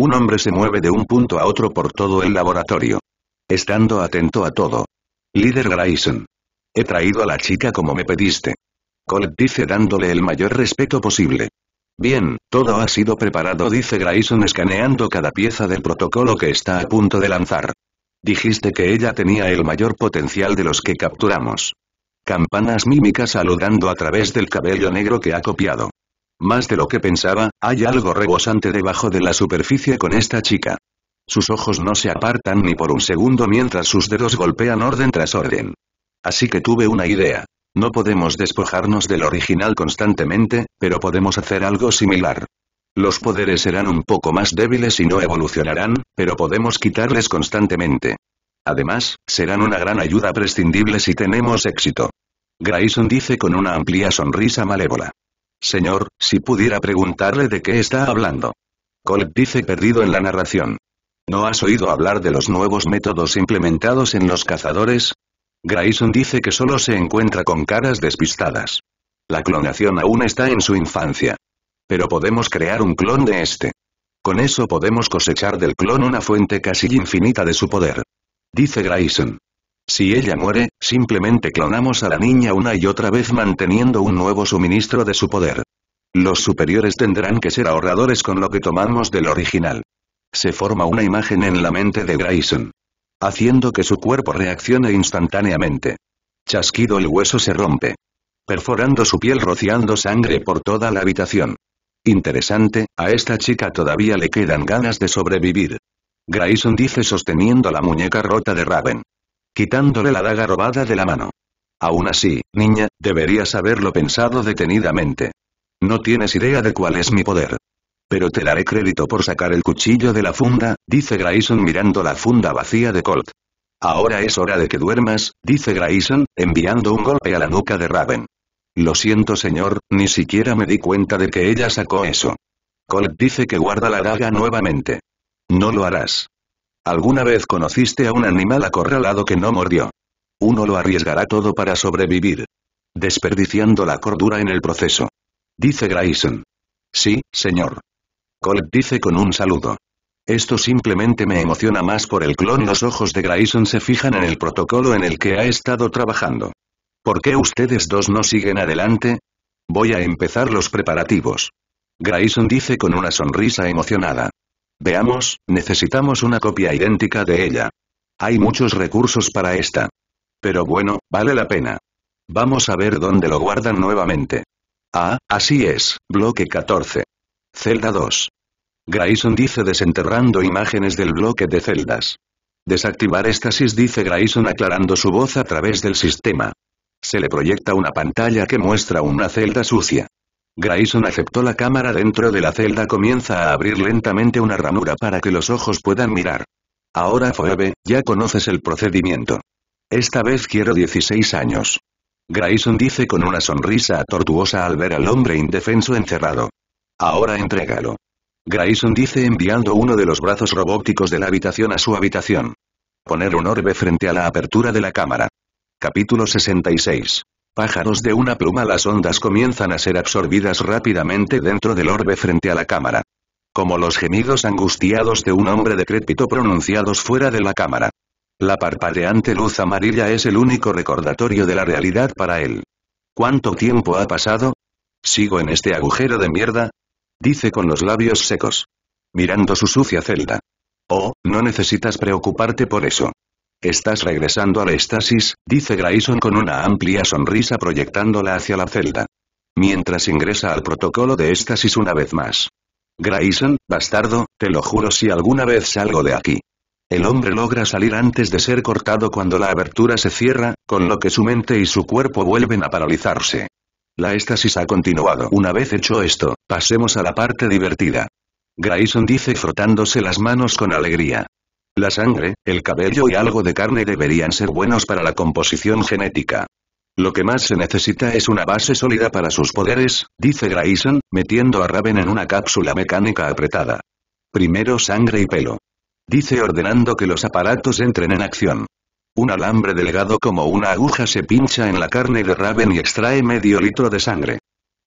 Un hombre se mueve de un punto a otro por todo el laboratorio. Estando atento a todo. Líder Grayson. He traído a la chica como me pediste. Colt dice dándole el mayor respeto posible. Bien, todo ha sido preparado dice Grayson escaneando cada pieza del protocolo que está a punto de lanzar. Dijiste que ella tenía el mayor potencial de los que capturamos. Campanas mímicas saludando a través del cabello negro que ha copiado. Más de lo que pensaba, hay algo rebosante debajo de la superficie con esta chica. Sus ojos no se apartan ni por un segundo mientras sus dedos golpean orden tras orden. Así que tuve una idea. No podemos despojarnos del original constantemente, pero podemos hacer algo similar. Los poderes serán un poco más débiles y no evolucionarán, pero podemos quitarles constantemente. Además, serán una gran ayuda prescindible si tenemos éxito. Grayson dice con una amplia sonrisa malévola. Señor, si pudiera preguntarle de qué está hablando. Colt dice perdido en la narración. ¿No has oído hablar de los nuevos métodos implementados en los cazadores? Grayson dice que solo se encuentra con caras despistadas. La clonación aún está en su infancia. Pero podemos crear un clon de este. Con eso podemos cosechar del clon una fuente casi infinita de su poder. Dice Grayson. Si ella muere, simplemente clonamos a la niña una y otra vez manteniendo un nuevo suministro de su poder. Los superiores tendrán que ser ahorradores con lo que tomamos del original. Se forma una imagen en la mente de Grayson. Haciendo que su cuerpo reaccione instantáneamente. Chasquido el hueso se rompe. Perforando su piel rociando sangre por toda la habitación. Interesante, a esta chica todavía le quedan ganas de sobrevivir. Grayson dice sosteniendo la muñeca rota de Raven quitándole la daga robada de la mano. Aún así, niña, deberías haberlo pensado detenidamente. No tienes idea de cuál es mi poder. Pero te daré crédito por sacar el cuchillo de la funda, dice Grayson mirando la funda vacía de Colt. Ahora es hora de que duermas, dice Grayson, enviando un golpe a la nuca de Raven. Lo siento señor, ni siquiera me di cuenta de que ella sacó eso. Colt dice que guarda la daga nuevamente. No lo harás. ¿Alguna vez conociste a un animal acorralado que no mordió? Uno lo arriesgará todo para sobrevivir. Desperdiciando la cordura en el proceso. Dice Grayson. Sí, señor. Colt dice con un saludo. Esto simplemente me emociona más por el clon. Los ojos de Grayson se fijan en el protocolo en el que ha estado trabajando. ¿Por qué ustedes dos no siguen adelante? Voy a empezar los preparativos. Grayson dice con una sonrisa emocionada. Veamos, necesitamos una copia idéntica de ella. Hay muchos recursos para esta. Pero bueno, vale la pena. Vamos a ver dónde lo guardan nuevamente. Ah, así es, bloque 14. Celda 2. Grayson dice desenterrando imágenes del bloque de celdas. Desactivar estasis dice Grayson aclarando su voz a través del sistema. Se le proyecta una pantalla que muestra una celda sucia. Grayson aceptó la cámara dentro de la celda comienza a abrir lentamente una ranura para que los ojos puedan mirar. Ahora Phoebe, ya conoces el procedimiento. Esta vez quiero 16 años. Grayson dice con una sonrisa tortuosa al ver al hombre indefenso encerrado. Ahora entrégalo. Grayson dice enviando uno de los brazos robóticos de la habitación a su habitación. Poner un orbe frente a la apertura de la cámara. Capítulo 66 pájaros de una pluma las ondas comienzan a ser absorbidas rápidamente dentro del orbe frente a la cámara. Como los gemidos angustiados de un hombre decrépito pronunciados fuera de la cámara. La parpadeante luz amarilla es el único recordatorio de la realidad para él. ¿Cuánto tiempo ha pasado? ¿Sigo en este agujero de mierda? Dice con los labios secos. Mirando su sucia celda. Oh, no necesitas preocuparte por eso. Estás regresando al estasis, dice Grayson con una amplia sonrisa proyectándola hacia la celda. Mientras ingresa al protocolo de éxtasis una vez más. Grayson, bastardo, te lo juro si alguna vez salgo de aquí. El hombre logra salir antes de ser cortado cuando la abertura se cierra, con lo que su mente y su cuerpo vuelven a paralizarse. La éxtasis ha continuado. Una vez hecho esto, pasemos a la parte divertida. Grayson dice frotándose las manos con alegría. La sangre, el cabello y algo de carne deberían ser buenos para la composición genética. Lo que más se necesita es una base sólida para sus poderes, dice Grayson, metiendo a Raven en una cápsula mecánica apretada. Primero sangre y pelo. Dice ordenando que los aparatos entren en acción. Un alambre delgado como una aguja se pincha en la carne de Raven y extrae medio litro de sangre.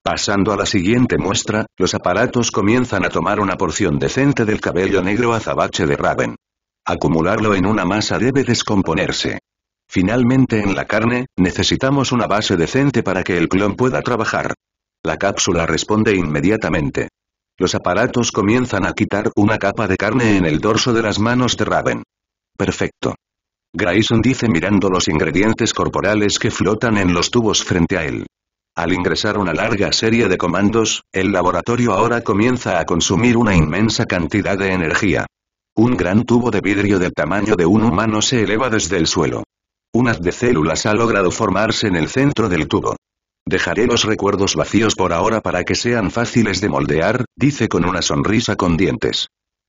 Pasando a la siguiente muestra, los aparatos comienzan a tomar una porción decente del cabello negro azabache de Raven. Acumularlo en una masa debe descomponerse. Finalmente en la carne, necesitamos una base decente para que el clon pueda trabajar. La cápsula responde inmediatamente. Los aparatos comienzan a quitar una capa de carne en el dorso de las manos de Raven. Perfecto. Grayson dice mirando los ingredientes corporales que flotan en los tubos frente a él. Al ingresar una larga serie de comandos, el laboratorio ahora comienza a consumir una inmensa cantidad de energía. Un gran tubo de vidrio del tamaño de un humano se eleva desde el suelo. Unas de células ha logrado formarse en el centro del tubo. Dejaré los recuerdos vacíos por ahora para que sean fáciles de moldear, dice con una sonrisa con dientes.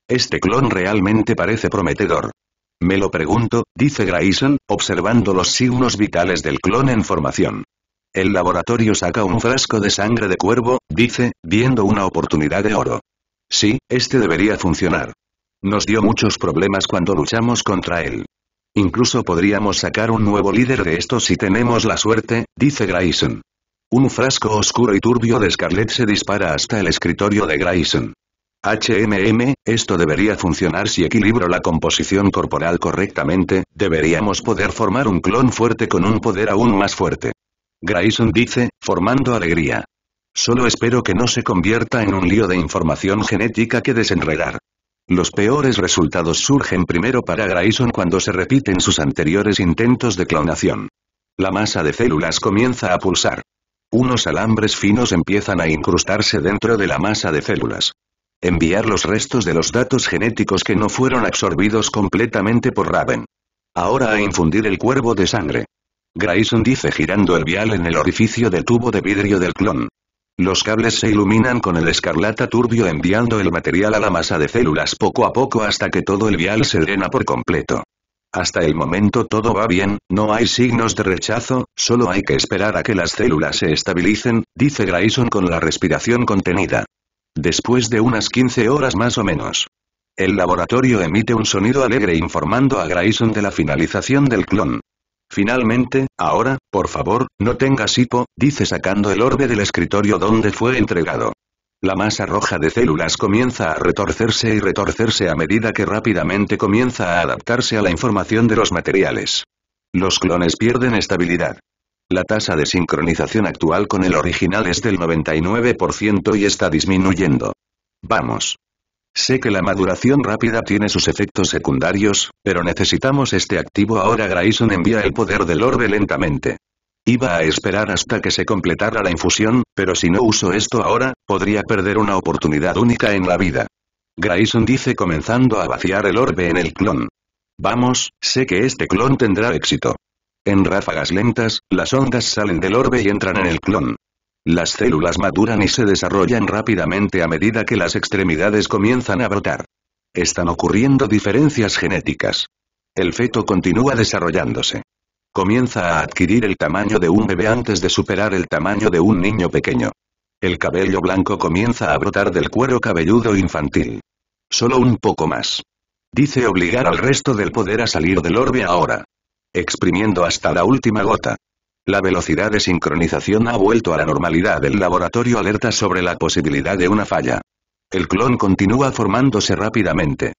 Este clon realmente parece prometedor. Me lo pregunto, dice Grayson, observando los signos vitales del clon en formación. El laboratorio saca un frasco de sangre de cuervo, dice, viendo una oportunidad de oro. Sí, este debería funcionar. Nos dio muchos problemas cuando luchamos contra él. Incluso podríamos sacar un nuevo líder de esto si tenemos la suerte, dice Grayson. Un frasco oscuro y turbio de Scarlet se dispara hasta el escritorio de Grayson. HMM, esto debería funcionar si equilibro la composición corporal correctamente, deberíamos poder formar un clon fuerte con un poder aún más fuerte. Grayson dice, formando alegría. Solo espero que no se convierta en un lío de información genética que desenredar. Los peores resultados surgen primero para Grayson cuando se repiten sus anteriores intentos de clonación. La masa de células comienza a pulsar. Unos alambres finos empiezan a incrustarse dentro de la masa de células. Enviar los restos de los datos genéticos que no fueron absorbidos completamente por Raven. Ahora a infundir el cuervo de sangre. Grayson dice girando el vial en el orificio del tubo de vidrio del clon. Los cables se iluminan con el escarlata turbio enviando el material a la masa de células poco a poco hasta que todo el vial se drena por completo. Hasta el momento todo va bien, no hay signos de rechazo, solo hay que esperar a que las células se estabilicen, dice Grayson con la respiración contenida. Después de unas 15 horas más o menos. El laboratorio emite un sonido alegre informando a Grayson de la finalización del clon. Finalmente, ahora, por favor, no tengas hipo, dice sacando el orbe del escritorio donde fue entregado. La masa roja de células comienza a retorcerse y retorcerse a medida que rápidamente comienza a adaptarse a la información de los materiales. Los clones pierden estabilidad. La tasa de sincronización actual con el original es del 99% y está disminuyendo. Vamos. Sé que la maduración rápida tiene sus efectos secundarios, pero necesitamos este activo ahora Grayson envía el poder del orbe lentamente. Iba a esperar hasta que se completara la infusión, pero si no uso esto ahora, podría perder una oportunidad única en la vida. Grayson dice comenzando a vaciar el orbe en el clon. Vamos, sé que este clon tendrá éxito. En ráfagas lentas, las ondas salen del orbe y entran en el clon. Las células maduran y se desarrollan rápidamente a medida que las extremidades comienzan a brotar. Están ocurriendo diferencias genéticas. El feto continúa desarrollándose. Comienza a adquirir el tamaño de un bebé antes de superar el tamaño de un niño pequeño. El cabello blanco comienza a brotar del cuero cabelludo infantil. Solo un poco más. Dice obligar al resto del poder a salir del orbe ahora. Exprimiendo hasta la última gota. La velocidad de sincronización ha vuelto a la normalidad. El laboratorio alerta sobre la posibilidad de una falla. El clon continúa formándose rápidamente.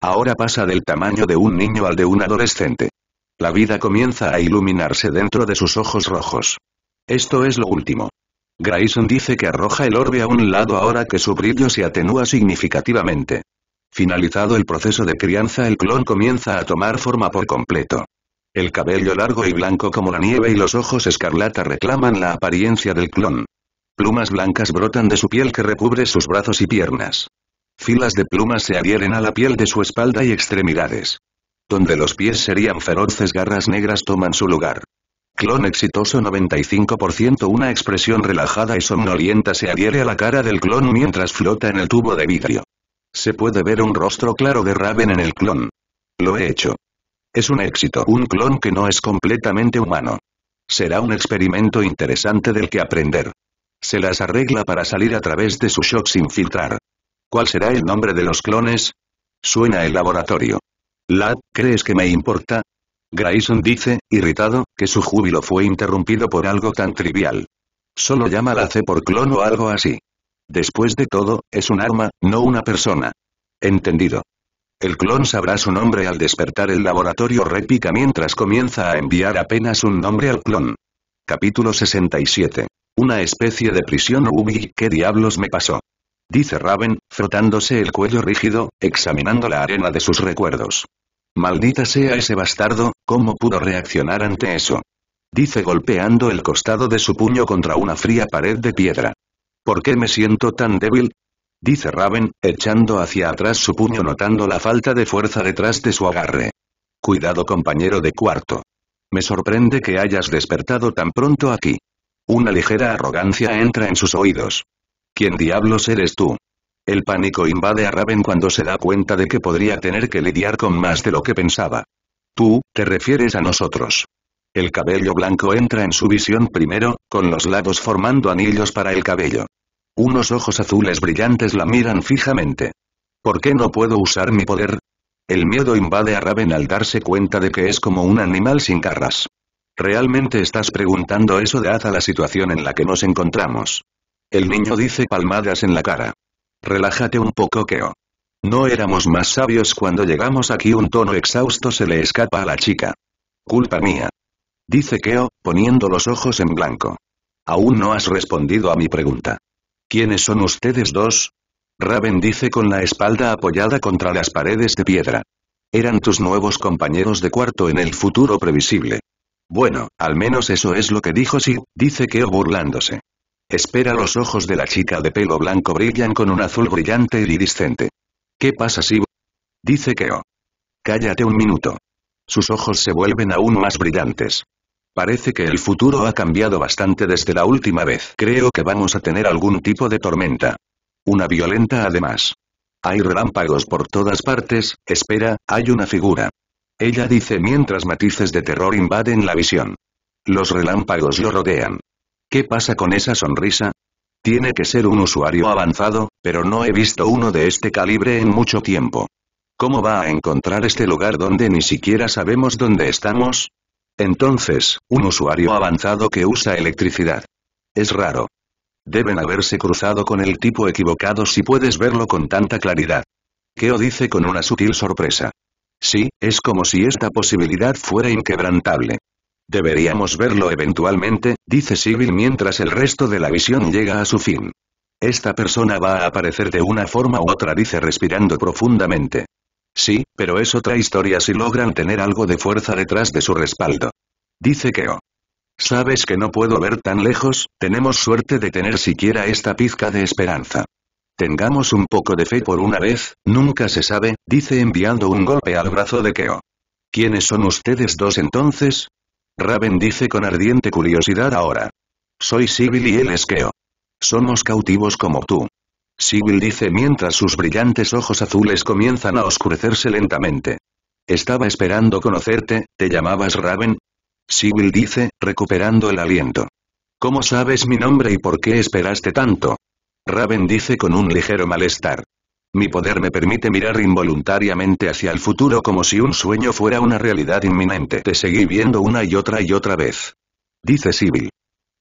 Ahora pasa del tamaño de un niño al de un adolescente. La vida comienza a iluminarse dentro de sus ojos rojos. Esto es lo último. Grayson dice que arroja el orbe a un lado ahora que su brillo se atenúa significativamente. Finalizado el proceso de crianza el clon comienza a tomar forma por completo. El cabello largo y blanco como la nieve y los ojos escarlata reclaman la apariencia del clon. Plumas blancas brotan de su piel que recubre sus brazos y piernas. Filas de plumas se adhieren a la piel de su espalda y extremidades. Donde los pies serían feroces garras negras toman su lugar. Clon exitoso 95% Una expresión relajada y somnolienta se adhiere a la cara del clon mientras flota en el tubo de vidrio. Se puede ver un rostro claro de Raven en el clon. Lo he hecho. Es un éxito, un clon que no es completamente humano. Será un experimento interesante del que aprender. Se las arregla para salir a través de su shock sin filtrar. ¿Cuál será el nombre de los clones? Suena el laboratorio. Lad, ¿crees que me importa? Grayson dice, irritado, que su júbilo fue interrumpido por algo tan trivial. Solo llama la C por clon o algo así. Después de todo, es un arma, no una persona. Entendido. El clon sabrá su nombre al despertar el laboratorio réplica mientras comienza a enviar apenas un nombre al clon. Capítulo 67. Una especie de prisión Ubi, ¿qué diablos me pasó? Dice Raven, frotándose el cuello rígido, examinando la arena de sus recuerdos. Maldita sea ese bastardo, ¿cómo pudo reaccionar ante eso? Dice golpeando el costado de su puño contra una fría pared de piedra. ¿Por qué me siento tan débil? dice Raven, echando hacia atrás su puño notando la falta de fuerza detrás de su agarre. Cuidado compañero de cuarto. Me sorprende que hayas despertado tan pronto aquí. Una ligera arrogancia entra en sus oídos. ¿Quién diablos eres tú? El pánico invade a Raven cuando se da cuenta de que podría tener que lidiar con más de lo que pensaba. Tú, te refieres a nosotros. El cabello blanco entra en su visión primero, con los lados formando anillos para el cabello. Unos ojos azules brillantes la miran fijamente. ¿Por qué no puedo usar mi poder? El miedo invade a Raven al darse cuenta de que es como un animal sin carras. Realmente estás preguntando eso de a la situación en la que nos encontramos. El niño dice palmadas en la cara. Relájate un poco Keo. No éramos más sabios cuando llegamos aquí un tono exhausto se le escapa a la chica. Culpa mía. Dice Keo, poniendo los ojos en blanco. Aún no has respondido a mi pregunta. ¿Quiénes son ustedes dos? Raven dice con la espalda apoyada contra las paredes de piedra. Eran tus nuevos compañeros de cuarto en el futuro previsible. Bueno, al menos eso es lo que dijo sí, dice Keo burlándose. Espera los ojos de la chica de pelo blanco brillan con un azul brillante iridiscente. ¿Qué pasa si... Dice Keo. Cállate un minuto. Sus ojos se vuelven aún más brillantes. Parece que el futuro ha cambiado bastante desde la última vez. Creo que vamos a tener algún tipo de tormenta. Una violenta además. Hay relámpagos por todas partes, espera, hay una figura. Ella dice mientras matices de terror invaden la visión. Los relámpagos lo rodean. ¿Qué pasa con esa sonrisa? Tiene que ser un usuario avanzado, pero no he visto uno de este calibre en mucho tiempo. ¿Cómo va a encontrar este lugar donde ni siquiera sabemos dónde estamos? Entonces, un usuario avanzado que usa electricidad. Es raro. Deben haberse cruzado con el tipo equivocado si puedes verlo con tanta claridad. Keo dice con una sutil sorpresa. Sí, es como si esta posibilidad fuera inquebrantable. Deberíamos verlo eventualmente, dice Sibyl mientras el resto de la visión llega a su fin. Esta persona va a aparecer de una forma u otra dice respirando profundamente. Sí, pero es otra historia si logran tener algo de fuerza detrás de su respaldo. Dice Keo. Sabes que no puedo ver tan lejos, tenemos suerte de tener siquiera esta pizca de esperanza. Tengamos un poco de fe por una vez, nunca se sabe, dice enviando un golpe al brazo de Keo. ¿Quiénes son ustedes dos entonces? Raven dice con ardiente curiosidad ahora. Soy Sibyl y él es Keo. Somos cautivos como tú. Sibyl dice mientras sus brillantes ojos azules comienzan a oscurecerse lentamente. Estaba esperando conocerte, ¿te llamabas Raven? Sibyl dice, recuperando el aliento. ¿Cómo sabes mi nombre y por qué esperaste tanto? Raven dice con un ligero malestar. Mi poder me permite mirar involuntariamente hacia el futuro como si un sueño fuera una realidad inminente. Te seguí viendo una y otra y otra vez. Dice Sibyl.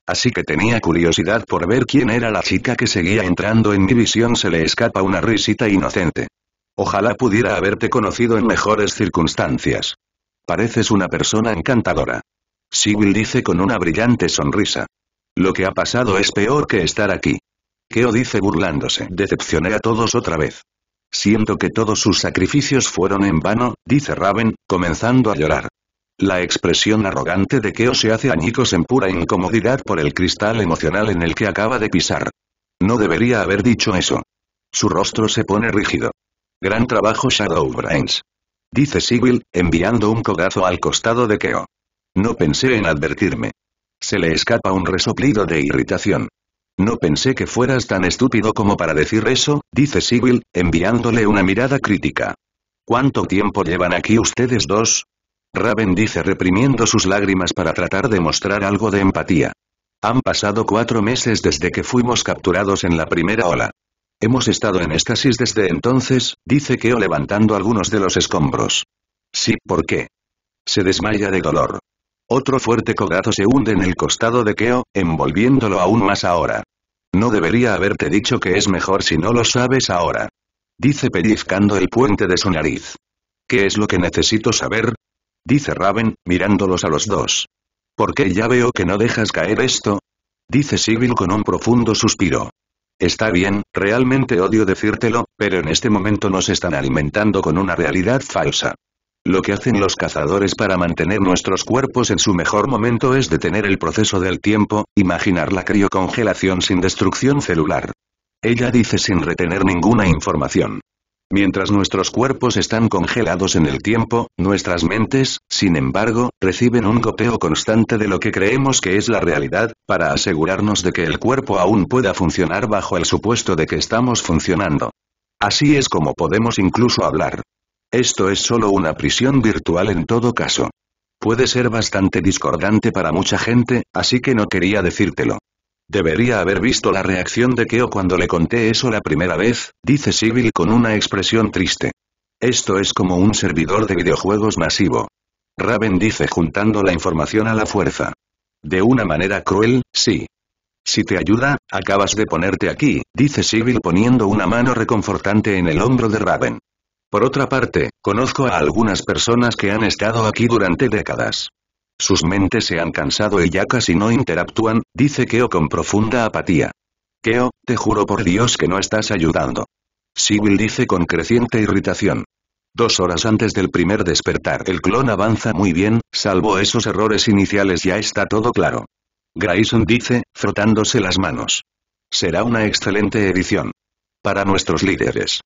Así que tenía curiosidad por ver quién era la chica que seguía entrando en mi visión se le escapa una risita inocente. Ojalá pudiera haberte conocido en mejores circunstancias. Pareces una persona encantadora. Sibyl dice con una brillante sonrisa. Lo que ha pasado es peor que estar aquí. Keo dice burlándose. Decepcioné a todos otra vez. Siento que todos sus sacrificios fueron en vano, dice Raven, comenzando a llorar. La expresión arrogante de Keo se hace añicos en pura incomodidad por el cristal emocional en el que acaba de pisar. No debería haber dicho eso. Su rostro se pone rígido. Gran trabajo Shadow brains Dice Sigil, enviando un codazo al costado de Keo. No pensé en advertirme. Se le escapa un resoplido de irritación. No pensé que fueras tan estúpido como para decir eso, dice Sigil, enviándole una mirada crítica. ¿Cuánto tiempo llevan aquí ustedes dos? Raven dice reprimiendo sus lágrimas para tratar de mostrar algo de empatía. Han pasado cuatro meses desde que fuimos capturados en la primera ola. Hemos estado en éxtasis desde entonces, dice Keo levantando algunos de los escombros. Sí, ¿por qué? Se desmaya de dolor. Otro fuerte codazo se hunde en el costado de Keo, envolviéndolo aún más ahora. No debería haberte dicho que es mejor si no lo sabes ahora. Dice pellizcando el puente de su nariz. ¿Qué es lo que necesito saber? Dice Raven, mirándolos a los dos. ¿Por qué ya veo que no dejas caer esto? Dice Sibyl con un profundo suspiro. Está bien, realmente odio decírtelo, pero en este momento nos están alimentando con una realidad falsa. Lo que hacen los cazadores para mantener nuestros cuerpos en su mejor momento es detener el proceso del tiempo, imaginar la criocongelación sin destrucción celular. Ella dice sin retener ninguna información. Mientras nuestros cuerpos están congelados en el tiempo, nuestras mentes, sin embargo, reciben un goteo constante de lo que creemos que es la realidad, para asegurarnos de que el cuerpo aún pueda funcionar bajo el supuesto de que estamos funcionando. Así es como podemos incluso hablar. Esto es solo una prisión virtual en todo caso. Puede ser bastante discordante para mucha gente, así que no quería decírtelo. Debería haber visto la reacción de Keo cuando le conté eso la primera vez, dice Sibyl con una expresión triste. Esto es como un servidor de videojuegos masivo. Raven dice juntando la información a la fuerza. De una manera cruel, sí. Si te ayuda, acabas de ponerte aquí, dice Sibyl poniendo una mano reconfortante en el hombro de Raven. Por otra parte, conozco a algunas personas que han estado aquí durante décadas. Sus mentes se han cansado y ya casi no interactúan, dice Keo con profunda apatía. Keo, te juro por Dios que no estás ayudando. Sibyl dice con creciente irritación. Dos horas antes del primer despertar el clon avanza muy bien, salvo esos errores iniciales ya está todo claro. Grayson dice, frotándose las manos. Será una excelente edición. Para nuestros líderes.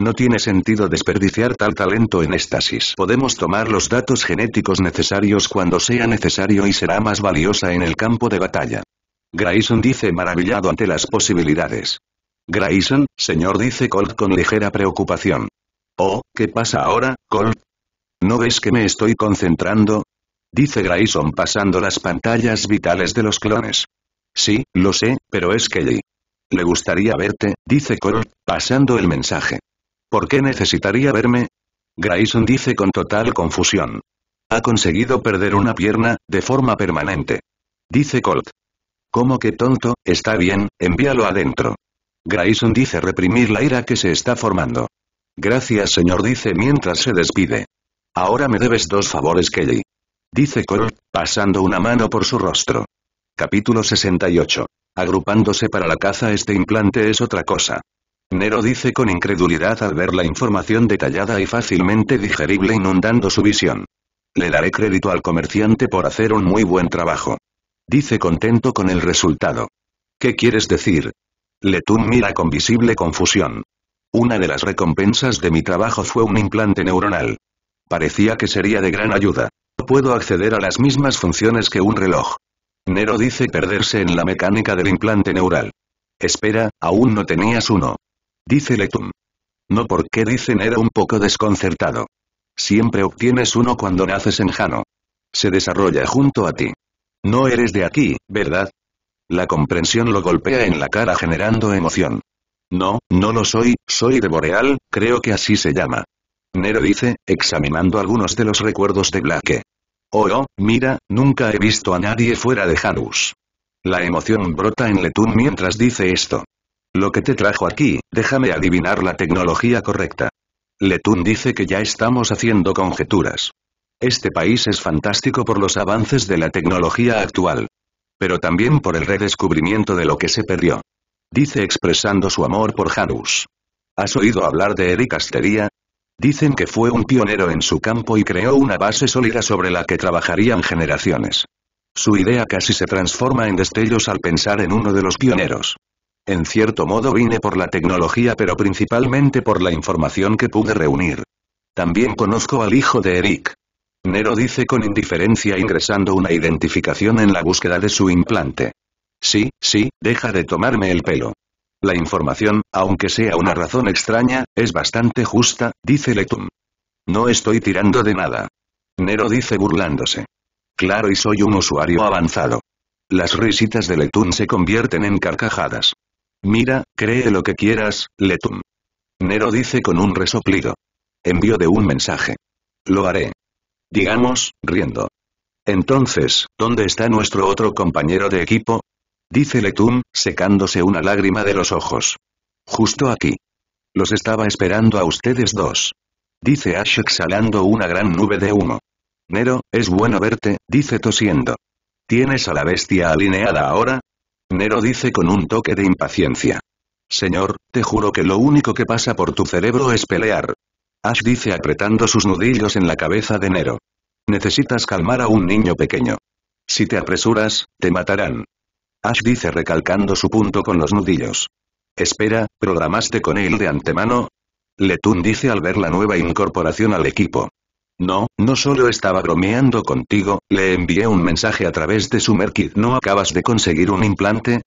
No tiene sentido desperdiciar tal talento en éstasis. Podemos tomar los datos genéticos necesarios cuando sea necesario y será más valiosa en el campo de batalla. Grayson dice maravillado ante las posibilidades. Grayson, señor dice Colt con ligera preocupación. Oh, ¿qué pasa ahora, Colt? ¿No ves que me estoy concentrando? Dice Grayson pasando las pantallas vitales de los clones. Sí, lo sé, pero es Kelly. Le gustaría verte, dice Colt, pasando el mensaje. ¿Por qué necesitaría verme? Grayson dice con total confusión. Ha conseguido perder una pierna, de forma permanente. Dice Colt. ¿Cómo que tonto? Está bien, envíalo adentro. Grayson dice reprimir la ira que se está formando. Gracias señor dice mientras se despide. Ahora me debes dos favores Kelly. Dice Colt, pasando una mano por su rostro. Capítulo 68. Agrupándose para la caza este implante es otra cosa. Nero dice con incredulidad al ver la información detallada y fácilmente digerible inundando su visión. Le daré crédito al comerciante por hacer un muy buen trabajo. Dice contento con el resultado. ¿Qué quieres decir? Letun mira con visible confusión. Una de las recompensas de mi trabajo fue un implante neuronal. Parecía que sería de gran ayuda. Puedo acceder a las mismas funciones que un reloj. Nero dice perderse en la mecánica del implante neural. Espera, aún no tenías uno. Dice Letum. No porque dicen era un poco desconcertado. Siempre obtienes uno cuando naces en Jano. Se desarrolla junto a ti. No eres de aquí, ¿verdad? La comprensión lo golpea en la cara generando emoción. No, no lo soy, soy de Boreal, creo que así se llama. Nero dice, examinando algunos de los recuerdos de Blake. Oh, oh, mira, nunca he visto a nadie fuera de Janus. La emoción brota en Letun mientras dice esto. Lo que te trajo aquí, déjame adivinar la tecnología correcta. Letún dice que ya estamos haciendo conjeturas. Este país es fantástico por los avances de la tecnología actual. Pero también por el redescubrimiento de lo que se perdió. Dice expresando su amor por Janus. ¿Has oído hablar de Eric Astería? Dicen que fue un pionero en su campo y creó una base sólida sobre la que trabajarían generaciones. Su idea casi se transforma en destellos al pensar en uno de los pioneros. En cierto modo vine por la tecnología pero principalmente por la información que pude reunir. También conozco al hijo de Eric. Nero dice con indiferencia ingresando una identificación en la búsqueda de su implante. Sí, sí, deja de tomarme el pelo. La información, aunque sea una razón extraña, es bastante justa, dice Letún. No estoy tirando de nada. Nero dice burlándose. Claro y soy un usuario avanzado. Las risitas de Letún se convierten en carcajadas. Mira, cree lo que quieras, Letum. Nero dice con un resoplido. Envío de un mensaje. Lo haré. Digamos, riendo. Entonces, ¿dónde está nuestro otro compañero de equipo? Dice Letum, secándose una lágrima de los ojos. Justo aquí. Los estaba esperando a ustedes dos. Dice Ash exhalando una gran nube de humo. Nero, es bueno verte, dice tosiendo. ¿Tienes a la bestia alineada ahora? Nero dice con un toque de impaciencia. Señor, te juro que lo único que pasa por tu cerebro es pelear. Ash dice apretando sus nudillos en la cabeza de Nero. Necesitas calmar a un niño pequeño. Si te apresuras, te matarán. Ash dice recalcando su punto con los nudillos. Espera, ¿programaste con él de antemano? Letún dice al ver la nueva incorporación al equipo. No, no solo estaba bromeando contigo, le envié un mensaje a través de su Merkid. ¿No acabas de conseguir un implante?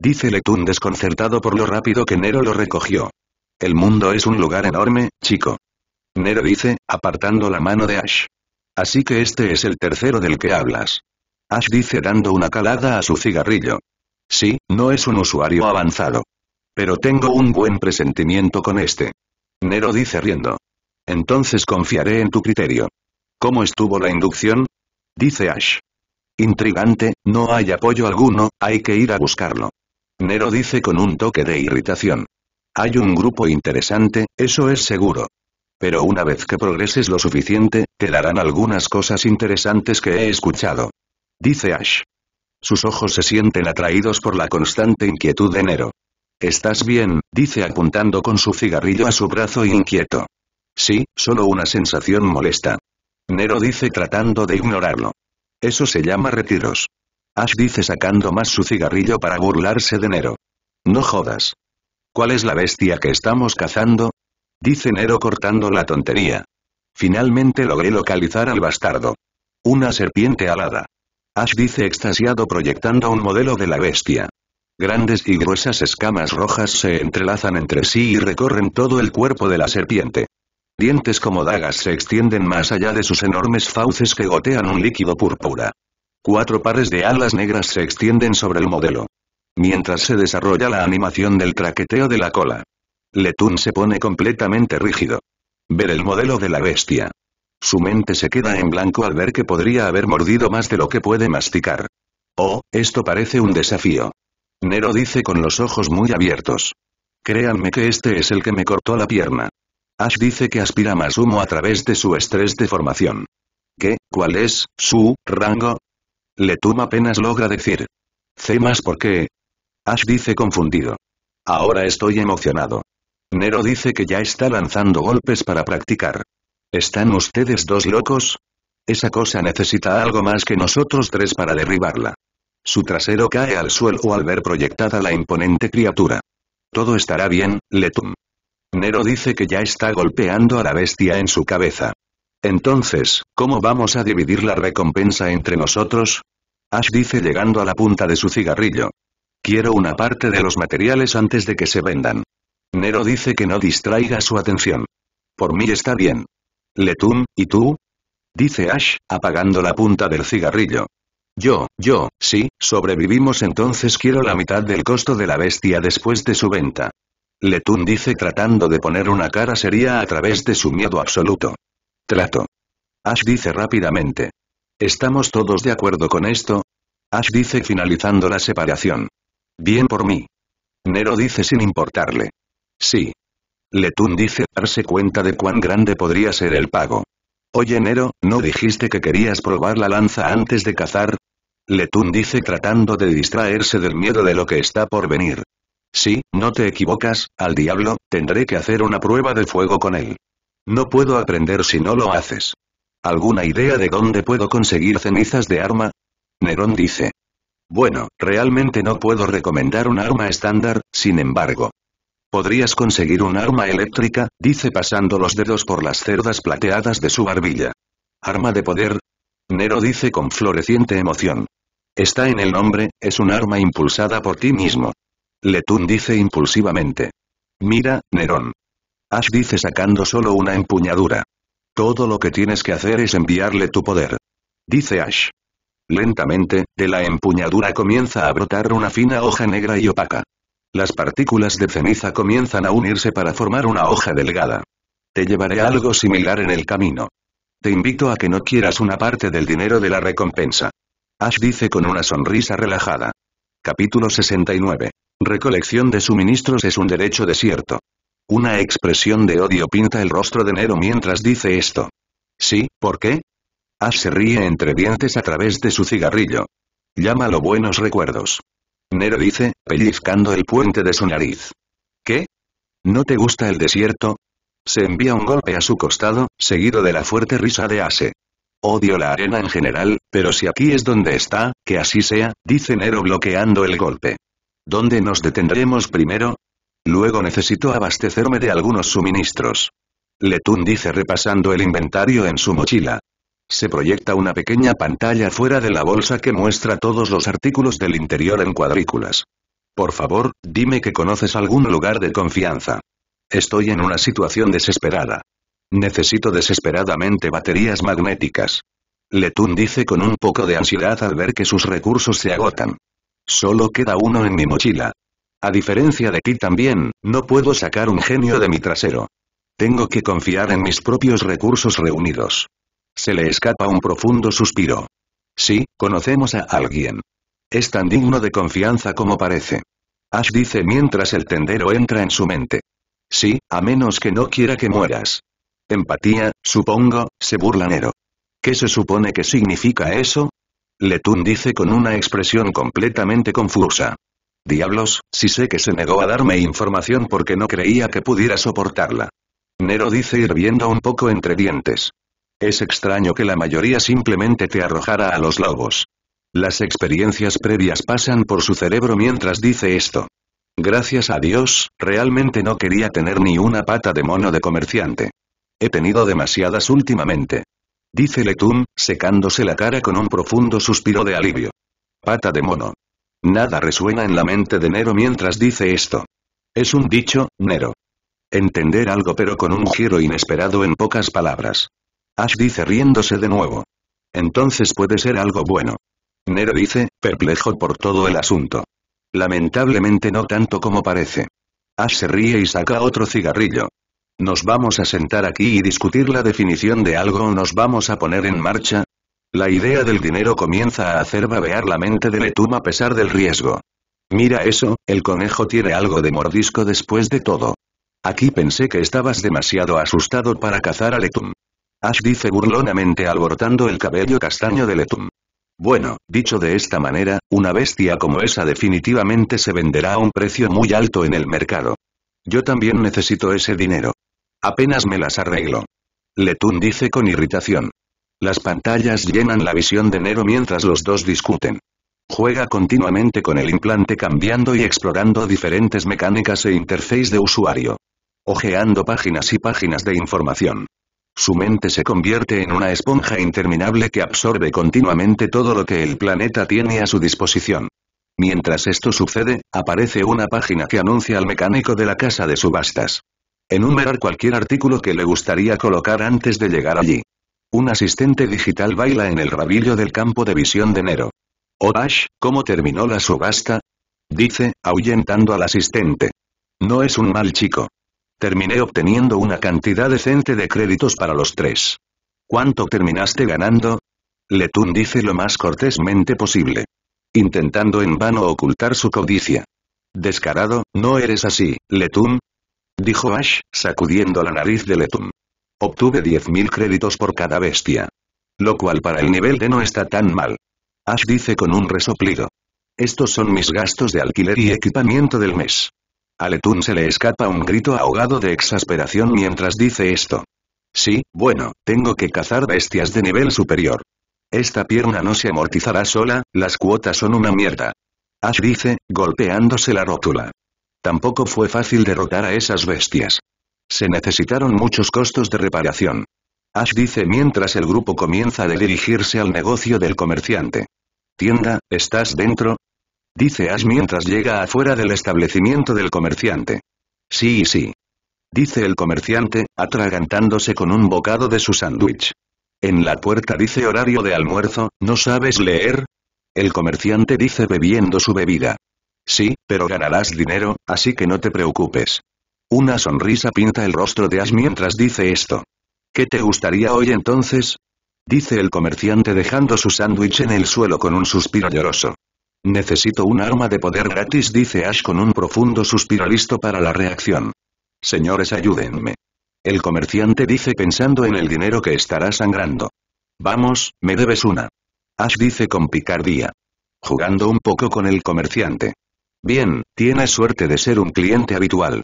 Dice Letun desconcertado por lo rápido que Nero lo recogió. El mundo es un lugar enorme, chico. Nero dice, apartando la mano de Ash. Así que este es el tercero del que hablas. Ash dice dando una calada a su cigarrillo. Sí, no es un usuario avanzado. Pero tengo un buen presentimiento con este. Nero dice riendo. Entonces confiaré en tu criterio. ¿Cómo estuvo la inducción? Dice Ash. Intrigante, no hay apoyo alguno, hay que ir a buscarlo. Nero dice con un toque de irritación. Hay un grupo interesante, eso es seguro. Pero una vez que progreses lo suficiente, te darán algunas cosas interesantes que he escuchado. Dice Ash. Sus ojos se sienten atraídos por la constante inquietud de Nero. Estás bien, dice apuntando con su cigarrillo a su brazo inquieto. Sí, solo una sensación molesta. Nero dice tratando de ignorarlo. Eso se llama retiros. Ash dice sacando más su cigarrillo para burlarse de Nero. No jodas. ¿Cuál es la bestia que estamos cazando? Dice Nero cortando la tontería. Finalmente logré localizar al bastardo. Una serpiente alada. Ash dice extasiado proyectando un modelo de la bestia. Grandes y gruesas escamas rojas se entrelazan entre sí y recorren todo el cuerpo de la serpiente dientes como dagas se extienden más allá de sus enormes fauces que gotean un líquido púrpura. Cuatro pares de alas negras se extienden sobre el modelo. Mientras se desarrolla la animación del traqueteo de la cola. Letún se pone completamente rígido. Ver el modelo de la bestia. Su mente se queda en blanco al ver que podría haber mordido más de lo que puede masticar. Oh, esto parece un desafío. Nero dice con los ojos muy abiertos. Créanme que este es el que me cortó la pierna. Ash dice que aspira más humo a través de su estrés de formación. ¿Qué? ¿Cuál es, su, rango? Letum apenas logra decir. C más por qué. Ash dice confundido. Ahora estoy emocionado. Nero dice que ya está lanzando golpes para practicar. ¿Están ustedes dos locos? Esa cosa necesita algo más que nosotros tres para derribarla. Su trasero cae al suelo al ver proyectada la imponente criatura. Todo estará bien, Letum. Nero dice que ya está golpeando a la bestia en su cabeza. Entonces, ¿cómo vamos a dividir la recompensa entre nosotros? Ash dice llegando a la punta de su cigarrillo. Quiero una parte de los materiales antes de que se vendan. Nero dice que no distraiga su atención. Por mí está bien. Letum, ¿y tú? Dice Ash, apagando la punta del cigarrillo. Yo, yo, sí, sobrevivimos entonces quiero la mitad del costo de la bestia después de su venta. Letun dice tratando de poner una cara seria a través de su miedo absoluto. Trato. Ash dice rápidamente. ¿Estamos todos de acuerdo con esto? Ash dice finalizando la separación. Bien por mí. Nero dice sin importarle. Sí. Letun dice darse cuenta de cuán grande podría ser el pago. Oye Nero, ¿no dijiste que querías probar la lanza antes de cazar? Letun dice tratando de distraerse del miedo de lo que está por venir. Si, no te equivocas, al diablo, tendré que hacer una prueba de fuego con él. No puedo aprender si no lo haces. ¿Alguna idea de dónde puedo conseguir cenizas de arma? Nerón dice. Bueno, realmente no puedo recomendar un arma estándar, sin embargo. Podrías conseguir un arma eléctrica, dice pasando los dedos por las cerdas plateadas de su barbilla. ¿Arma de poder? Nero dice con floreciente emoción. Está en el nombre, es un arma impulsada por ti mismo. Letún dice impulsivamente. Mira, Nerón. Ash dice sacando solo una empuñadura. Todo lo que tienes que hacer es enviarle tu poder. Dice Ash. Lentamente, de la empuñadura comienza a brotar una fina hoja negra y opaca. Las partículas de ceniza comienzan a unirse para formar una hoja delgada. Te llevaré algo similar en el camino. Te invito a que no quieras una parte del dinero de la recompensa. Ash dice con una sonrisa relajada. Capítulo 69 Recolección de suministros es un derecho desierto. Una expresión de odio pinta el rostro de Nero mientras dice esto. ¿Sí, por qué? Ah, se ríe entre dientes a través de su cigarrillo. Llámalo buenos recuerdos. Nero dice, pellizcando el puente de su nariz. ¿Qué? ¿No te gusta el desierto? Se envía un golpe a su costado, seguido de la fuerte risa de Ase. Odio la arena en general, pero si aquí es donde está, que así sea, dice Nero bloqueando el golpe. ¿Dónde nos detendremos primero? Luego necesito abastecerme de algunos suministros. Letun dice repasando el inventario en su mochila. Se proyecta una pequeña pantalla fuera de la bolsa que muestra todos los artículos del interior en cuadrículas. Por favor, dime que conoces algún lugar de confianza. Estoy en una situación desesperada. Necesito desesperadamente baterías magnéticas. Letun dice con un poco de ansiedad al ver que sus recursos se agotan. Solo queda uno en mi mochila. A diferencia de ti también, no puedo sacar un genio de mi trasero. Tengo que confiar en mis propios recursos reunidos. Se le escapa un profundo suspiro. Sí, conocemos a alguien. Es tan digno de confianza como parece. Ash dice mientras el tendero entra en su mente. Sí, a menos que no quiera que mueras. Empatía, supongo, se burla Nero. ¿Qué se supone que significa eso? Letún dice con una expresión completamente confusa. Diablos, si sé que se negó a darme información porque no creía que pudiera soportarla. Nero dice hirviendo un poco entre dientes. Es extraño que la mayoría simplemente te arrojara a los lobos. Las experiencias previas pasan por su cerebro mientras dice esto. Gracias a Dios, realmente no quería tener ni una pata de mono de comerciante. He tenido demasiadas últimamente. Dice letún secándose la cara con un profundo suspiro de alivio. Pata de mono. Nada resuena en la mente de Nero mientras dice esto. Es un dicho, Nero. Entender algo pero con un giro inesperado en pocas palabras. Ash dice riéndose de nuevo. Entonces puede ser algo bueno. Nero dice, perplejo por todo el asunto. Lamentablemente no tanto como parece. Ash se ríe y saca otro cigarrillo. ¿Nos vamos a sentar aquí y discutir la definición de algo o nos vamos a poner en marcha? La idea del dinero comienza a hacer babear la mente de Letum a pesar del riesgo. Mira eso, el conejo tiene algo de mordisco después de todo. Aquí pensé que estabas demasiado asustado para cazar a Letum. Ash dice burlonamente alborotando el cabello castaño de Letum. Bueno, dicho de esta manera, una bestia como esa definitivamente se venderá a un precio muy alto en el mercado. Yo también necesito ese dinero. Apenas me las arreglo. Letun dice con irritación. Las pantallas llenan la visión de Nero mientras los dos discuten. Juega continuamente con el implante cambiando y explorando diferentes mecánicas e interfaces de usuario. Ojeando páginas y páginas de información. Su mente se convierte en una esponja interminable que absorbe continuamente todo lo que el planeta tiene a su disposición. Mientras esto sucede, aparece una página que anuncia al mecánico de la casa de subastas. Enumerar cualquier artículo que le gustaría colocar antes de llegar allí. Un asistente digital baila en el rabillo del campo de visión de Nero. Oh Ash, ¿cómo terminó la subasta? Dice, ahuyentando al asistente. No es un mal chico. Terminé obteniendo una cantidad decente de créditos para los tres. ¿Cuánto terminaste ganando? Letun dice lo más cortésmente posible. Intentando en vano ocultar su codicia. Descarado, no eres así, Letun, dijo Ash, sacudiendo la nariz de Letum. Obtuve 10.000 créditos por cada bestia. Lo cual para el nivel de no está tan mal. Ash dice con un resoplido. Estos son mis gastos de alquiler y equipamiento del mes. A Letun se le escapa un grito ahogado de exasperación mientras dice esto. Sí, bueno, tengo que cazar bestias de nivel superior. Esta pierna no se amortizará sola, las cuotas son una mierda. Ash dice, golpeándose la rótula. Tampoco fue fácil derrotar a esas bestias. Se necesitaron muchos costos de reparación. Ash dice mientras el grupo comienza a dirigirse al negocio del comerciante. Tienda, ¿estás dentro? Dice Ash mientras llega afuera del establecimiento del comerciante. Sí sí. Dice el comerciante, atragantándose con un bocado de su sándwich. En la puerta dice horario de almuerzo, ¿no sabes leer? El comerciante dice bebiendo su bebida. Sí, pero ganarás dinero, así que no te preocupes. Una sonrisa pinta el rostro de Ash mientras dice esto. ¿Qué te gustaría hoy entonces? Dice el comerciante dejando su sándwich en el suelo con un suspiro lloroso. Necesito un arma de poder gratis, dice Ash con un profundo suspiro listo para la reacción. Señores, ayúdenme. El comerciante dice pensando en el dinero que estará sangrando. Vamos, me debes una. Ash dice con picardía. Jugando un poco con el comerciante. Bien, tienes suerte de ser un cliente habitual.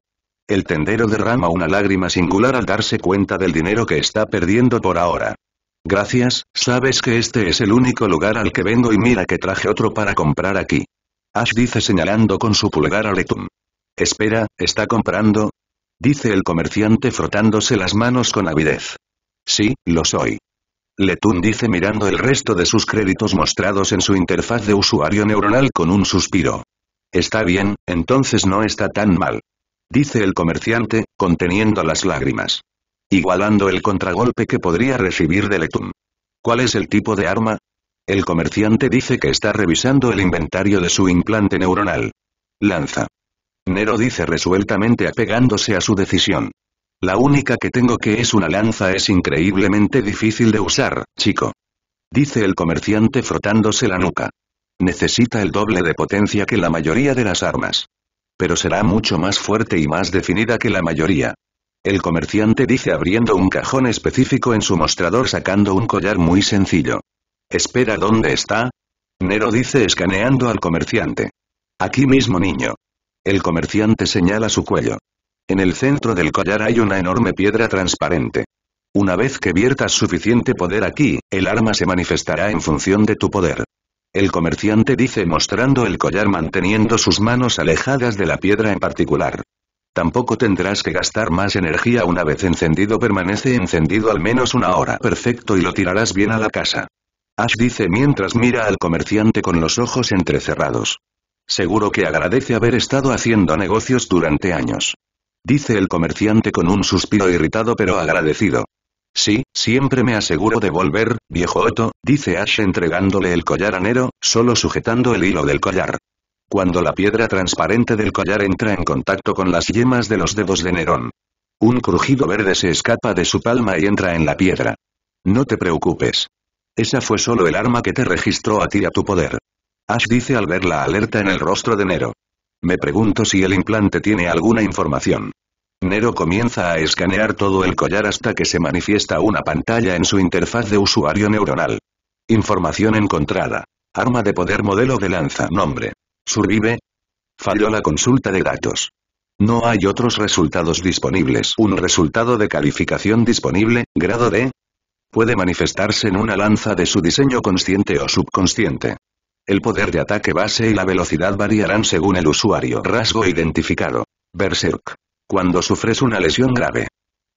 El tendero derrama una lágrima singular al darse cuenta del dinero que está perdiendo por ahora. Gracias, sabes que este es el único lugar al que vengo y mira que traje otro para comprar aquí. Ash dice señalando con su pulgar a Letum. Espera, ¿está comprando? Dice el comerciante frotándose las manos con avidez. Sí, lo soy. Letun dice mirando el resto de sus créditos mostrados en su interfaz de usuario neuronal con un suspiro. Está bien, entonces no está tan mal. Dice el comerciante, conteniendo las lágrimas. Igualando el contragolpe que podría recibir de Letum. ¿Cuál es el tipo de arma? El comerciante dice que está revisando el inventario de su implante neuronal. Lanza. Nero dice resueltamente apegándose a su decisión. La única que tengo que es una lanza es increíblemente difícil de usar, chico. Dice el comerciante frotándose la nuca. Necesita el doble de potencia que la mayoría de las armas. Pero será mucho más fuerte y más definida que la mayoría. El comerciante dice abriendo un cajón específico en su mostrador sacando un collar muy sencillo. Espera, ¿dónde está? Nero dice escaneando al comerciante. Aquí mismo, niño. El comerciante señala su cuello. En el centro del collar hay una enorme piedra transparente. Una vez que viertas suficiente poder aquí, el arma se manifestará en función de tu poder. El comerciante dice mostrando el collar manteniendo sus manos alejadas de la piedra en particular. Tampoco tendrás que gastar más energía una vez encendido permanece encendido al menos una hora perfecto y lo tirarás bien a la casa. Ash dice mientras mira al comerciante con los ojos entrecerrados. Seguro que agradece haber estado haciendo negocios durante años. Dice el comerciante con un suspiro irritado pero agradecido. Sí, siempre me aseguro de volver, viejo Otto, dice Ash entregándole el collar a Nero, solo sujetando el hilo del collar. Cuando la piedra transparente del collar entra en contacto con las yemas de los dedos de Nerón. Un crujido verde se escapa de su palma y entra en la piedra. No te preocupes. Esa fue solo el arma que te registró a ti a tu poder. Ash dice al ver la alerta en el rostro de Nero. Me pregunto si el implante tiene alguna información. Nero comienza a escanear todo el collar hasta que se manifiesta una pantalla en su interfaz de usuario neuronal. Información encontrada. Arma de poder modelo de lanza. Nombre. Survive. Falló la consulta de datos. No hay otros resultados disponibles. Un resultado de calificación disponible, grado D. Puede manifestarse en una lanza de su diseño consciente o subconsciente. El poder de ataque base y la velocidad variarán según el usuario. Rasgo identificado. Berserk cuando sufres una lesión grave.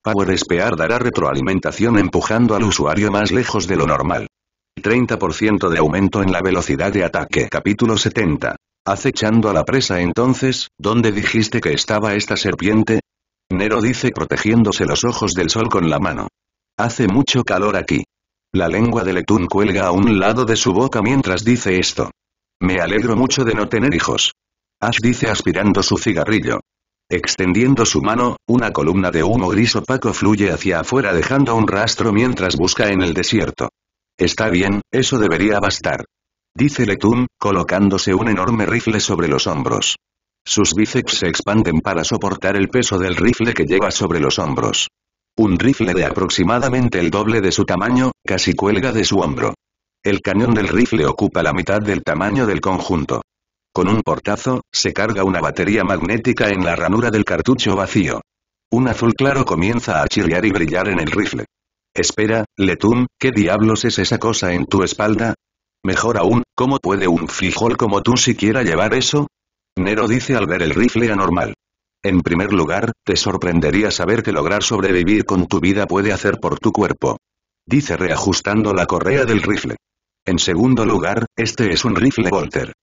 Power Spear dará retroalimentación empujando al usuario más lejos de lo normal. 30% de aumento en la velocidad de ataque. Capítulo 70. Acechando a la presa entonces, ¿dónde dijiste que estaba esta serpiente? Nero dice protegiéndose los ojos del sol con la mano. Hace mucho calor aquí. La lengua de Letún cuelga a un lado de su boca mientras dice esto. Me alegro mucho de no tener hijos. Ash dice aspirando su cigarrillo. Extendiendo su mano, una columna de humo gris opaco fluye hacia afuera dejando un rastro mientras busca en el desierto. Está bien, eso debería bastar. Dice Letún, colocándose un enorme rifle sobre los hombros. Sus bíceps se expanden para soportar el peso del rifle que lleva sobre los hombros. Un rifle de aproximadamente el doble de su tamaño, casi cuelga de su hombro. El cañón del rifle ocupa la mitad del tamaño del conjunto. Con un portazo, se carga una batería magnética en la ranura del cartucho vacío. Un azul claro comienza a chirriar y brillar en el rifle. Espera, Letun, ¿qué diablos es esa cosa en tu espalda? Mejor aún, ¿cómo puede un frijol como tú siquiera llevar eso? Nero dice al ver el rifle anormal. En primer lugar, te sorprendería saber que lograr sobrevivir con tu vida puede hacer por tu cuerpo. Dice reajustando la correa del rifle. En segundo lugar, este es un rifle Volter.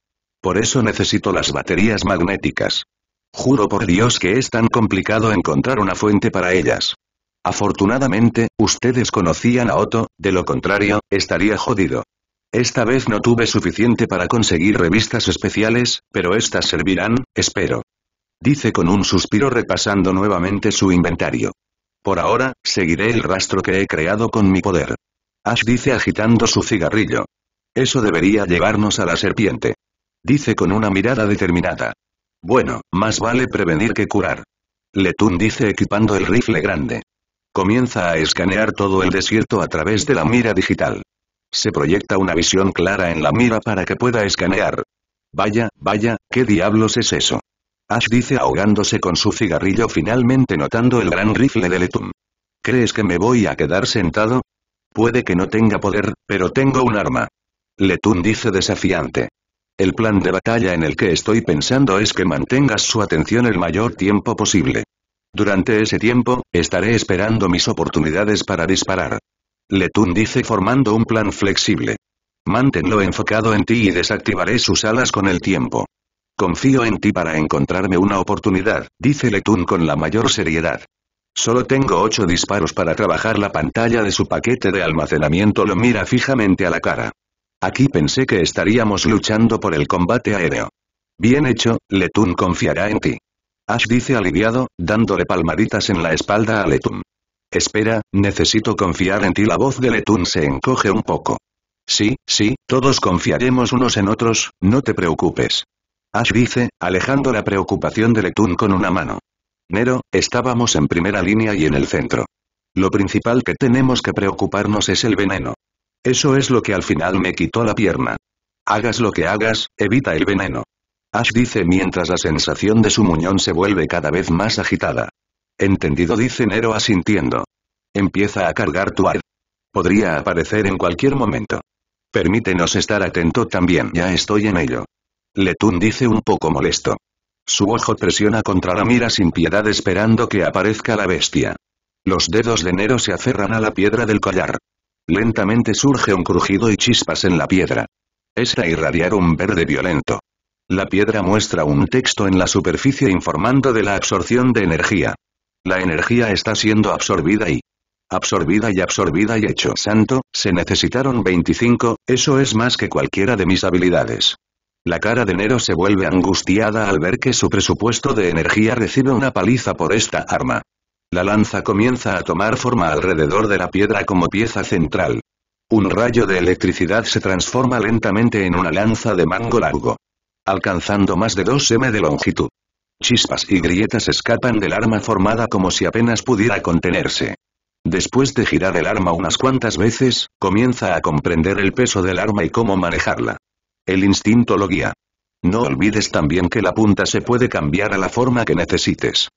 Por eso necesito las baterías magnéticas. Juro por Dios que es tan complicado encontrar una fuente para ellas. Afortunadamente, ustedes conocían a Otto, de lo contrario, estaría jodido. Esta vez no tuve suficiente para conseguir revistas especiales, pero estas servirán, espero. Dice con un suspiro repasando nuevamente su inventario. Por ahora, seguiré el rastro que he creado con mi poder. Ash dice agitando su cigarrillo. Eso debería llevarnos a la serpiente. Dice con una mirada determinada. Bueno, más vale prevenir que curar. Letun dice equipando el rifle grande. Comienza a escanear todo el desierto a través de la mira digital. Se proyecta una visión clara en la mira para que pueda escanear. Vaya, vaya, ¿qué diablos es eso? Ash dice ahogándose con su cigarrillo finalmente notando el gran rifle de Letún. ¿Crees que me voy a quedar sentado? Puede que no tenga poder, pero tengo un arma. Letun dice desafiante. El plan de batalla en el que estoy pensando es que mantengas su atención el mayor tiempo posible. Durante ese tiempo, estaré esperando mis oportunidades para disparar. Letun dice formando un plan flexible. Manténlo enfocado en ti y desactivaré sus alas con el tiempo. Confío en ti para encontrarme una oportunidad, dice Letun con la mayor seriedad. Solo tengo ocho disparos para trabajar la pantalla de su paquete de almacenamiento lo mira fijamente a la cara. Aquí pensé que estaríamos luchando por el combate aéreo. Bien hecho, Letun confiará en ti. Ash dice aliviado, dándole palmaditas en la espalda a Letun. Espera, necesito confiar en ti. La voz de Letun se encoge un poco. Sí, sí, todos confiaremos unos en otros, no te preocupes. Ash dice, alejando la preocupación de Letun con una mano. Nero, estábamos en primera línea y en el centro. Lo principal que tenemos que preocuparnos es el veneno. Eso es lo que al final me quitó la pierna. Hagas lo que hagas, evita el veneno. Ash dice mientras la sensación de su muñón se vuelve cada vez más agitada. Entendido dice Nero asintiendo. Empieza a cargar tu ar. Podría aparecer en cualquier momento. Permítenos estar atento también. Ya estoy en ello. Letun dice un poco molesto. Su ojo presiona contra la mira sin piedad esperando que aparezca la bestia. Los dedos de Nero se aferran a la piedra del collar. Lentamente surge un crujido y chispas en la piedra. Esta irradiar un verde violento. La piedra muestra un texto en la superficie informando de la absorción de energía. La energía está siendo absorbida y absorbida y absorbida y hecho santo, se necesitaron 25, eso es más que cualquiera de mis habilidades. La cara de Nero se vuelve angustiada al ver que su presupuesto de energía recibe una paliza por esta arma. La lanza comienza a tomar forma alrededor de la piedra como pieza central. Un rayo de electricidad se transforma lentamente en una lanza de mango largo. Alcanzando más de 2m de longitud. Chispas y grietas escapan del arma formada como si apenas pudiera contenerse. Después de girar el arma unas cuantas veces, comienza a comprender el peso del arma y cómo manejarla. El instinto lo guía. No olvides también que la punta se puede cambiar a la forma que necesites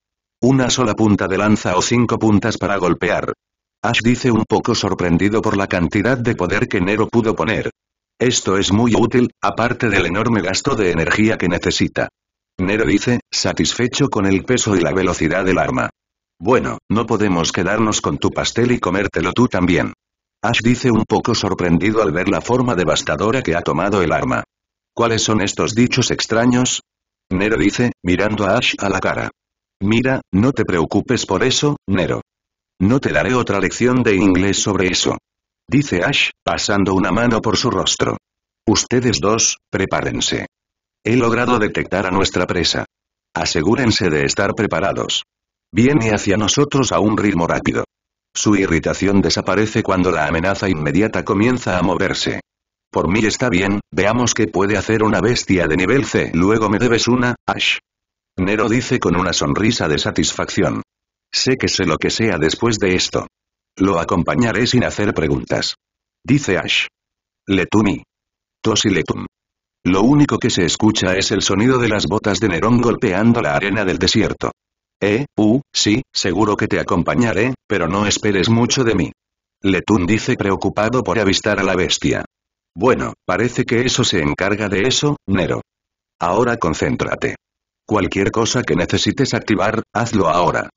una sola punta de lanza o cinco puntas para golpear. Ash dice un poco sorprendido por la cantidad de poder que Nero pudo poner. Esto es muy útil, aparte del enorme gasto de energía que necesita. Nero dice, satisfecho con el peso y la velocidad del arma. Bueno, no podemos quedarnos con tu pastel y comértelo tú también. Ash dice un poco sorprendido al ver la forma devastadora que ha tomado el arma. ¿Cuáles son estos dichos extraños? Nero dice, mirando a Ash a la cara. Mira, no te preocupes por eso, Nero. No te daré otra lección de inglés sobre eso. Dice Ash, pasando una mano por su rostro. Ustedes dos, prepárense. He logrado detectar a nuestra presa. Asegúrense de estar preparados. Viene hacia nosotros a un ritmo rápido. Su irritación desaparece cuando la amenaza inmediata comienza a moverse. Por mí está bien, veamos qué puede hacer una bestia de nivel C. Luego me debes una, Ash. Nero dice con una sonrisa de satisfacción. Sé que sé lo que sea después de esto. Lo acompañaré sin hacer preguntas. Dice Ash. Letumi. Letum. Lo único que se escucha es el sonido de las botas de Nerón golpeando la arena del desierto. Eh, uh, sí, seguro que te acompañaré, pero no esperes mucho de mí. Letun dice preocupado por avistar a la bestia. Bueno, parece que eso se encarga de eso, Nero. Ahora concéntrate. Cualquier cosa que necesites activar, hazlo ahora.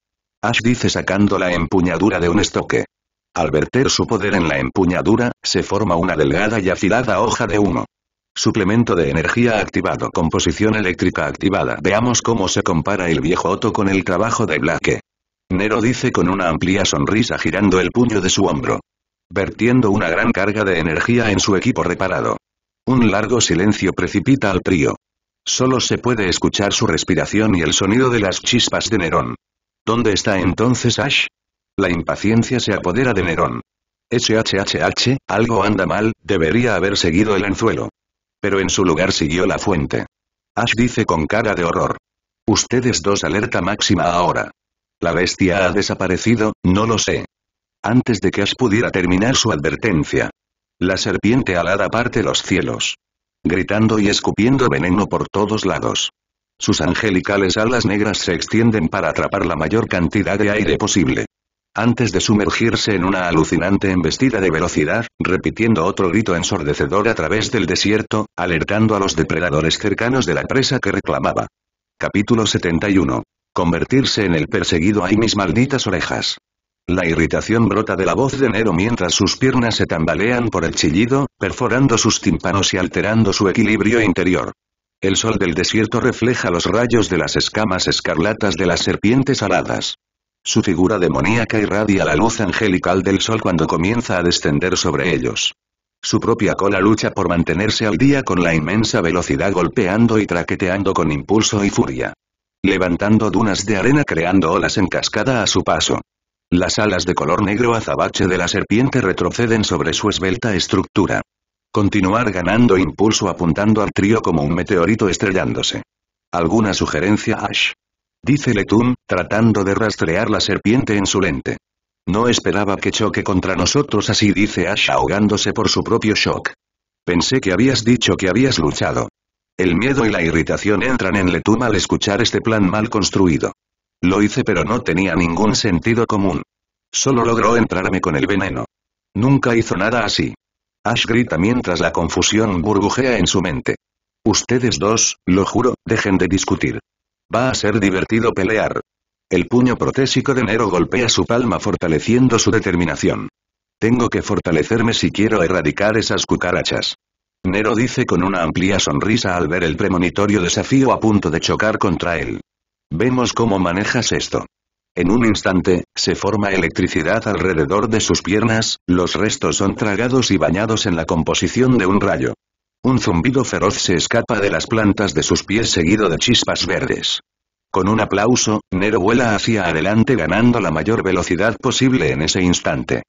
Ash dice sacando la empuñadura de un estoque. Al verter su poder en la empuñadura, se forma una delgada y afilada hoja de humo. Suplemento de energía activado Composición eléctrica activada Veamos cómo se compara el viejo Otto con el trabajo de Blake. Nero dice con una amplia sonrisa girando el puño de su hombro. Vertiendo una gran carga de energía en su equipo reparado. Un largo silencio precipita al trío. Solo se puede escuchar su respiración y el sonido de las chispas de Nerón. ¿Dónde está entonces Ash? La impaciencia se apodera de Nerón. SHHH, algo anda mal, debería haber seguido el anzuelo. Pero en su lugar siguió la fuente. Ash dice con cara de horror. Ustedes dos alerta máxima ahora. La bestia ha desaparecido, no lo sé. Antes de que Ash pudiera terminar su advertencia. La serpiente alada parte los cielos gritando y escupiendo veneno por todos lados. Sus angelicales alas negras se extienden para atrapar la mayor cantidad de aire posible. Antes de sumergirse en una alucinante embestida de velocidad, repitiendo otro grito ensordecedor a través del desierto, alertando a los depredadores cercanos de la presa que reclamaba. Capítulo 71. Convertirse en el perseguido hay mis malditas orejas. La irritación brota de la voz de Nero mientras sus piernas se tambalean por el chillido, perforando sus tímpanos y alterando su equilibrio interior. El sol del desierto refleja los rayos de las escamas escarlatas de las serpientes aladas. Su figura demoníaca irradia la luz angelical del sol cuando comienza a descender sobre ellos. Su propia cola lucha por mantenerse al día con la inmensa velocidad golpeando y traqueteando con impulso y furia. Levantando dunas de arena creando olas en cascada a su paso. Las alas de color negro azabache de la serpiente retroceden sobre su esbelta estructura. Continuar ganando impulso apuntando al trío como un meteorito estrellándose. ¿Alguna sugerencia Ash? Dice Letum, tratando de rastrear la serpiente en su lente. No esperaba que choque contra nosotros así dice Ash ahogándose por su propio shock. Pensé que habías dicho que habías luchado. El miedo y la irritación entran en Letum al escuchar este plan mal construido. Lo hice pero no tenía ningún sentido común. Solo logró entrarme con el veneno. Nunca hizo nada así. Ash grita mientras la confusión burbujea en su mente. Ustedes dos, lo juro, dejen de discutir. Va a ser divertido pelear. El puño protésico de Nero golpea su palma fortaleciendo su determinación. Tengo que fortalecerme si quiero erradicar esas cucarachas. Nero dice con una amplia sonrisa al ver el premonitorio desafío a punto de chocar contra él. Vemos cómo manejas esto. En un instante, se forma electricidad alrededor de sus piernas, los restos son tragados y bañados en la composición de un rayo. Un zumbido feroz se escapa de las plantas de sus pies seguido de chispas verdes. Con un aplauso, Nero vuela hacia adelante ganando la mayor velocidad posible en ese instante.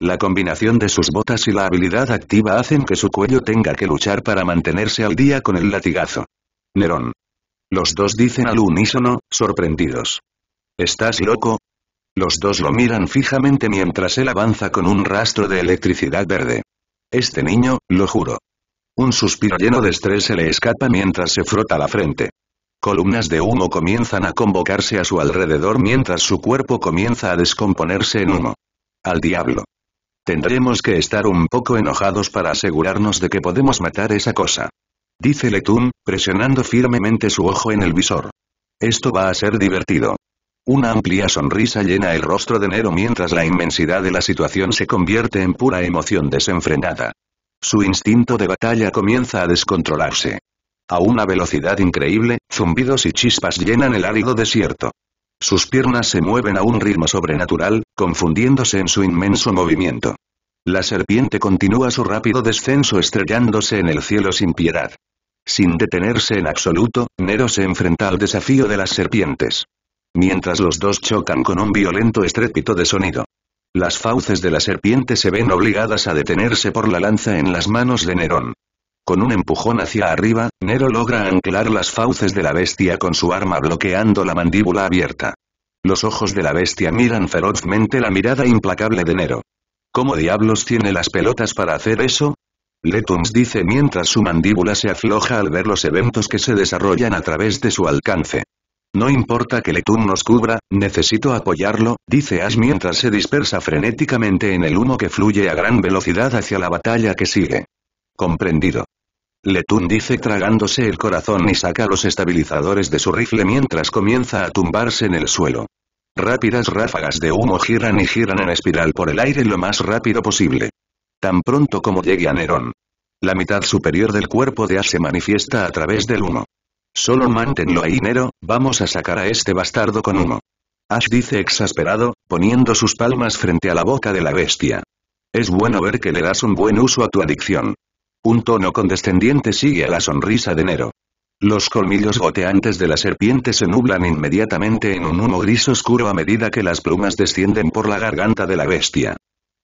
La combinación de sus botas y la habilidad activa hacen que su cuello tenga que luchar para mantenerse al día con el latigazo. Nerón. Los dos dicen al unísono, sorprendidos. ¿Estás loco? Los dos lo miran fijamente mientras él avanza con un rastro de electricidad verde. Este niño, lo juro. Un suspiro lleno de estrés se le escapa mientras se frota la frente. Columnas de humo comienzan a convocarse a su alrededor mientras su cuerpo comienza a descomponerse en humo. Al diablo. Tendremos que estar un poco enojados para asegurarnos de que podemos matar esa cosa dice Letún, presionando firmemente su ojo en el visor. Esto va a ser divertido. Una amplia sonrisa llena el rostro de Nero mientras la inmensidad de la situación se convierte en pura emoción desenfrenada. Su instinto de batalla comienza a descontrolarse. A una velocidad increíble, zumbidos y chispas llenan el árido desierto. Sus piernas se mueven a un ritmo sobrenatural, confundiéndose en su inmenso movimiento. La serpiente continúa su rápido descenso estrellándose en el cielo sin piedad. Sin detenerse en absoluto, Nero se enfrenta al desafío de las serpientes. Mientras los dos chocan con un violento estrépito de sonido. Las fauces de la serpiente se ven obligadas a detenerse por la lanza en las manos de Nerón. Con un empujón hacia arriba, Nero logra anclar las fauces de la bestia con su arma bloqueando la mandíbula abierta. Los ojos de la bestia miran ferozmente la mirada implacable de Nero. ¿Cómo diablos tiene las pelotas para hacer eso? Letums dice mientras su mandíbula se afloja al ver los eventos que se desarrollan a través de su alcance. No importa que Letum nos cubra, necesito apoyarlo, dice Ash mientras se dispersa frenéticamente en el humo que fluye a gran velocidad hacia la batalla que sigue. Comprendido. Letun dice tragándose el corazón y saca los estabilizadores de su rifle mientras comienza a tumbarse en el suelo. Rápidas ráfagas de humo giran y giran en espiral por el aire lo más rápido posible. Tan pronto como llegue a Nerón. La mitad superior del cuerpo de Ash se manifiesta a través del humo. Solo manténlo ahí Nero, vamos a sacar a este bastardo con humo. Ash dice exasperado, poniendo sus palmas frente a la boca de la bestia. Es bueno ver que le das un buen uso a tu adicción. Un tono condescendiente sigue a la sonrisa de Nero. Los colmillos goteantes de la serpiente se nublan inmediatamente en un humo gris oscuro a medida que las plumas descienden por la garganta de la bestia.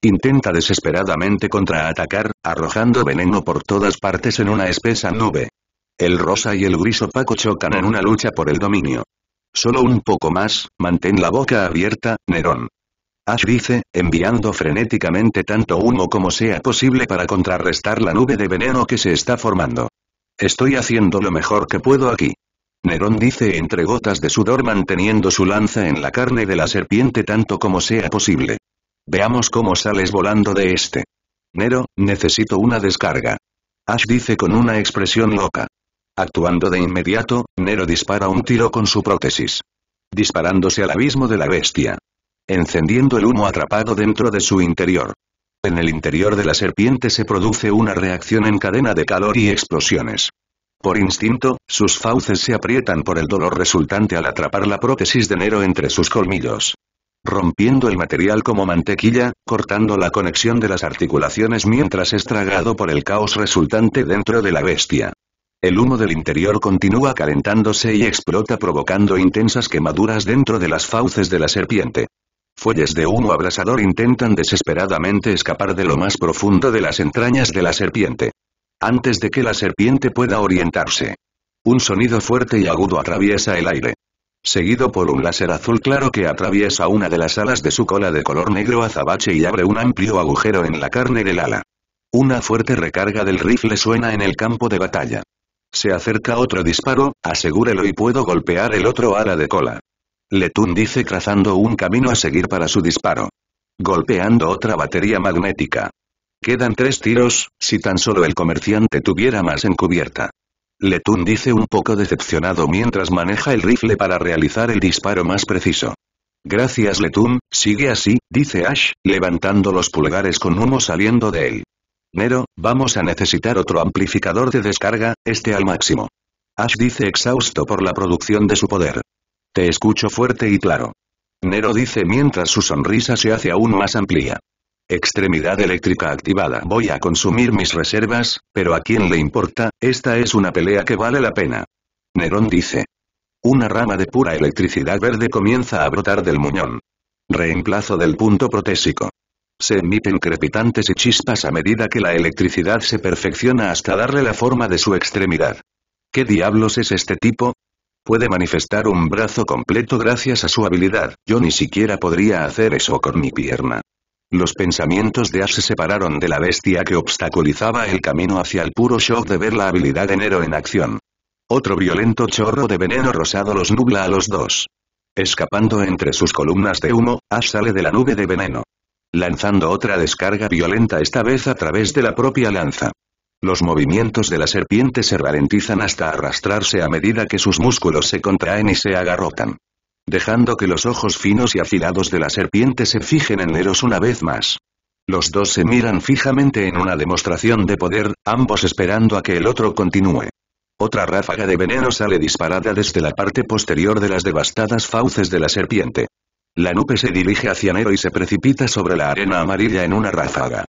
Intenta desesperadamente contraatacar, arrojando veneno por todas partes en una espesa nube. El rosa y el gris opaco chocan en una lucha por el dominio. Solo un poco más, mantén la boca abierta, Nerón. Ash dice, enviando frenéticamente tanto humo como sea posible para contrarrestar la nube de veneno que se está formando. Estoy haciendo lo mejor que puedo aquí. Nerón dice entre gotas de sudor manteniendo su lanza en la carne de la serpiente tanto como sea posible. Veamos cómo sales volando de este. Nero, necesito una descarga. Ash dice con una expresión loca. Actuando de inmediato, Nero dispara un tiro con su prótesis. Disparándose al abismo de la bestia. Encendiendo el humo atrapado dentro de su interior. En el interior de la serpiente se produce una reacción en cadena de calor y explosiones. Por instinto, sus fauces se aprietan por el dolor resultante al atrapar la prótesis de Nero entre sus colmillos rompiendo el material como mantequilla, cortando la conexión de las articulaciones mientras es tragado por el caos resultante dentro de la bestia. El humo del interior continúa calentándose y explota provocando intensas quemaduras dentro de las fauces de la serpiente. Fuelles de humo abrasador intentan desesperadamente escapar de lo más profundo de las entrañas de la serpiente. Antes de que la serpiente pueda orientarse. Un sonido fuerte y agudo atraviesa el aire seguido por un láser azul claro que atraviesa una de las alas de su cola de color negro azabache y abre un amplio agujero en la carne del ala. Una fuerte recarga del rifle suena en el campo de batalla. Se acerca otro disparo, asegúrelo y puedo golpear el otro ala de cola. Letún dice trazando un camino a seguir para su disparo. Golpeando otra batería magnética. Quedan tres tiros, si tan solo el comerciante tuviera más encubierta. Letum dice un poco decepcionado mientras maneja el rifle para realizar el disparo más preciso. Gracias Letún, sigue así, dice Ash, levantando los pulgares con humo saliendo de él. Nero, vamos a necesitar otro amplificador de descarga, este al máximo. Ash dice exhausto por la producción de su poder. Te escucho fuerte y claro. Nero dice mientras su sonrisa se hace aún más amplia. Extremidad eléctrica activada. Voy a consumir mis reservas, pero ¿a quién le importa? Esta es una pelea que vale la pena. Nerón dice. Una rama de pura electricidad verde comienza a brotar del muñón. Reemplazo del punto protésico. Se emiten crepitantes y chispas a medida que la electricidad se perfecciona hasta darle la forma de su extremidad. ¿Qué diablos es este tipo? Puede manifestar un brazo completo gracias a su habilidad, yo ni siquiera podría hacer eso con mi pierna. Los pensamientos de As se separaron de la bestia que obstaculizaba el camino hacia el puro shock de ver la habilidad de Nero en acción. Otro violento chorro de veneno rosado los nubla a los dos. Escapando entre sus columnas de humo, Ash sale de la nube de veneno. Lanzando otra descarga violenta esta vez a través de la propia lanza. Los movimientos de la serpiente se ralentizan hasta arrastrarse a medida que sus músculos se contraen y se agarrotan dejando que los ojos finos y afilados de la serpiente se fijen en Neros una vez más. Los dos se miran fijamente en una demostración de poder, ambos esperando a que el otro continúe. Otra ráfaga de veneno sale disparada desde la parte posterior de las devastadas fauces de la serpiente. La nube se dirige hacia Nero y se precipita sobre la arena amarilla en una ráfaga.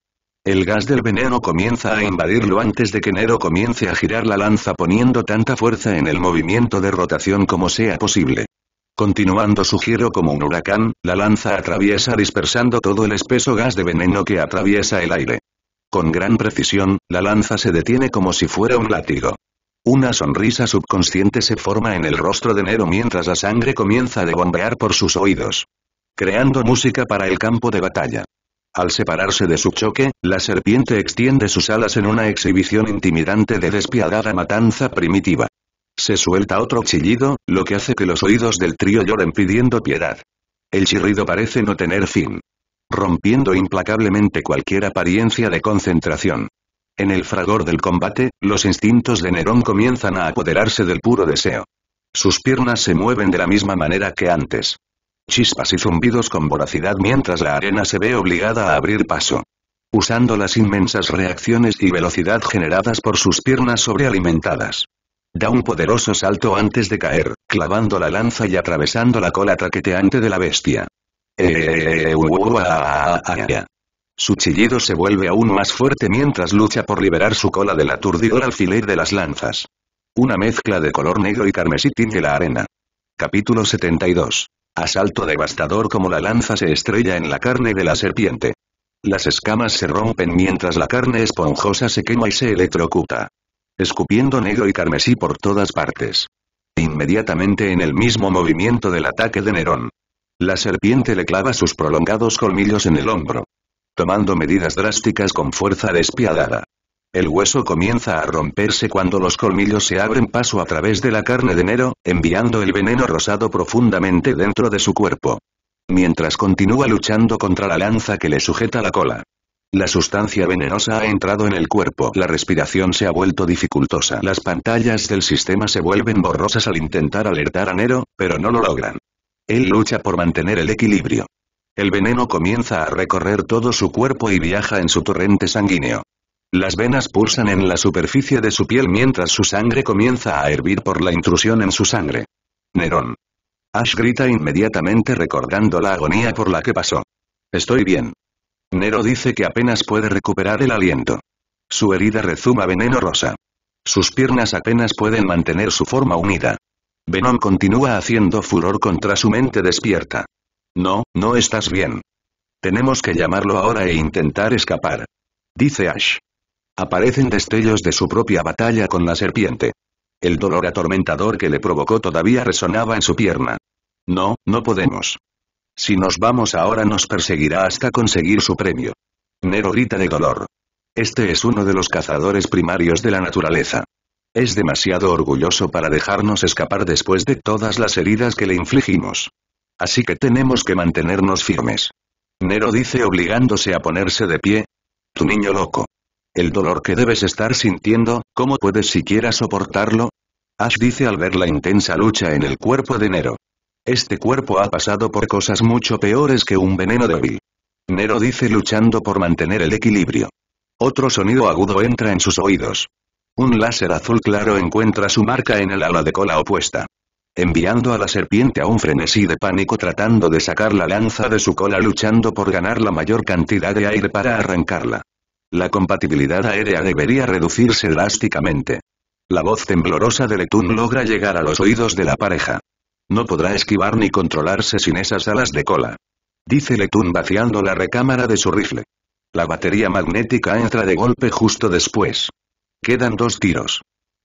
El gas del veneno comienza a invadirlo antes de que Nero comience a girar la lanza poniendo tanta fuerza en el movimiento de rotación como sea posible. Continuando su giro como un huracán, la lanza atraviesa dispersando todo el espeso gas de veneno que atraviesa el aire. Con gran precisión, la lanza se detiene como si fuera un látigo. Una sonrisa subconsciente se forma en el rostro de Nero mientras la sangre comienza a bombear por sus oídos. Creando música para el campo de batalla. Al separarse de su choque, la serpiente extiende sus alas en una exhibición intimidante de despiadada matanza primitiva. Se suelta otro chillido, lo que hace que los oídos del trío lloren pidiendo piedad. El chirrido parece no tener fin. Rompiendo implacablemente cualquier apariencia de concentración. En el fragor del combate, los instintos de Nerón comienzan a apoderarse del puro deseo. Sus piernas se mueven de la misma manera que antes. Chispas y zumbidos con voracidad mientras la arena se ve obligada a abrir paso. Usando las inmensas reacciones y velocidad generadas por sus piernas sobrealimentadas. Da un poderoso salto antes de caer, clavando la lanza y atravesando la cola traqueteante de la bestia. Su chillido se vuelve aún más fuerte mientras lucha por liberar su cola del aturdidor alfiler de las lanzas. Una mezcla de color negro y carmesí tiñe la arena. Capítulo 72. Asalto devastador como la lanza se estrella en la carne de la serpiente. Las escamas se rompen mientras la carne esponjosa se quema y se electrocuta escupiendo negro y carmesí por todas partes. Inmediatamente en el mismo movimiento del ataque de Nerón. La serpiente le clava sus prolongados colmillos en el hombro. Tomando medidas drásticas con fuerza despiadada. El hueso comienza a romperse cuando los colmillos se abren paso a través de la carne de Nero, enviando el veneno rosado profundamente dentro de su cuerpo. Mientras continúa luchando contra la lanza que le sujeta la cola. La sustancia venenosa ha entrado en el cuerpo. La respiración se ha vuelto dificultosa. Las pantallas del sistema se vuelven borrosas al intentar alertar a Nero, pero no lo logran. Él lucha por mantener el equilibrio. El veneno comienza a recorrer todo su cuerpo y viaja en su torrente sanguíneo. Las venas pulsan en la superficie de su piel mientras su sangre comienza a hervir por la intrusión en su sangre. Nerón. Ash grita inmediatamente recordando la agonía por la que pasó. Estoy bien. Nero dice que apenas puede recuperar el aliento. Su herida rezuma veneno rosa. Sus piernas apenas pueden mantener su forma unida. Venom continúa haciendo furor contra su mente despierta. No, no estás bien. Tenemos que llamarlo ahora e intentar escapar. Dice Ash. Aparecen destellos de su propia batalla con la serpiente. El dolor atormentador que le provocó todavía resonaba en su pierna. No, no podemos. Si nos vamos ahora nos perseguirá hasta conseguir su premio. Nero grita de dolor. Este es uno de los cazadores primarios de la naturaleza. Es demasiado orgulloso para dejarnos escapar después de todas las heridas que le infligimos. Así que tenemos que mantenernos firmes. Nero dice obligándose a ponerse de pie. Tu niño loco. El dolor que debes estar sintiendo, ¿cómo puedes siquiera soportarlo? Ash dice al ver la intensa lucha en el cuerpo de Nero. Este cuerpo ha pasado por cosas mucho peores que un veneno débil. Nero dice luchando por mantener el equilibrio. Otro sonido agudo entra en sus oídos. Un láser azul claro encuentra su marca en el ala de cola opuesta. Enviando a la serpiente a un frenesí de pánico tratando de sacar la lanza de su cola luchando por ganar la mayor cantidad de aire para arrancarla. La compatibilidad aérea debería reducirse drásticamente. La voz temblorosa de Letun logra llegar a los oídos de la pareja. No podrá esquivar ni controlarse sin esas alas de cola. Dice Letun vaciando la recámara de su rifle. La batería magnética entra de golpe justo después. Quedan dos tiros.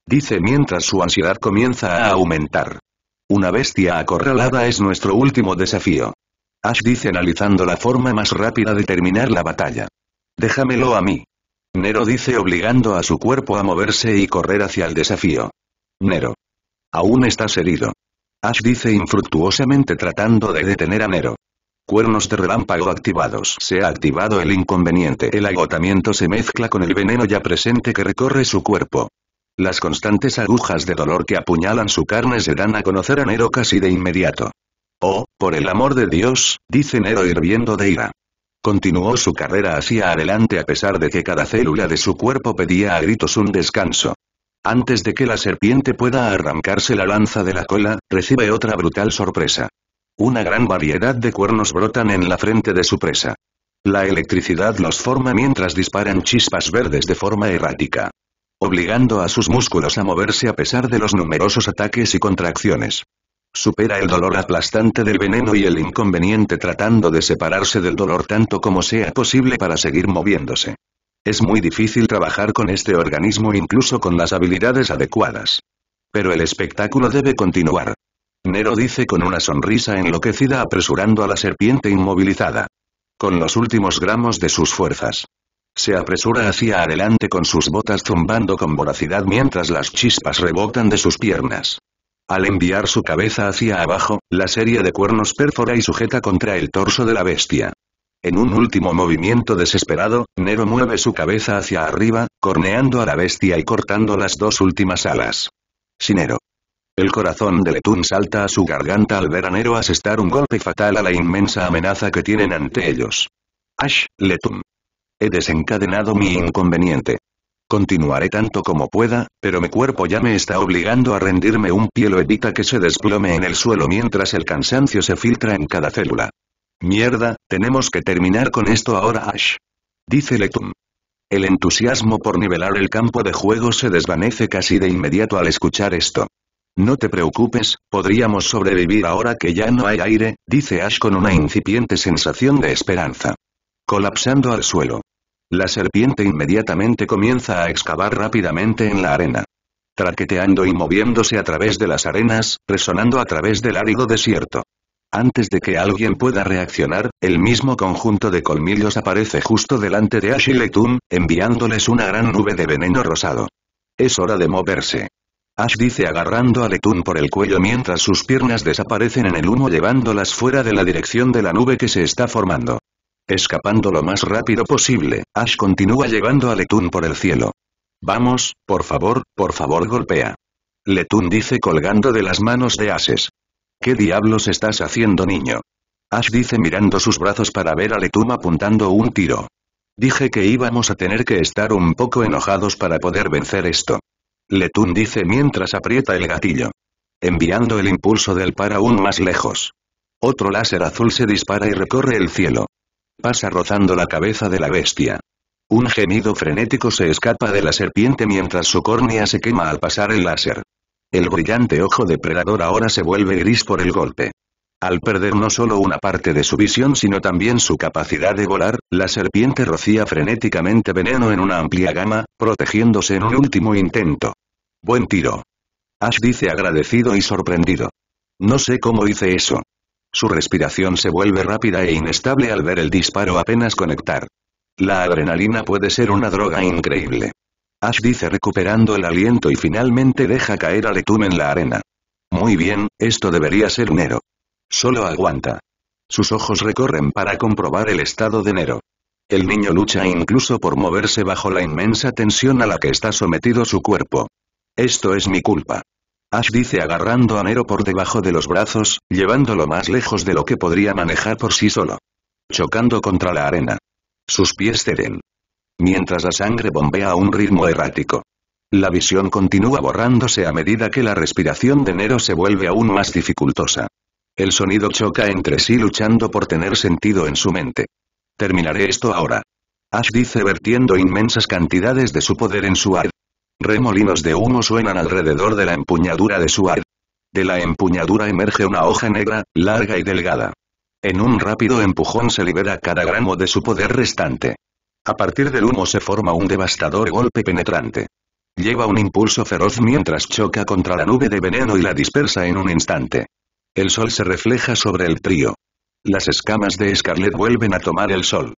Dice mientras su ansiedad comienza a aumentar. Una bestia acorralada es nuestro último desafío. Ash dice analizando la forma más rápida de terminar la batalla. Déjamelo a mí. Nero dice obligando a su cuerpo a moverse y correr hacia el desafío. Nero. Aún estás herido. Ash dice infructuosamente tratando de detener a Nero. Cuernos de relámpago activados. Se ha activado el inconveniente. El agotamiento se mezcla con el veneno ya presente que recorre su cuerpo. Las constantes agujas de dolor que apuñalan su carne se dan a conocer a Nero casi de inmediato. Oh, por el amor de Dios, dice Nero hirviendo de ira. Continuó su carrera hacia adelante a pesar de que cada célula de su cuerpo pedía a gritos un descanso. Antes de que la serpiente pueda arrancarse la lanza de la cola, recibe otra brutal sorpresa. Una gran variedad de cuernos brotan en la frente de su presa. La electricidad los forma mientras disparan chispas verdes de forma errática, obligando a sus músculos a moverse a pesar de los numerosos ataques y contracciones. Supera el dolor aplastante del veneno y el inconveniente tratando de separarse del dolor tanto como sea posible para seguir moviéndose. Es muy difícil trabajar con este organismo incluso con las habilidades adecuadas. Pero el espectáculo debe continuar. Nero dice con una sonrisa enloquecida apresurando a la serpiente inmovilizada. Con los últimos gramos de sus fuerzas. Se apresura hacia adelante con sus botas zumbando con voracidad mientras las chispas rebotan de sus piernas. Al enviar su cabeza hacia abajo, la serie de cuernos perfora y sujeta contra el torso de la bestia. En un último movimiento desesperado, Nero mueve su cabeza hacia arriba, corneando a la bestia y cortando las dos últimas alas. Sinero. El corazón de Letún salta a su garganta al ver a Nero asestar un golpe fatal a la inmensa amenaza que tienen ante ellos. Ash, Letum, He desencadenado mi inconveniente. Continuaré tanto como pueda, pero mi cuerpo ya me está obligando a rendirme un pie lo evita que se desplome en el suelo mientras el cansancio se filtra en cada célula. Mierda, tenemos que terminar con esto ahora Ash. Dice Letum. El entusiasmo por nivelar el campo de juego se desvanece casi de inmediato al escuchar esto. No te preocupes, podríamos sobrevivir ahora que ya no hay aire, dice Ash con una incipiente sensación de esperanza. Colapsando al suelo. La serpiente inmediatamente comienza a excavar rápidamente en la arena. Traqueteando y moviéndose a través de las arenas, resonando a través del árido desierto. Antes de que alguien pueda reaccionar, el mismo conjunto de colmillos aparece justo delante de Ash y Letun, enviándoles una gran nube de veneno rosado. Es hora de moverse. Ash dice agarrando a Letun por el cuello mientras sus piernas desaparecen en el humo llevándolas fuera de la dirección de la nube que se está formando. Escapando lo más rápido posible, Ash continúa llevando a Letun por el cielo. Vamos, por favor, por favor golpea. Letun dice colgando de las manos de Ases. ¿Qué diablos estás haciendo niño? Ash dice mirando sus brazos para ver a Letum apuntando un tiro. Dije que íbamos a tener que estar un poco enojados para poder vencer esto. Letum dice mientras aprieta el gatillo. Enviando el impulso del par aún más lejos. Otro láser azul se dispara y recorre el cielo. Pasa rozando la cabeza de la bestia. Un gemido frenético se escapa de la serpiente mientras su córnea se quema al pasar el láser. El brillante ojo depredador ahora se vuelve gris por el golpe. Al perder no solo una parte de su visión sino también su capacidad de volar, la serpiente rocía frenéticamente veneno en una amplia gama, protegiéndose en un último intento. Buen tiro. Ash dice agradecido y sorprendido. No sé cómo hice eso. Su respiración se vuelve rápida e inestable al ver el disparo apenas conectar. La adrenalina puede ser una droga increíble. Ash dice recuperando el aliento y finalmente deja caer a Letum en la arena. Muy bien, esto debería ser Nero. Solo aguanta. Sus ojos recorren para comprobar el estado de Nero. El niño lucha incluso por moverse bajo la inmensa tensión a la que está sometido su cuerpo. Esto es mi culpa. Ash dice agarrando a Nero por debajo de los brazos, llevándolo más lejos de lo que podría manejar por sí solo. Chocando contra la arena. Sus pies ceden mientras la sangre bombea a un ritmo errático. La visión continúa borrándose a medida que la respiración de Nero se vuelve aún más dificultosa. El sonido choca entre sí luchando por tener sentido en su mente. Terminaré esto ahora. Ash dice vertiendo inmensas cantidades de su poder en su ar. Remolinos de humo suenan alrededor de la empuñadura de su ar. De la empuñadura emerge una hoja negra, larga y delgada. En un rápido empujón se libera cada gramo de su poder restante. A partir del humo se forma un devastador golpe penetrante. Lleva un impulso feroz mientras choca contra la nube de veneno y la dispersa en un instante. El sol se refleja sobre el trío. Las escamas de Scarlet vuelven a tomar el sol.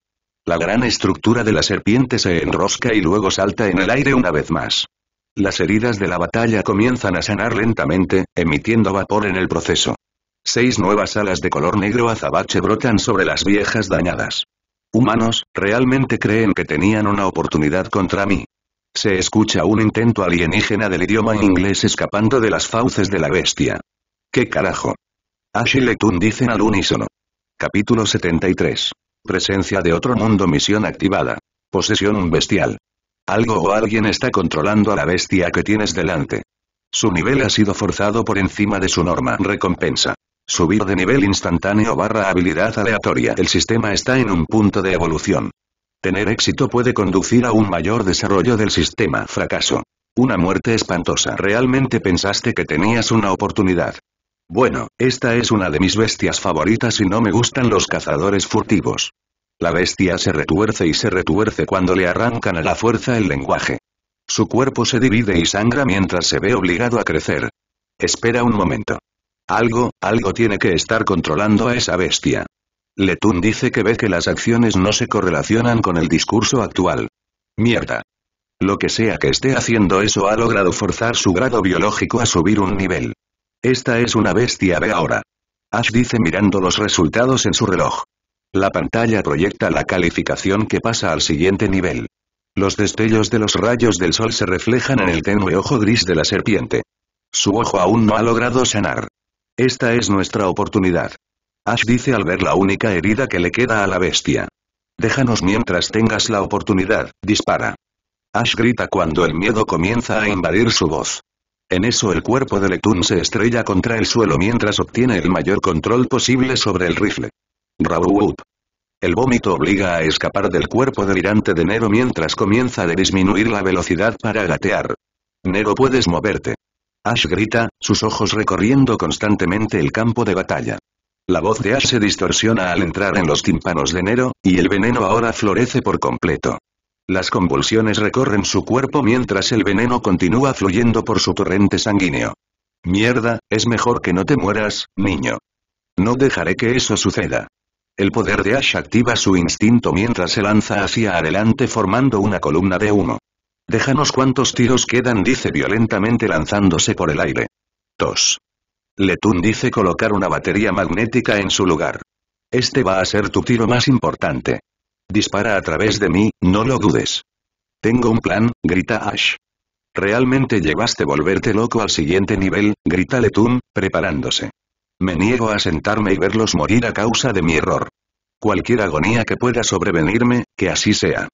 La gran estructura de la serpiente se enrosca y luego salta en el aire una vez más. Las heridas de la batalla comienzan a sanar lentamente, emitiendo vapor en el proceso. Seis nuevas alas de color negro azabache brotan sobre las viejas dañadas humanos, realmente creen que tenían una oportunidad contra mí. Se escucha un intento alienígena del idioma inglés escapando de las fauces de la bestia. ¿Qué carajo? Ashley Tun dicen al unísono. Capítulo 73. Presencia de otro mundo Misión activada. Posesión un bestial. Algo o alguien está controlando a la bestia que tienes delante. Su nivel ha sido forzado por encima de su norma recompensa. Subir de nivel instantáneo barra habilidad aleatoria. El sistema está en un punto de evolución. Tener éxito puede conducir a un mayor desarrollo del sistema. Fracaso. Una muerte espantosa. Realmente pensaste que tenías una oportunidad. Bueno, esta es una de mis bestias favoritas y no me gustan los cazadores furtivos. La bestia se retuerce y se retuerce cuando le arrancan a la fuerza el lenguaje. Su cuerpo se divide y sangra mientras se ve obligado a crecer. Espera un momento. Algo, algo tiene que estar controlando a esa bestia. Letun dice que ve que las acciones no se correlacionan con el discurso actual. Mierda. Lo que sea que esté haciendo eso ha logrado forzar su grado biológico a subir un nivel. Esta es una bestia ve ahora. Ash dice mirando los resultados en su reloj. La pantalla proyecta la calificación que pasa al siguiente nivel. Los destellos de los rayos del sol se reflejan en el tenue ojo gris de la serpiente. Su ojo aún no ha logrado sanar. Esta es nuestra oportunidad. Ash dice al ver la única herida que le queda a la bestia. Déjanos mientras tengas la oportunidad, dispara. Ash grita cuando el miedo comienza a invadir su voz. En eso el cuerpo de Letun se estrella contra el suelo mientras obtiene el mayor control posible sobre el rifle. Rawup. El vómito obliga a escapar del cuerpo delirante de Nero mientras comienza a disminuir la velocidad para gatear. Nero puedes moverte. Ash grita, sus ojos recorriendo constantemente el campo de batalla. La voz de Ash se distorsiona al entrar en los tímpanos de Nero, y el veneno ahora florece por completo. Las convulsiones recorren su cuerpo mientras el veneno continúa fluyendo por su torrente sanguíneo. Mierda, es mejor que no te mueras, niño. No dejaré que eso suceda. El poder de Ash activa su instinto mientras se lanza hacia adelante formando una columna de humo. Déjanos cuántos tiros quedan dice violentamente lanzándose por el aire. Tos. Letun dice colocar una batería magnética en su lugar. Este va a ser tu tiro más importante. Dispara a través de mí, no lo dudes. Tengo un plan, grita Ash. Realmente llevaste volverte loco al siguiente nivel, grita Letun, preparándose. Me niego a sentarme y verlos morir a causa de mi error. Cualquier agonía que pueda sobrevenirme, que así sea.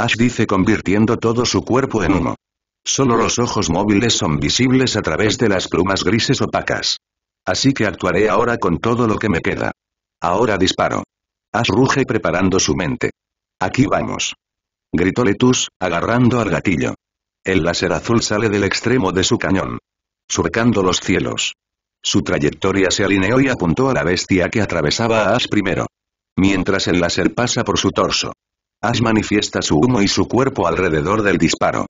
Ash dice convirtiendo todo su cuerpo en humo. Solo los ojos móviles son visibles a través de las plumas grises opacas. Así que actuaré ahora con todo lo que me queda. Ahora disparo. Ash ruge preparando su mente. Aquí vamos. Gritó Letus, agarrando al gatillo. El láser azul sale del extremo de su cañón. Surcando los cielos. Su trayectoria se alineó y apuntó a la bestia que atravesaba a Ash primero. Mientras el láser pasa por su torso. Ash manifiesta su humo y su cuerpo alrededor del disparo.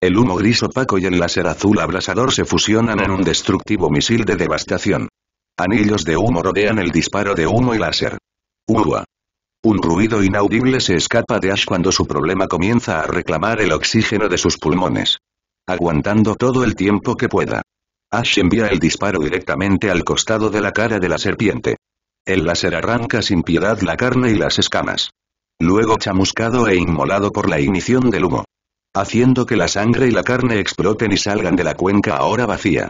El humo gris opaco y el láser azul abrasador se fusionan en un destructivo misil de devastación. Anillos de humo rodean el disparo de humo y láser. Urua. Un ruido inaudible se escapa de Ash cuando su problema comienza a reclamar el oxígeno de sus pulmones. Aguantando todo el tiempo que pueda. Ash envía el disparo directamente al costado de la cara de la serpiente. El láser arranca sin piedad la carne y las escamas luego chamuscado e inmolado por la ignición del humo. Haciendo que la sangre y la carne exploten y salgan de la cuenca ahora vacía.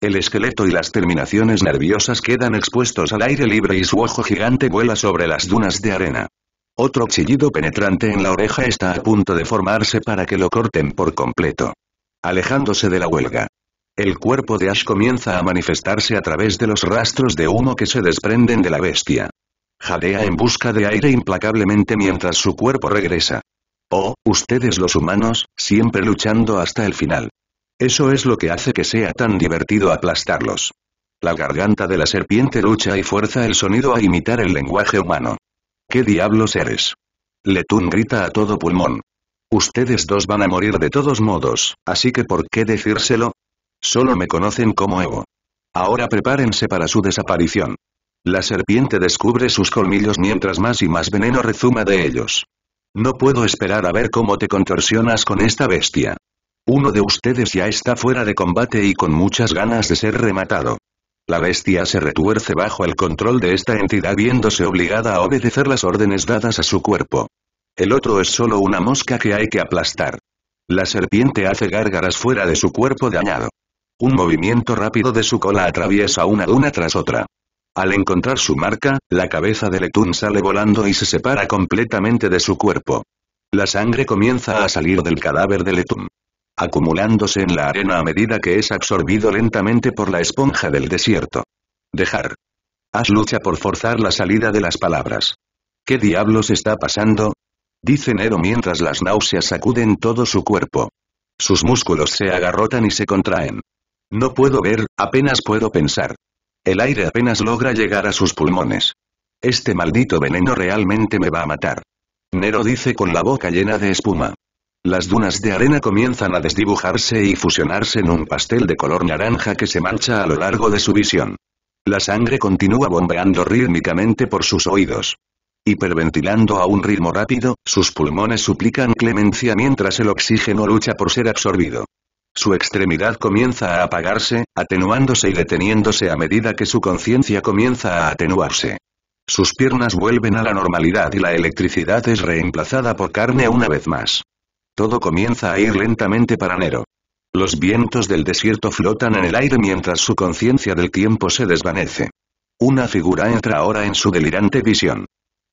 El esqueleto y las terminaciones nerviosas quedan expuestos al aire libre y su ojo gigante vuela sobre las dunas de arena. Otro chillido penetrante en la oreja está a punto de formarse para que lo corten por completo. Alejándose de la huelga. El cuerpo de Ash comienza a manifestarse a través de los rastros de humo que se desprenden de la bestia. Jadea en busca de aire implacablemente mientras su cuerpo regresa. Oh, ustedes los humanos, siempre luchando hasta el final. Eso es lo que hace que sea tan divertido aplastarlos. La garganta de la serpiente lucha y fuerza el sonido a imitar el lenguaje humano. ¿Qué diablos eres? Letún grita a todo pulmón. Ustedes dos van a morir de todos modos, así que ¿por qué decírselo? Solo me conocen como Evo. Ahora prepárense para su desaparición. La serpiente descubre sus colmillos mientras más y más veneno rezuma de ellos. No puedo esperar a ver cómo te contorsionas con esta bestia. Uno de ustedes ya está fuera de combate y con muchas ganas de ser rematado. La bestia se retuerce bajo el control de esta entidad viéndose obligada a obedecer las órdenes dadas a su cuerpo. El otro es solo una mosca que hay que aplastar. La serpiente hace gárgaras fuera de su cuerpo dañado. Un movimiento rápido de su cola atraviesa una duna tras otra. Al encontrar su marca, la cabeza de Letún sale volando y se separa completamente de su cuerpo. La sangre comienza a salir del cadáver de Letún. acumulándose en la arena a medida que es absorbido lentamente por la esponja del desierto. Dejar. Haz lucha por forzar la salida de las palabras. ¿Qué diablos está pasando? Dice Nero mientras las náuseas sacuden todo su cuerpo. Sus músculos se agarrotan y se contraen. No puedo ver, apenas puedo pensar. El aire apenas logra llegar a sus pulmones. Este maldito veneno realmente me va a matar. Nero dice con la boca llena de espuma. Las dunas de arena comienzan a desdibujarse y fusionarse en un pastel de color naranja que se marcha a lo largo de su visión. La sangre continúa bombeando rítmicamente por sus oídos. Hiperventilando a un ritmo rápido, sus pulmones suplican clemencia mientras el oxígeno lucha por ser absorbido. Su extremidad comienza a apagarse, atenuándose y deteniéndose a medida que su conciencia comienza a atenuarse. Sus piernas vuelven a la normalidad y la electricidad es reemplazada por carne una vez más. Todo comienza a ir lentamente para Nero. Los vientos del desierto flotan en el aire mientras su conciencia del tiempo se desvanece. Una figura entra ahora en su delirante visión.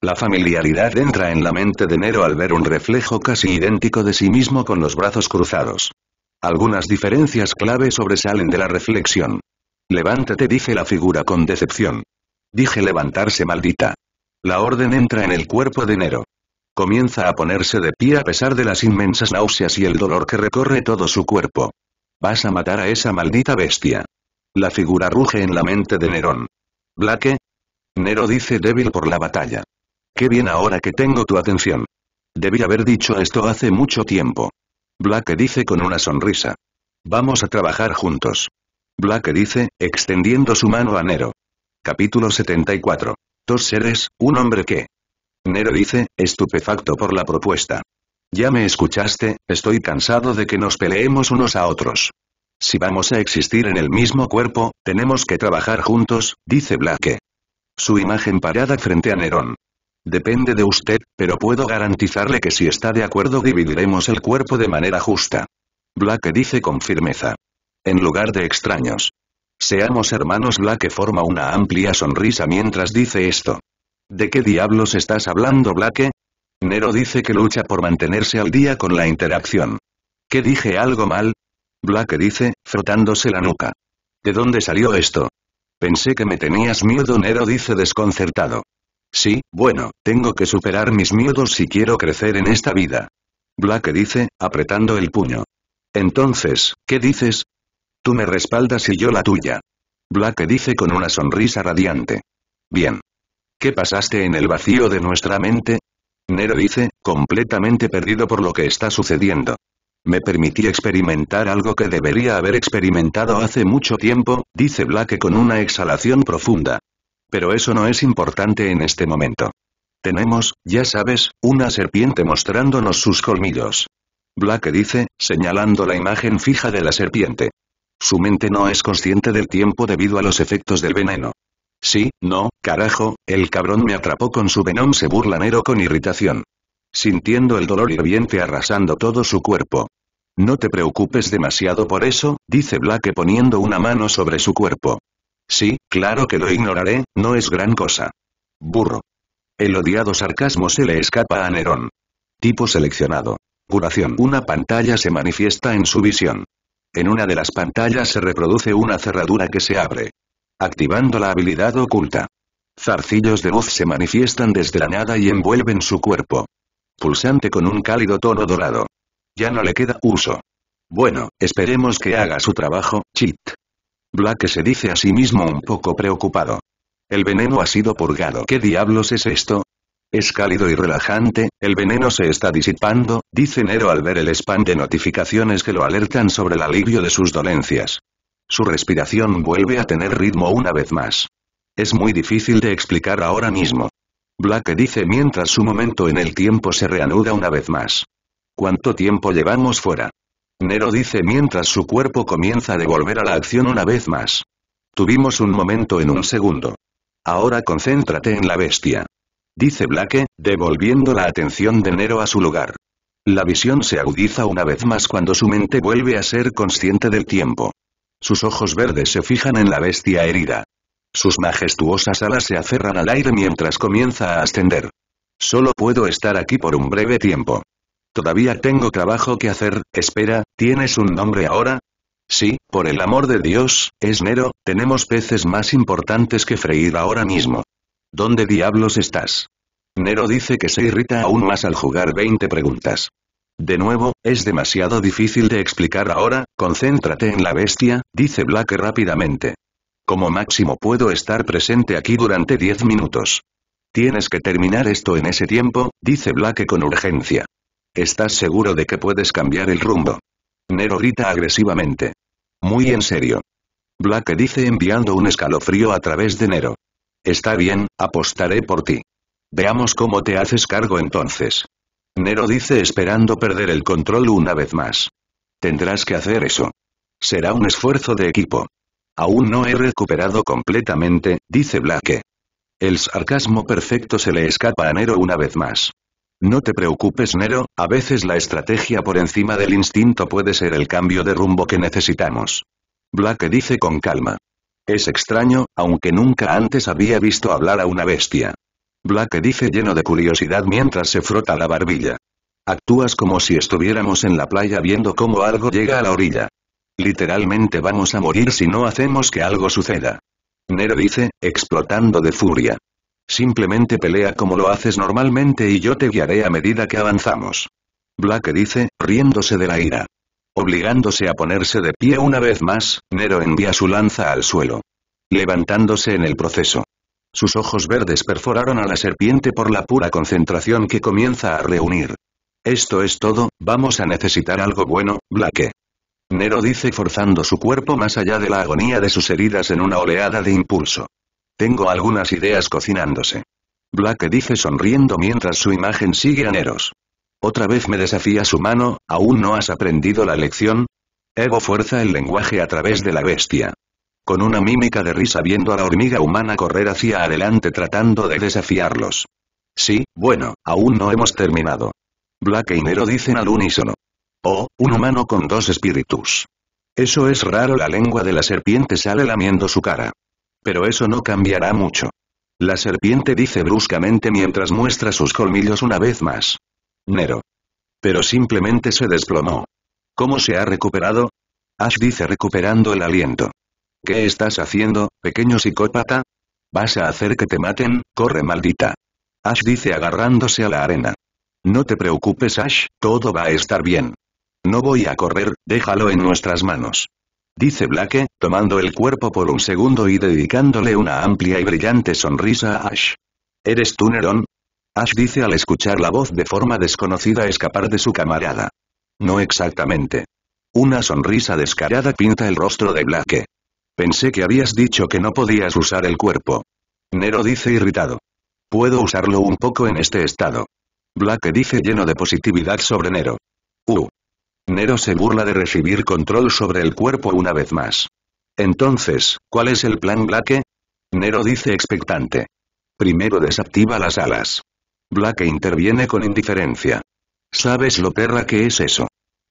La familiaridad entra en la mente de Nero al ver un reflejo casi idéntico de sí mismo con los brazos cruzados. Algunas diferencias clave sobresalen de la reflexión. Levántate dice la figura con decepción. Dije levantarse maldita. La orden entra en el cuerpo de Nero. Comienza a ponerse de pie a pesar de las inmensas náuseas y el dolor que recorre todo su cuerpo. Vas a matar a esa maldita bestia. La figura ruge en la mente de Nerón. ¿Blaque? Nero dice débil por la batalla. Qué bien ahora que tengo tu atención. Debí haber dicho esto hace mucho tiempo. Black dice con una sonrisa. Vamos a trabajar juntos. Black dice, extendiendo su mano a Nero. Capítulo 74. Dos seres, un hombre que... Nero dice, estupefacto por la propuesta. Ya me escuchaste, estoy cansado de que nos peleemos unos a otros. Si vamos a existir en el mismo cuerpo, tenemos que trabajar juntos, dice Black. Su imagen parada frente a Nerón. Depende de usted, pero puedo garantizarle que si está de acuerdo dividiremos el cuerpo de manera justa. Black dice con firmeza. En lugar de extraños. Seamos hermanos Black forma una amplia sonrisa mientras dice esto. ¿De qué diablos estás hablando Black? Nero dice que lucha por mantenerse al día con la interacción. ¿Qué dije algo mal? Black dice, frotándose la nuca. ¿De dónde salió esto? Pensé que me tenías miedo Nero dice desconcertado. Sí, bueno, tengo que superar mis miedos si quiero crecer en esta vida. Black dice, apretando el puño. Entonces, ¿qué dices? Tú me respaldas y yo la tuya. Black dice con una sonrisa radiante. Bien. ¿Qué pasaste en el vacío de nuestra mente? Nero dice, completamente perdido por lo que está sucediendo. Me permití experimentar algo que debería haber experimentado hace mucho tiempo, dice Black con una exhalación profunda pero eso no es importante en este momento. Tenemos, ya sabes, una serpiente mostrándonos sus colmillos. Black dice, señalando la imagen fija de la serpiente. Su mente no es consciente del tiempo debido a los efectos del veneno. Sí, no, carajo, el cabrón me atrapó con su venom se burla con irritación. Sintiendo el dolor hirviente arrasando todo su cuerpo. No te preocupes demasiado por eso, dice Black poniendo una mano sobre su cuerpo. Sí, claro que lo ignoraré, no es gran cosa. Burro. El odiado sarcasmo se le escapa a Nerón. Tipo seleccionado. Curación. Una pantalla se manifiesta en su visión. En una de las pantallas se reproduce una cerradura que se abre. Activando la habilidad oculta. Zarcillos de voz se manifiestan desde la nada y envuelven su cuerpo. Pulsante con un cálido tono dorado. Ya no le queda uso. Bueno, esperemos que haga su trabajo, Chit. Black se dice a sí mismo un poco preocupado. El veneno ha sido purgado. ¿Qué diablos es esto? Es cálido y relajante, el veneno se está disipando, dice Nero al ver el spam de notificaciones que lo alertan sobre el alivio de sus dolencias. Su respiración vuelve a tener ritmo una vez más. Es muy difícil de explicar ahora mismo. Black dice mientras su momento en el tiempo se reanuda una vez más. ¿Cuánto tiempo llevamos fuera? Nero dice mientras su cuerpo comienza a devolver a la acción una vez más. Tuvimos un momento en un segundo. Ahora concéntrate en la bestia. Dice Blake, devolviendo la atención de Nero a su lugar. La visión se agudiza una vez más cuando su mente vuelve a ser consciente del tiempo. Sus ojos verdes se fijan en la bestia herida. Sus majestuosas alas se aferran al aire mientras comienza a ascender. Solo puedo estar aquí por un breve tiempo. Todavía tengo trabajo que hacer, espera, ¿tienes un nombre ahora? Sí, por el amor de Dios, es Nero, tenemos peces más importantes que freír ahora mismo. ¿Dónde diablos estás? Nero dice que se irrita aún más al jugar 20 preguntas. De nuevo, es demasiado difícil de explicar ahora, concéntrate en la bestia, dice Black rápidamente. Como máximo puedo estar presente aquí durante 10 minutos. Tienes que terminar esto en ese tiempo, dice Black con urgencia. ¿Estás seguro de que puedes cambiar el rumbo? Nero grita agresivamente. Muy en serio. Black dice enviando un escalofrío a través de Nero. Está bien, apostaré por ti. Veamos cómo te haces cargo entonces. Nero dice esperando perder el control una vez más. Tendrás que hacer eso. Será un esfuerzo de equipo. Aún no he recuperado completamente, dice Blake. El sarcasmo perfecto se le escapa a Nero una vez más. No te preocupes Nero, a veces la estrategia por encima del instinto puede ser el cambio de rumbo que necesitamos. Black dice con calma. Es extraño, aunque nunca antes había visto hablar a una bestia. Black dice lleno de curiosidad mientras se frota la barbilla. Actúas como si estuviéramos en la playa viendo cómo algo llega a la orilla. Literalmente vamos a morir si no hacemos que algo suceda. Nero dice, explotando de furia. Simplemente pelea como lo haces normalmente y yo te guiaré a medida que avanzamos. Black dice, riéndose de la ira. Obligándose a ponerse de pie una vez más, Nero envía su lanza al suelo. Levantándose en el proceso. Sus ojos verdes perforaron a la serpiente por la pura concentración que comienza a reunir. Esto es todo, vamos a necesitar algo bueno, Black. Nero dice forzando su cuerpo más allá de la agonía de sus heridas en una oleada de impulso. Tengo algunas ideas cocinándose. Black dice sonriendo mientras su imagen sigue a Neros. Otra vez me desafía su mano, ¿aún no has aprendido la lección? Ego fuerza el lenguaje a través de la bestia. Con una mímica de risa viendo a la hormiga humana correr hacia adelante tratando de desafiarlos. Sí, bueno, aún no hemos terminado. Black y Nero dicen al unísono. Oh, un humano con dos espíritus. Eso es raro la lengua de la serpiente sale lamiendo su cara. Pero eso no cambiará mucho. La serpiente dice bruscamente mientras muestra sus colmillos una vez más. Nero. Pero simplemente se desplomó. ¿Cómo se ha recuperado? Ash dice recuperando el aliento. ¿Qué estás haciendo, pequeño psicópata? ¿Vas a hacer que te maten, corre maldita? Ash dice agarrándose a la arena. No te preocupes Ash, todo va a estar bien. No voy a correr, déjalo en nuestras manos dice Blake, tomando el cuerpo por un segundo y dedicándole una amplia y brillante sonrisa a Ash. ¿Eres tú Nerón? Ash dice al escuchar la voz de forma desconocida escapar de su camarada. No exactamente. Una sonrisa descarada pinta el rostro de Blake. Pensé que habías dicho que no podías usar el cuerpo. Nero dice irritado. Puedo usarlo un poco en este estado. Blake dice lleno de positividad sobre Nero. Uh, Nero se burla de recibir control sobre el cuerpo una vez más. Entonces, ¿cuál es el plan Blake? Nero dice expectante. Primero desactiva las alas. Blake interviene con indiferencia. ¿Sabes lo perra que es eso?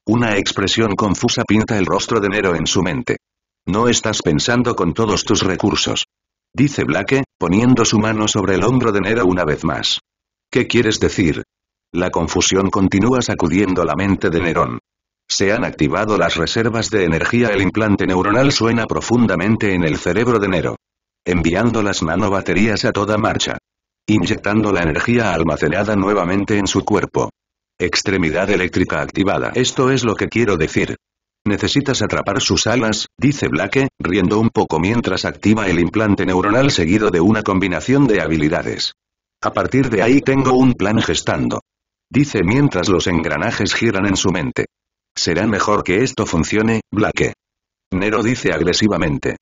Una expresión confusa pinta el rostro de Nero en su mente. No estás pensando con todos tus recursos. Dice Blake, poniendo su mano sobre el hombro de Nero una vez más. ¿Qué quieres decir? La confusión continúa sacudiendo la mente de Nerón. Se han activado las reservas de energía. El implante neuronal suena profundamente en el cerebro de Nero. Enviando las nanobaterías a toda marcha. Inyectando la energía almacenada nuevamente en su cuerpo. Extremidad eléctrica activada. Esto es lo que quiero decir. Necesitas atrapar sus alas, dice Blake, riendo un poco mientras activa el implante neuronal seguido de una combinación de habilidades. A partir de ahí tengo un plan gestando. Dice mientras los engranajes giran en su mente. Será mejor que esto funcione, Blake. Nero dice agresivamente.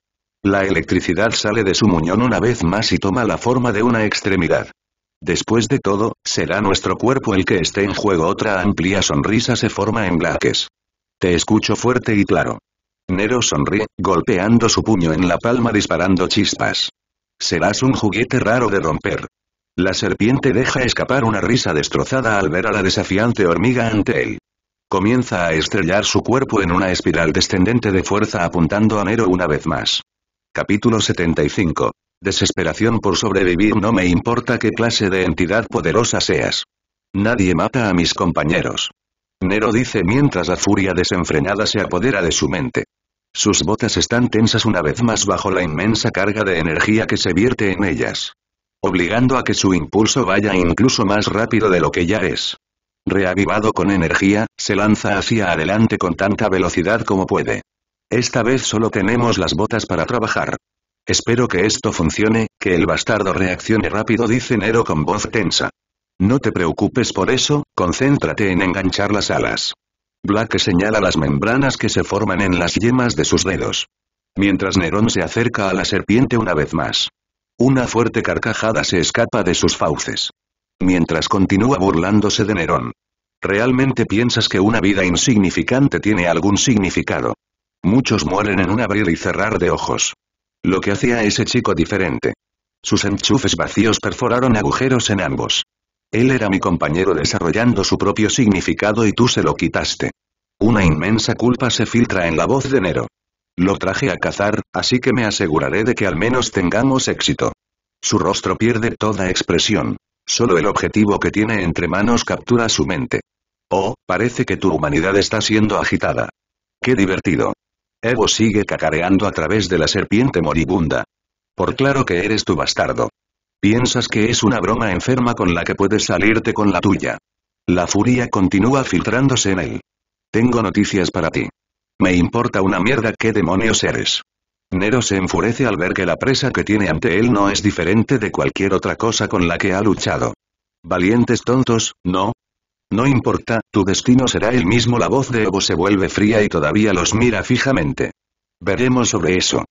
La electricidad sale de su muñón una vez más y toma la forma de una extremidad. Después de todo, será nuestro cuerpo el que esté en juego. Otra amplia sonrisa se forma en Blaques. Te escucho fuerte y claro. Nero sonríe, golpeando su puño en la palma disparando chispas. Serás un juguete raro de romper. La serpiente deja escapar una risa destrozada al ver a la desafiante hormiga ante él. Comienza a estrellar su cuerpo en una espiral descendente de fuerza apuntando a Nero una vez más. Capítulo 75. Desesperación por sobrevivir No me importa qué clase de entidad poderosa seas. Nadie mata a mis compañeros. Nero dice mientras la furia desenfrenada se apodera de su mente. Sus botas están tensas una vez más bajo la inmensa carga de energía que se vierte en ellas. Obligando a que su impulso vaya incluso más rápido de lo que ya es. Reavivado con energía, se lanza hacia adelante con tanta velocidad como puede. Esta vez solo tenemos las botas para trabajar. Espero que esto funcione, que el bastardo reaccione rápido dice Nero con voz tensa. No te preocupes por eso, concéntrate en enganchar las alas. Black señala las membranas que se forman en las yemas de sus dedos. Mientras Nerón se acerca a la serpiente una vez más. Una fuerte carcajada se escapa de sus fauces mientras continúa burlándose de Nerón. ¿Realmente piensas que una vida insignificante tiene algún significado? Muchos mueren en un abrir y cerrar de ojos. Lo que hacía ese chico diferente. Sus enchufes vacíos perforaron agujeros en ambos. Él era mi compañero desarrollando su propio significado y tú se lo quitaste. Una inmensa culpa se filtra en la voz de Nero. Lo traje a cazar, así que me aseguraré de que al menos tengamos éxito. Su rostro pierde toda expresión. Solo el objetivo que tiene entre manos captura su mente. Oh, parece que tu humanidad está siendo agitada. ¡Qué divertido! Evo sigue cacareando a través de la serpiente moribunda. Por claro que eres tu bastardo. Piensas que es una broma enferma con la que puedes salirte con la tuya. La furia continúa filtrándose en él. Tengo noticias para ti. Me importa una mierda qué demonios eres. Nero se enfurece al ver que la presa que tiene ante él no es diferente de cualquier otra cosa con la que ha luchado. Valientes tontos, ¿no? No importa, tu destino será el mismo. La voz de Evo se vuelve fría y todavía los mira fijamente. Veremos sobre eso.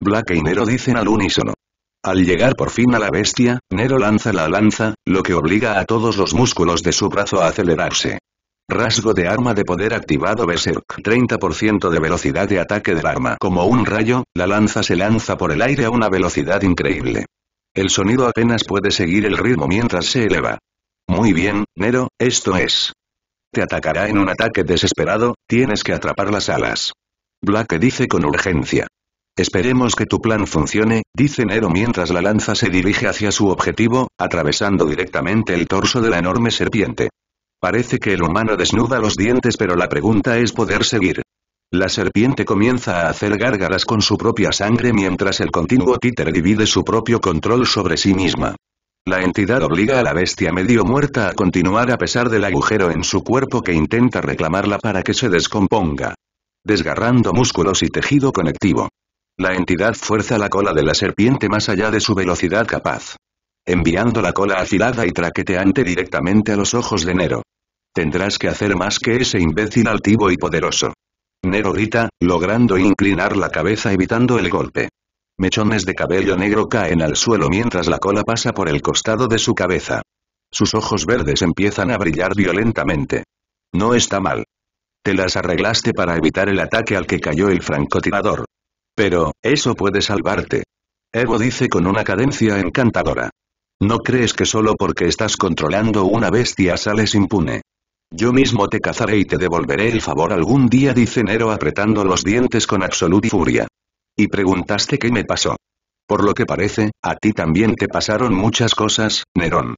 Black y Nero dicen al unísono. Al llegar por fin a la bestia, Nero lanza la lanza, lo que obliga a todos los músculos de su brazo a acelerarse. Rasgo de arma de poder activado Berserk. 30% de velocidad de ataque del arma. Como un rayo, la lanza se lanza por el aire a una velocidad increíble. El sonido apenas puede seguir el ritmo mientras se eleva. Muy bien, Nero, esto es. Te atacará en un ataque desesperado, tienes que atrapar las alas. Black dice con urgencia. Esperemos que tu plan funcione, dice Nero mientras la lanza se dirige hacia su objetivo, atravesando directamente el torso de la enorme serpiente. Parece que el humano desnuda los dientes pero la pregunta es poder seguir. La serpiente comienza a hacer gárgaras con su propia sangre mientras el continuo títer divide su propio control sobre sí misma. La entidad obliga a la bestia medio muerta a continuar a pesar del agujero en su cuerpo que intenta reclamarla para que se descomponga. Desgarrando músculos y tejido conectivo. La entidad fuerza la cola de la serpiente más allá de su velocidad capaz enviando la cola afilada y traqueteante directamente a los ojos de Nero. Tendrás que hacer más que ese imbécil altivo y poderoso. Nero grita, logrando inclinar la cabeza evitando el golpe. Mechones de cabello negro caen al suelo mientras la cola pasa por el costado de su cabeza. Sus ojos verdes empiezan a brillar violentamente. No está mal. Te las arreglaste para evitar el ataque al que cayó el francotirador. Pero, eso puede salvarte. Ego dice con una cadencia encantadora. No crees que solo porque estás controlando una bestia sales impune. Yo mismo te cazaré y te devolveré el favor algún día dice Nero apretando los dientes con absoluta furia. Y preguntaste qué me pasó. Por lo que parece, a ti también te pasaron muchas cosas, Nerón.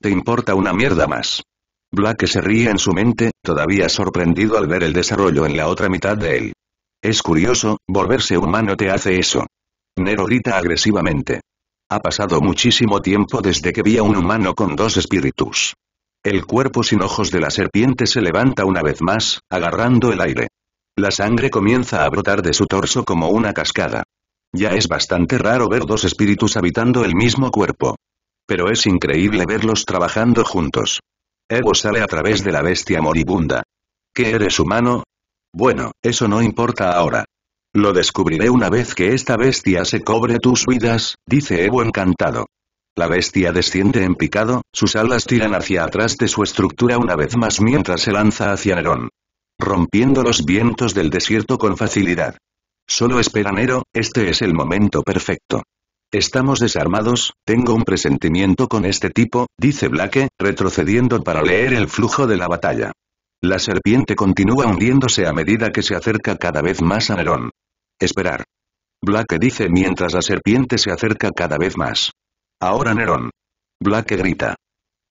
Te importa una mierda más. Black se ríe en su mente, todavía sorprendido al ver el desarrollo en la otra mitad de él. Es curioso, volverse humano te hace eso. Nero grita agresivamente. Ha pasado muchísimo tiempo desde que vi a un humano con dos espíritus. El cuerpo sin ojos de la serpiente se levanta una vez más, agarrando el aire. La sangre comienza a brotar de su torso como una cascada. Ya es bastante raro ver dos espíritus habitando el mismo cuerpo. Pero es increíble verlos trabajando juntos. Ego sale a través de la bestia moribunda. ¿Qué eres humano? Bueno, eso no importa ahora. Lo descubriré una vez que esta bestia se cobre tus vidas, dice Evo encantado. La bestia desciende en picado, sus alas tiran hacia atrás de su estructura una vez más mientras se lanza hacia Nerón. Rompiendo los vientos del desierto con facilidad. Solo espera Nero, este es el momento perfecto. Estamos desarmados, tengo un presentimiento con este tipo, dice Blake, retrocediendo para leer el flujo de la batalla. La serpiente continúa hundiéndose a medida que se acerca cada vez más a Nerón. Esperar. Black dice mientras la serpiente se acerca cada vez más. Ahora Nerón. Black grita.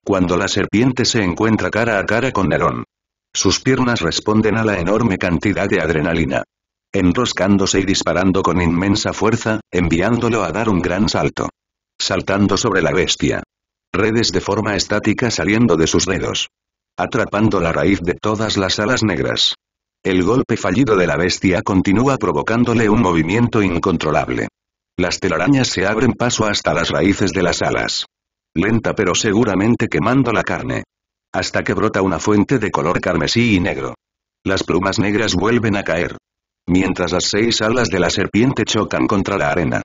Cuando la serpiente se encuentra cara a cara con Nerón. Sus piernas responden a la enorme cantidad de adrenalina. Enroscándose y disparando con inmensa fuerza, enviándolo a dar un gran salto. Saltando sobre la bestia. Redes de forma estática saliendo de sus dedos. Atrapando la raíz de todas las alas negras. El golpe fallido de la bestia continúa provocándole un movimiento incontrolable. Las telarañas se abren paso hasta las raíces de las alas. Lenta pero seguramente quemando la carne. Hasta que brota una fuente de color carmesí y negro. Las plumas negras vuelven a caer. Mientras las seis alas de la serpiente chocan contra la arena.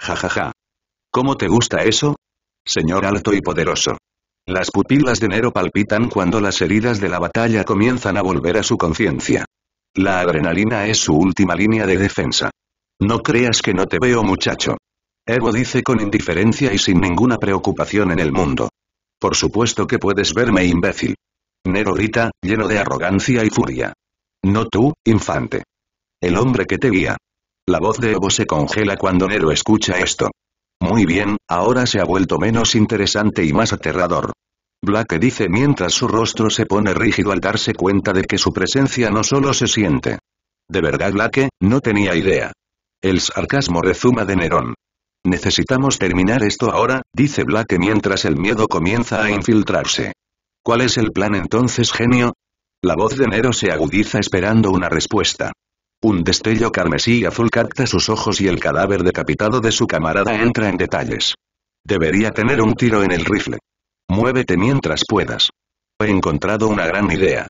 Ja ja ja. ¿Cómo te gusta eso? Señor alto y poderoso. Las pupilas de Nero palpitan cuando las heridas de la batalla comienzan a volver a su conciencia. La adrenalina es su última línea de defensa. No creas que no te veo muchacho. Evo dice con indiferencia y sin ninguna preocupación en el mundo. Por supuesto que puedes verme imbécil. Nero grita, lleno de arrogancia y furia. No tú, infante. El hombre que te guía. La voz de Evo se congela cuando Nero escucha esto. Muy bien, ahora se ha vuelto menos interesante y más aterrador. Blake dice mientras su rostro se pone rígido al darse cuenta de que su presencia no solo se siente. De verdad Blake, no tenía idea. El sarcasmo rezuma de Nerón. Necesitamos terminar esto ahora, dice Blake mientras el miedo comienza a infiltrarse. ¿Cuál es el plan entonces genio? La voz de Nero se agudiza esperando una respuesta. Un destello carmesí azul capta sus ojos y el cadáver decapitado de su camarada entra en detalles. Debería tener un tiro en el rifle. Muévete mientras puedas. He encontrado una gran idea.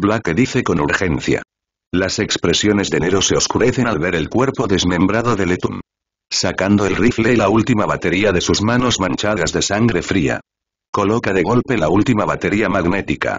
Black dice con urgencia. Las expresiones de Nero se oscurecen al ver el cuerpo desmembrado de Letum. Sacando el rifle y la última batería de sus manos manchadas de sangre fría. Coloca de golpe la última batería magnética.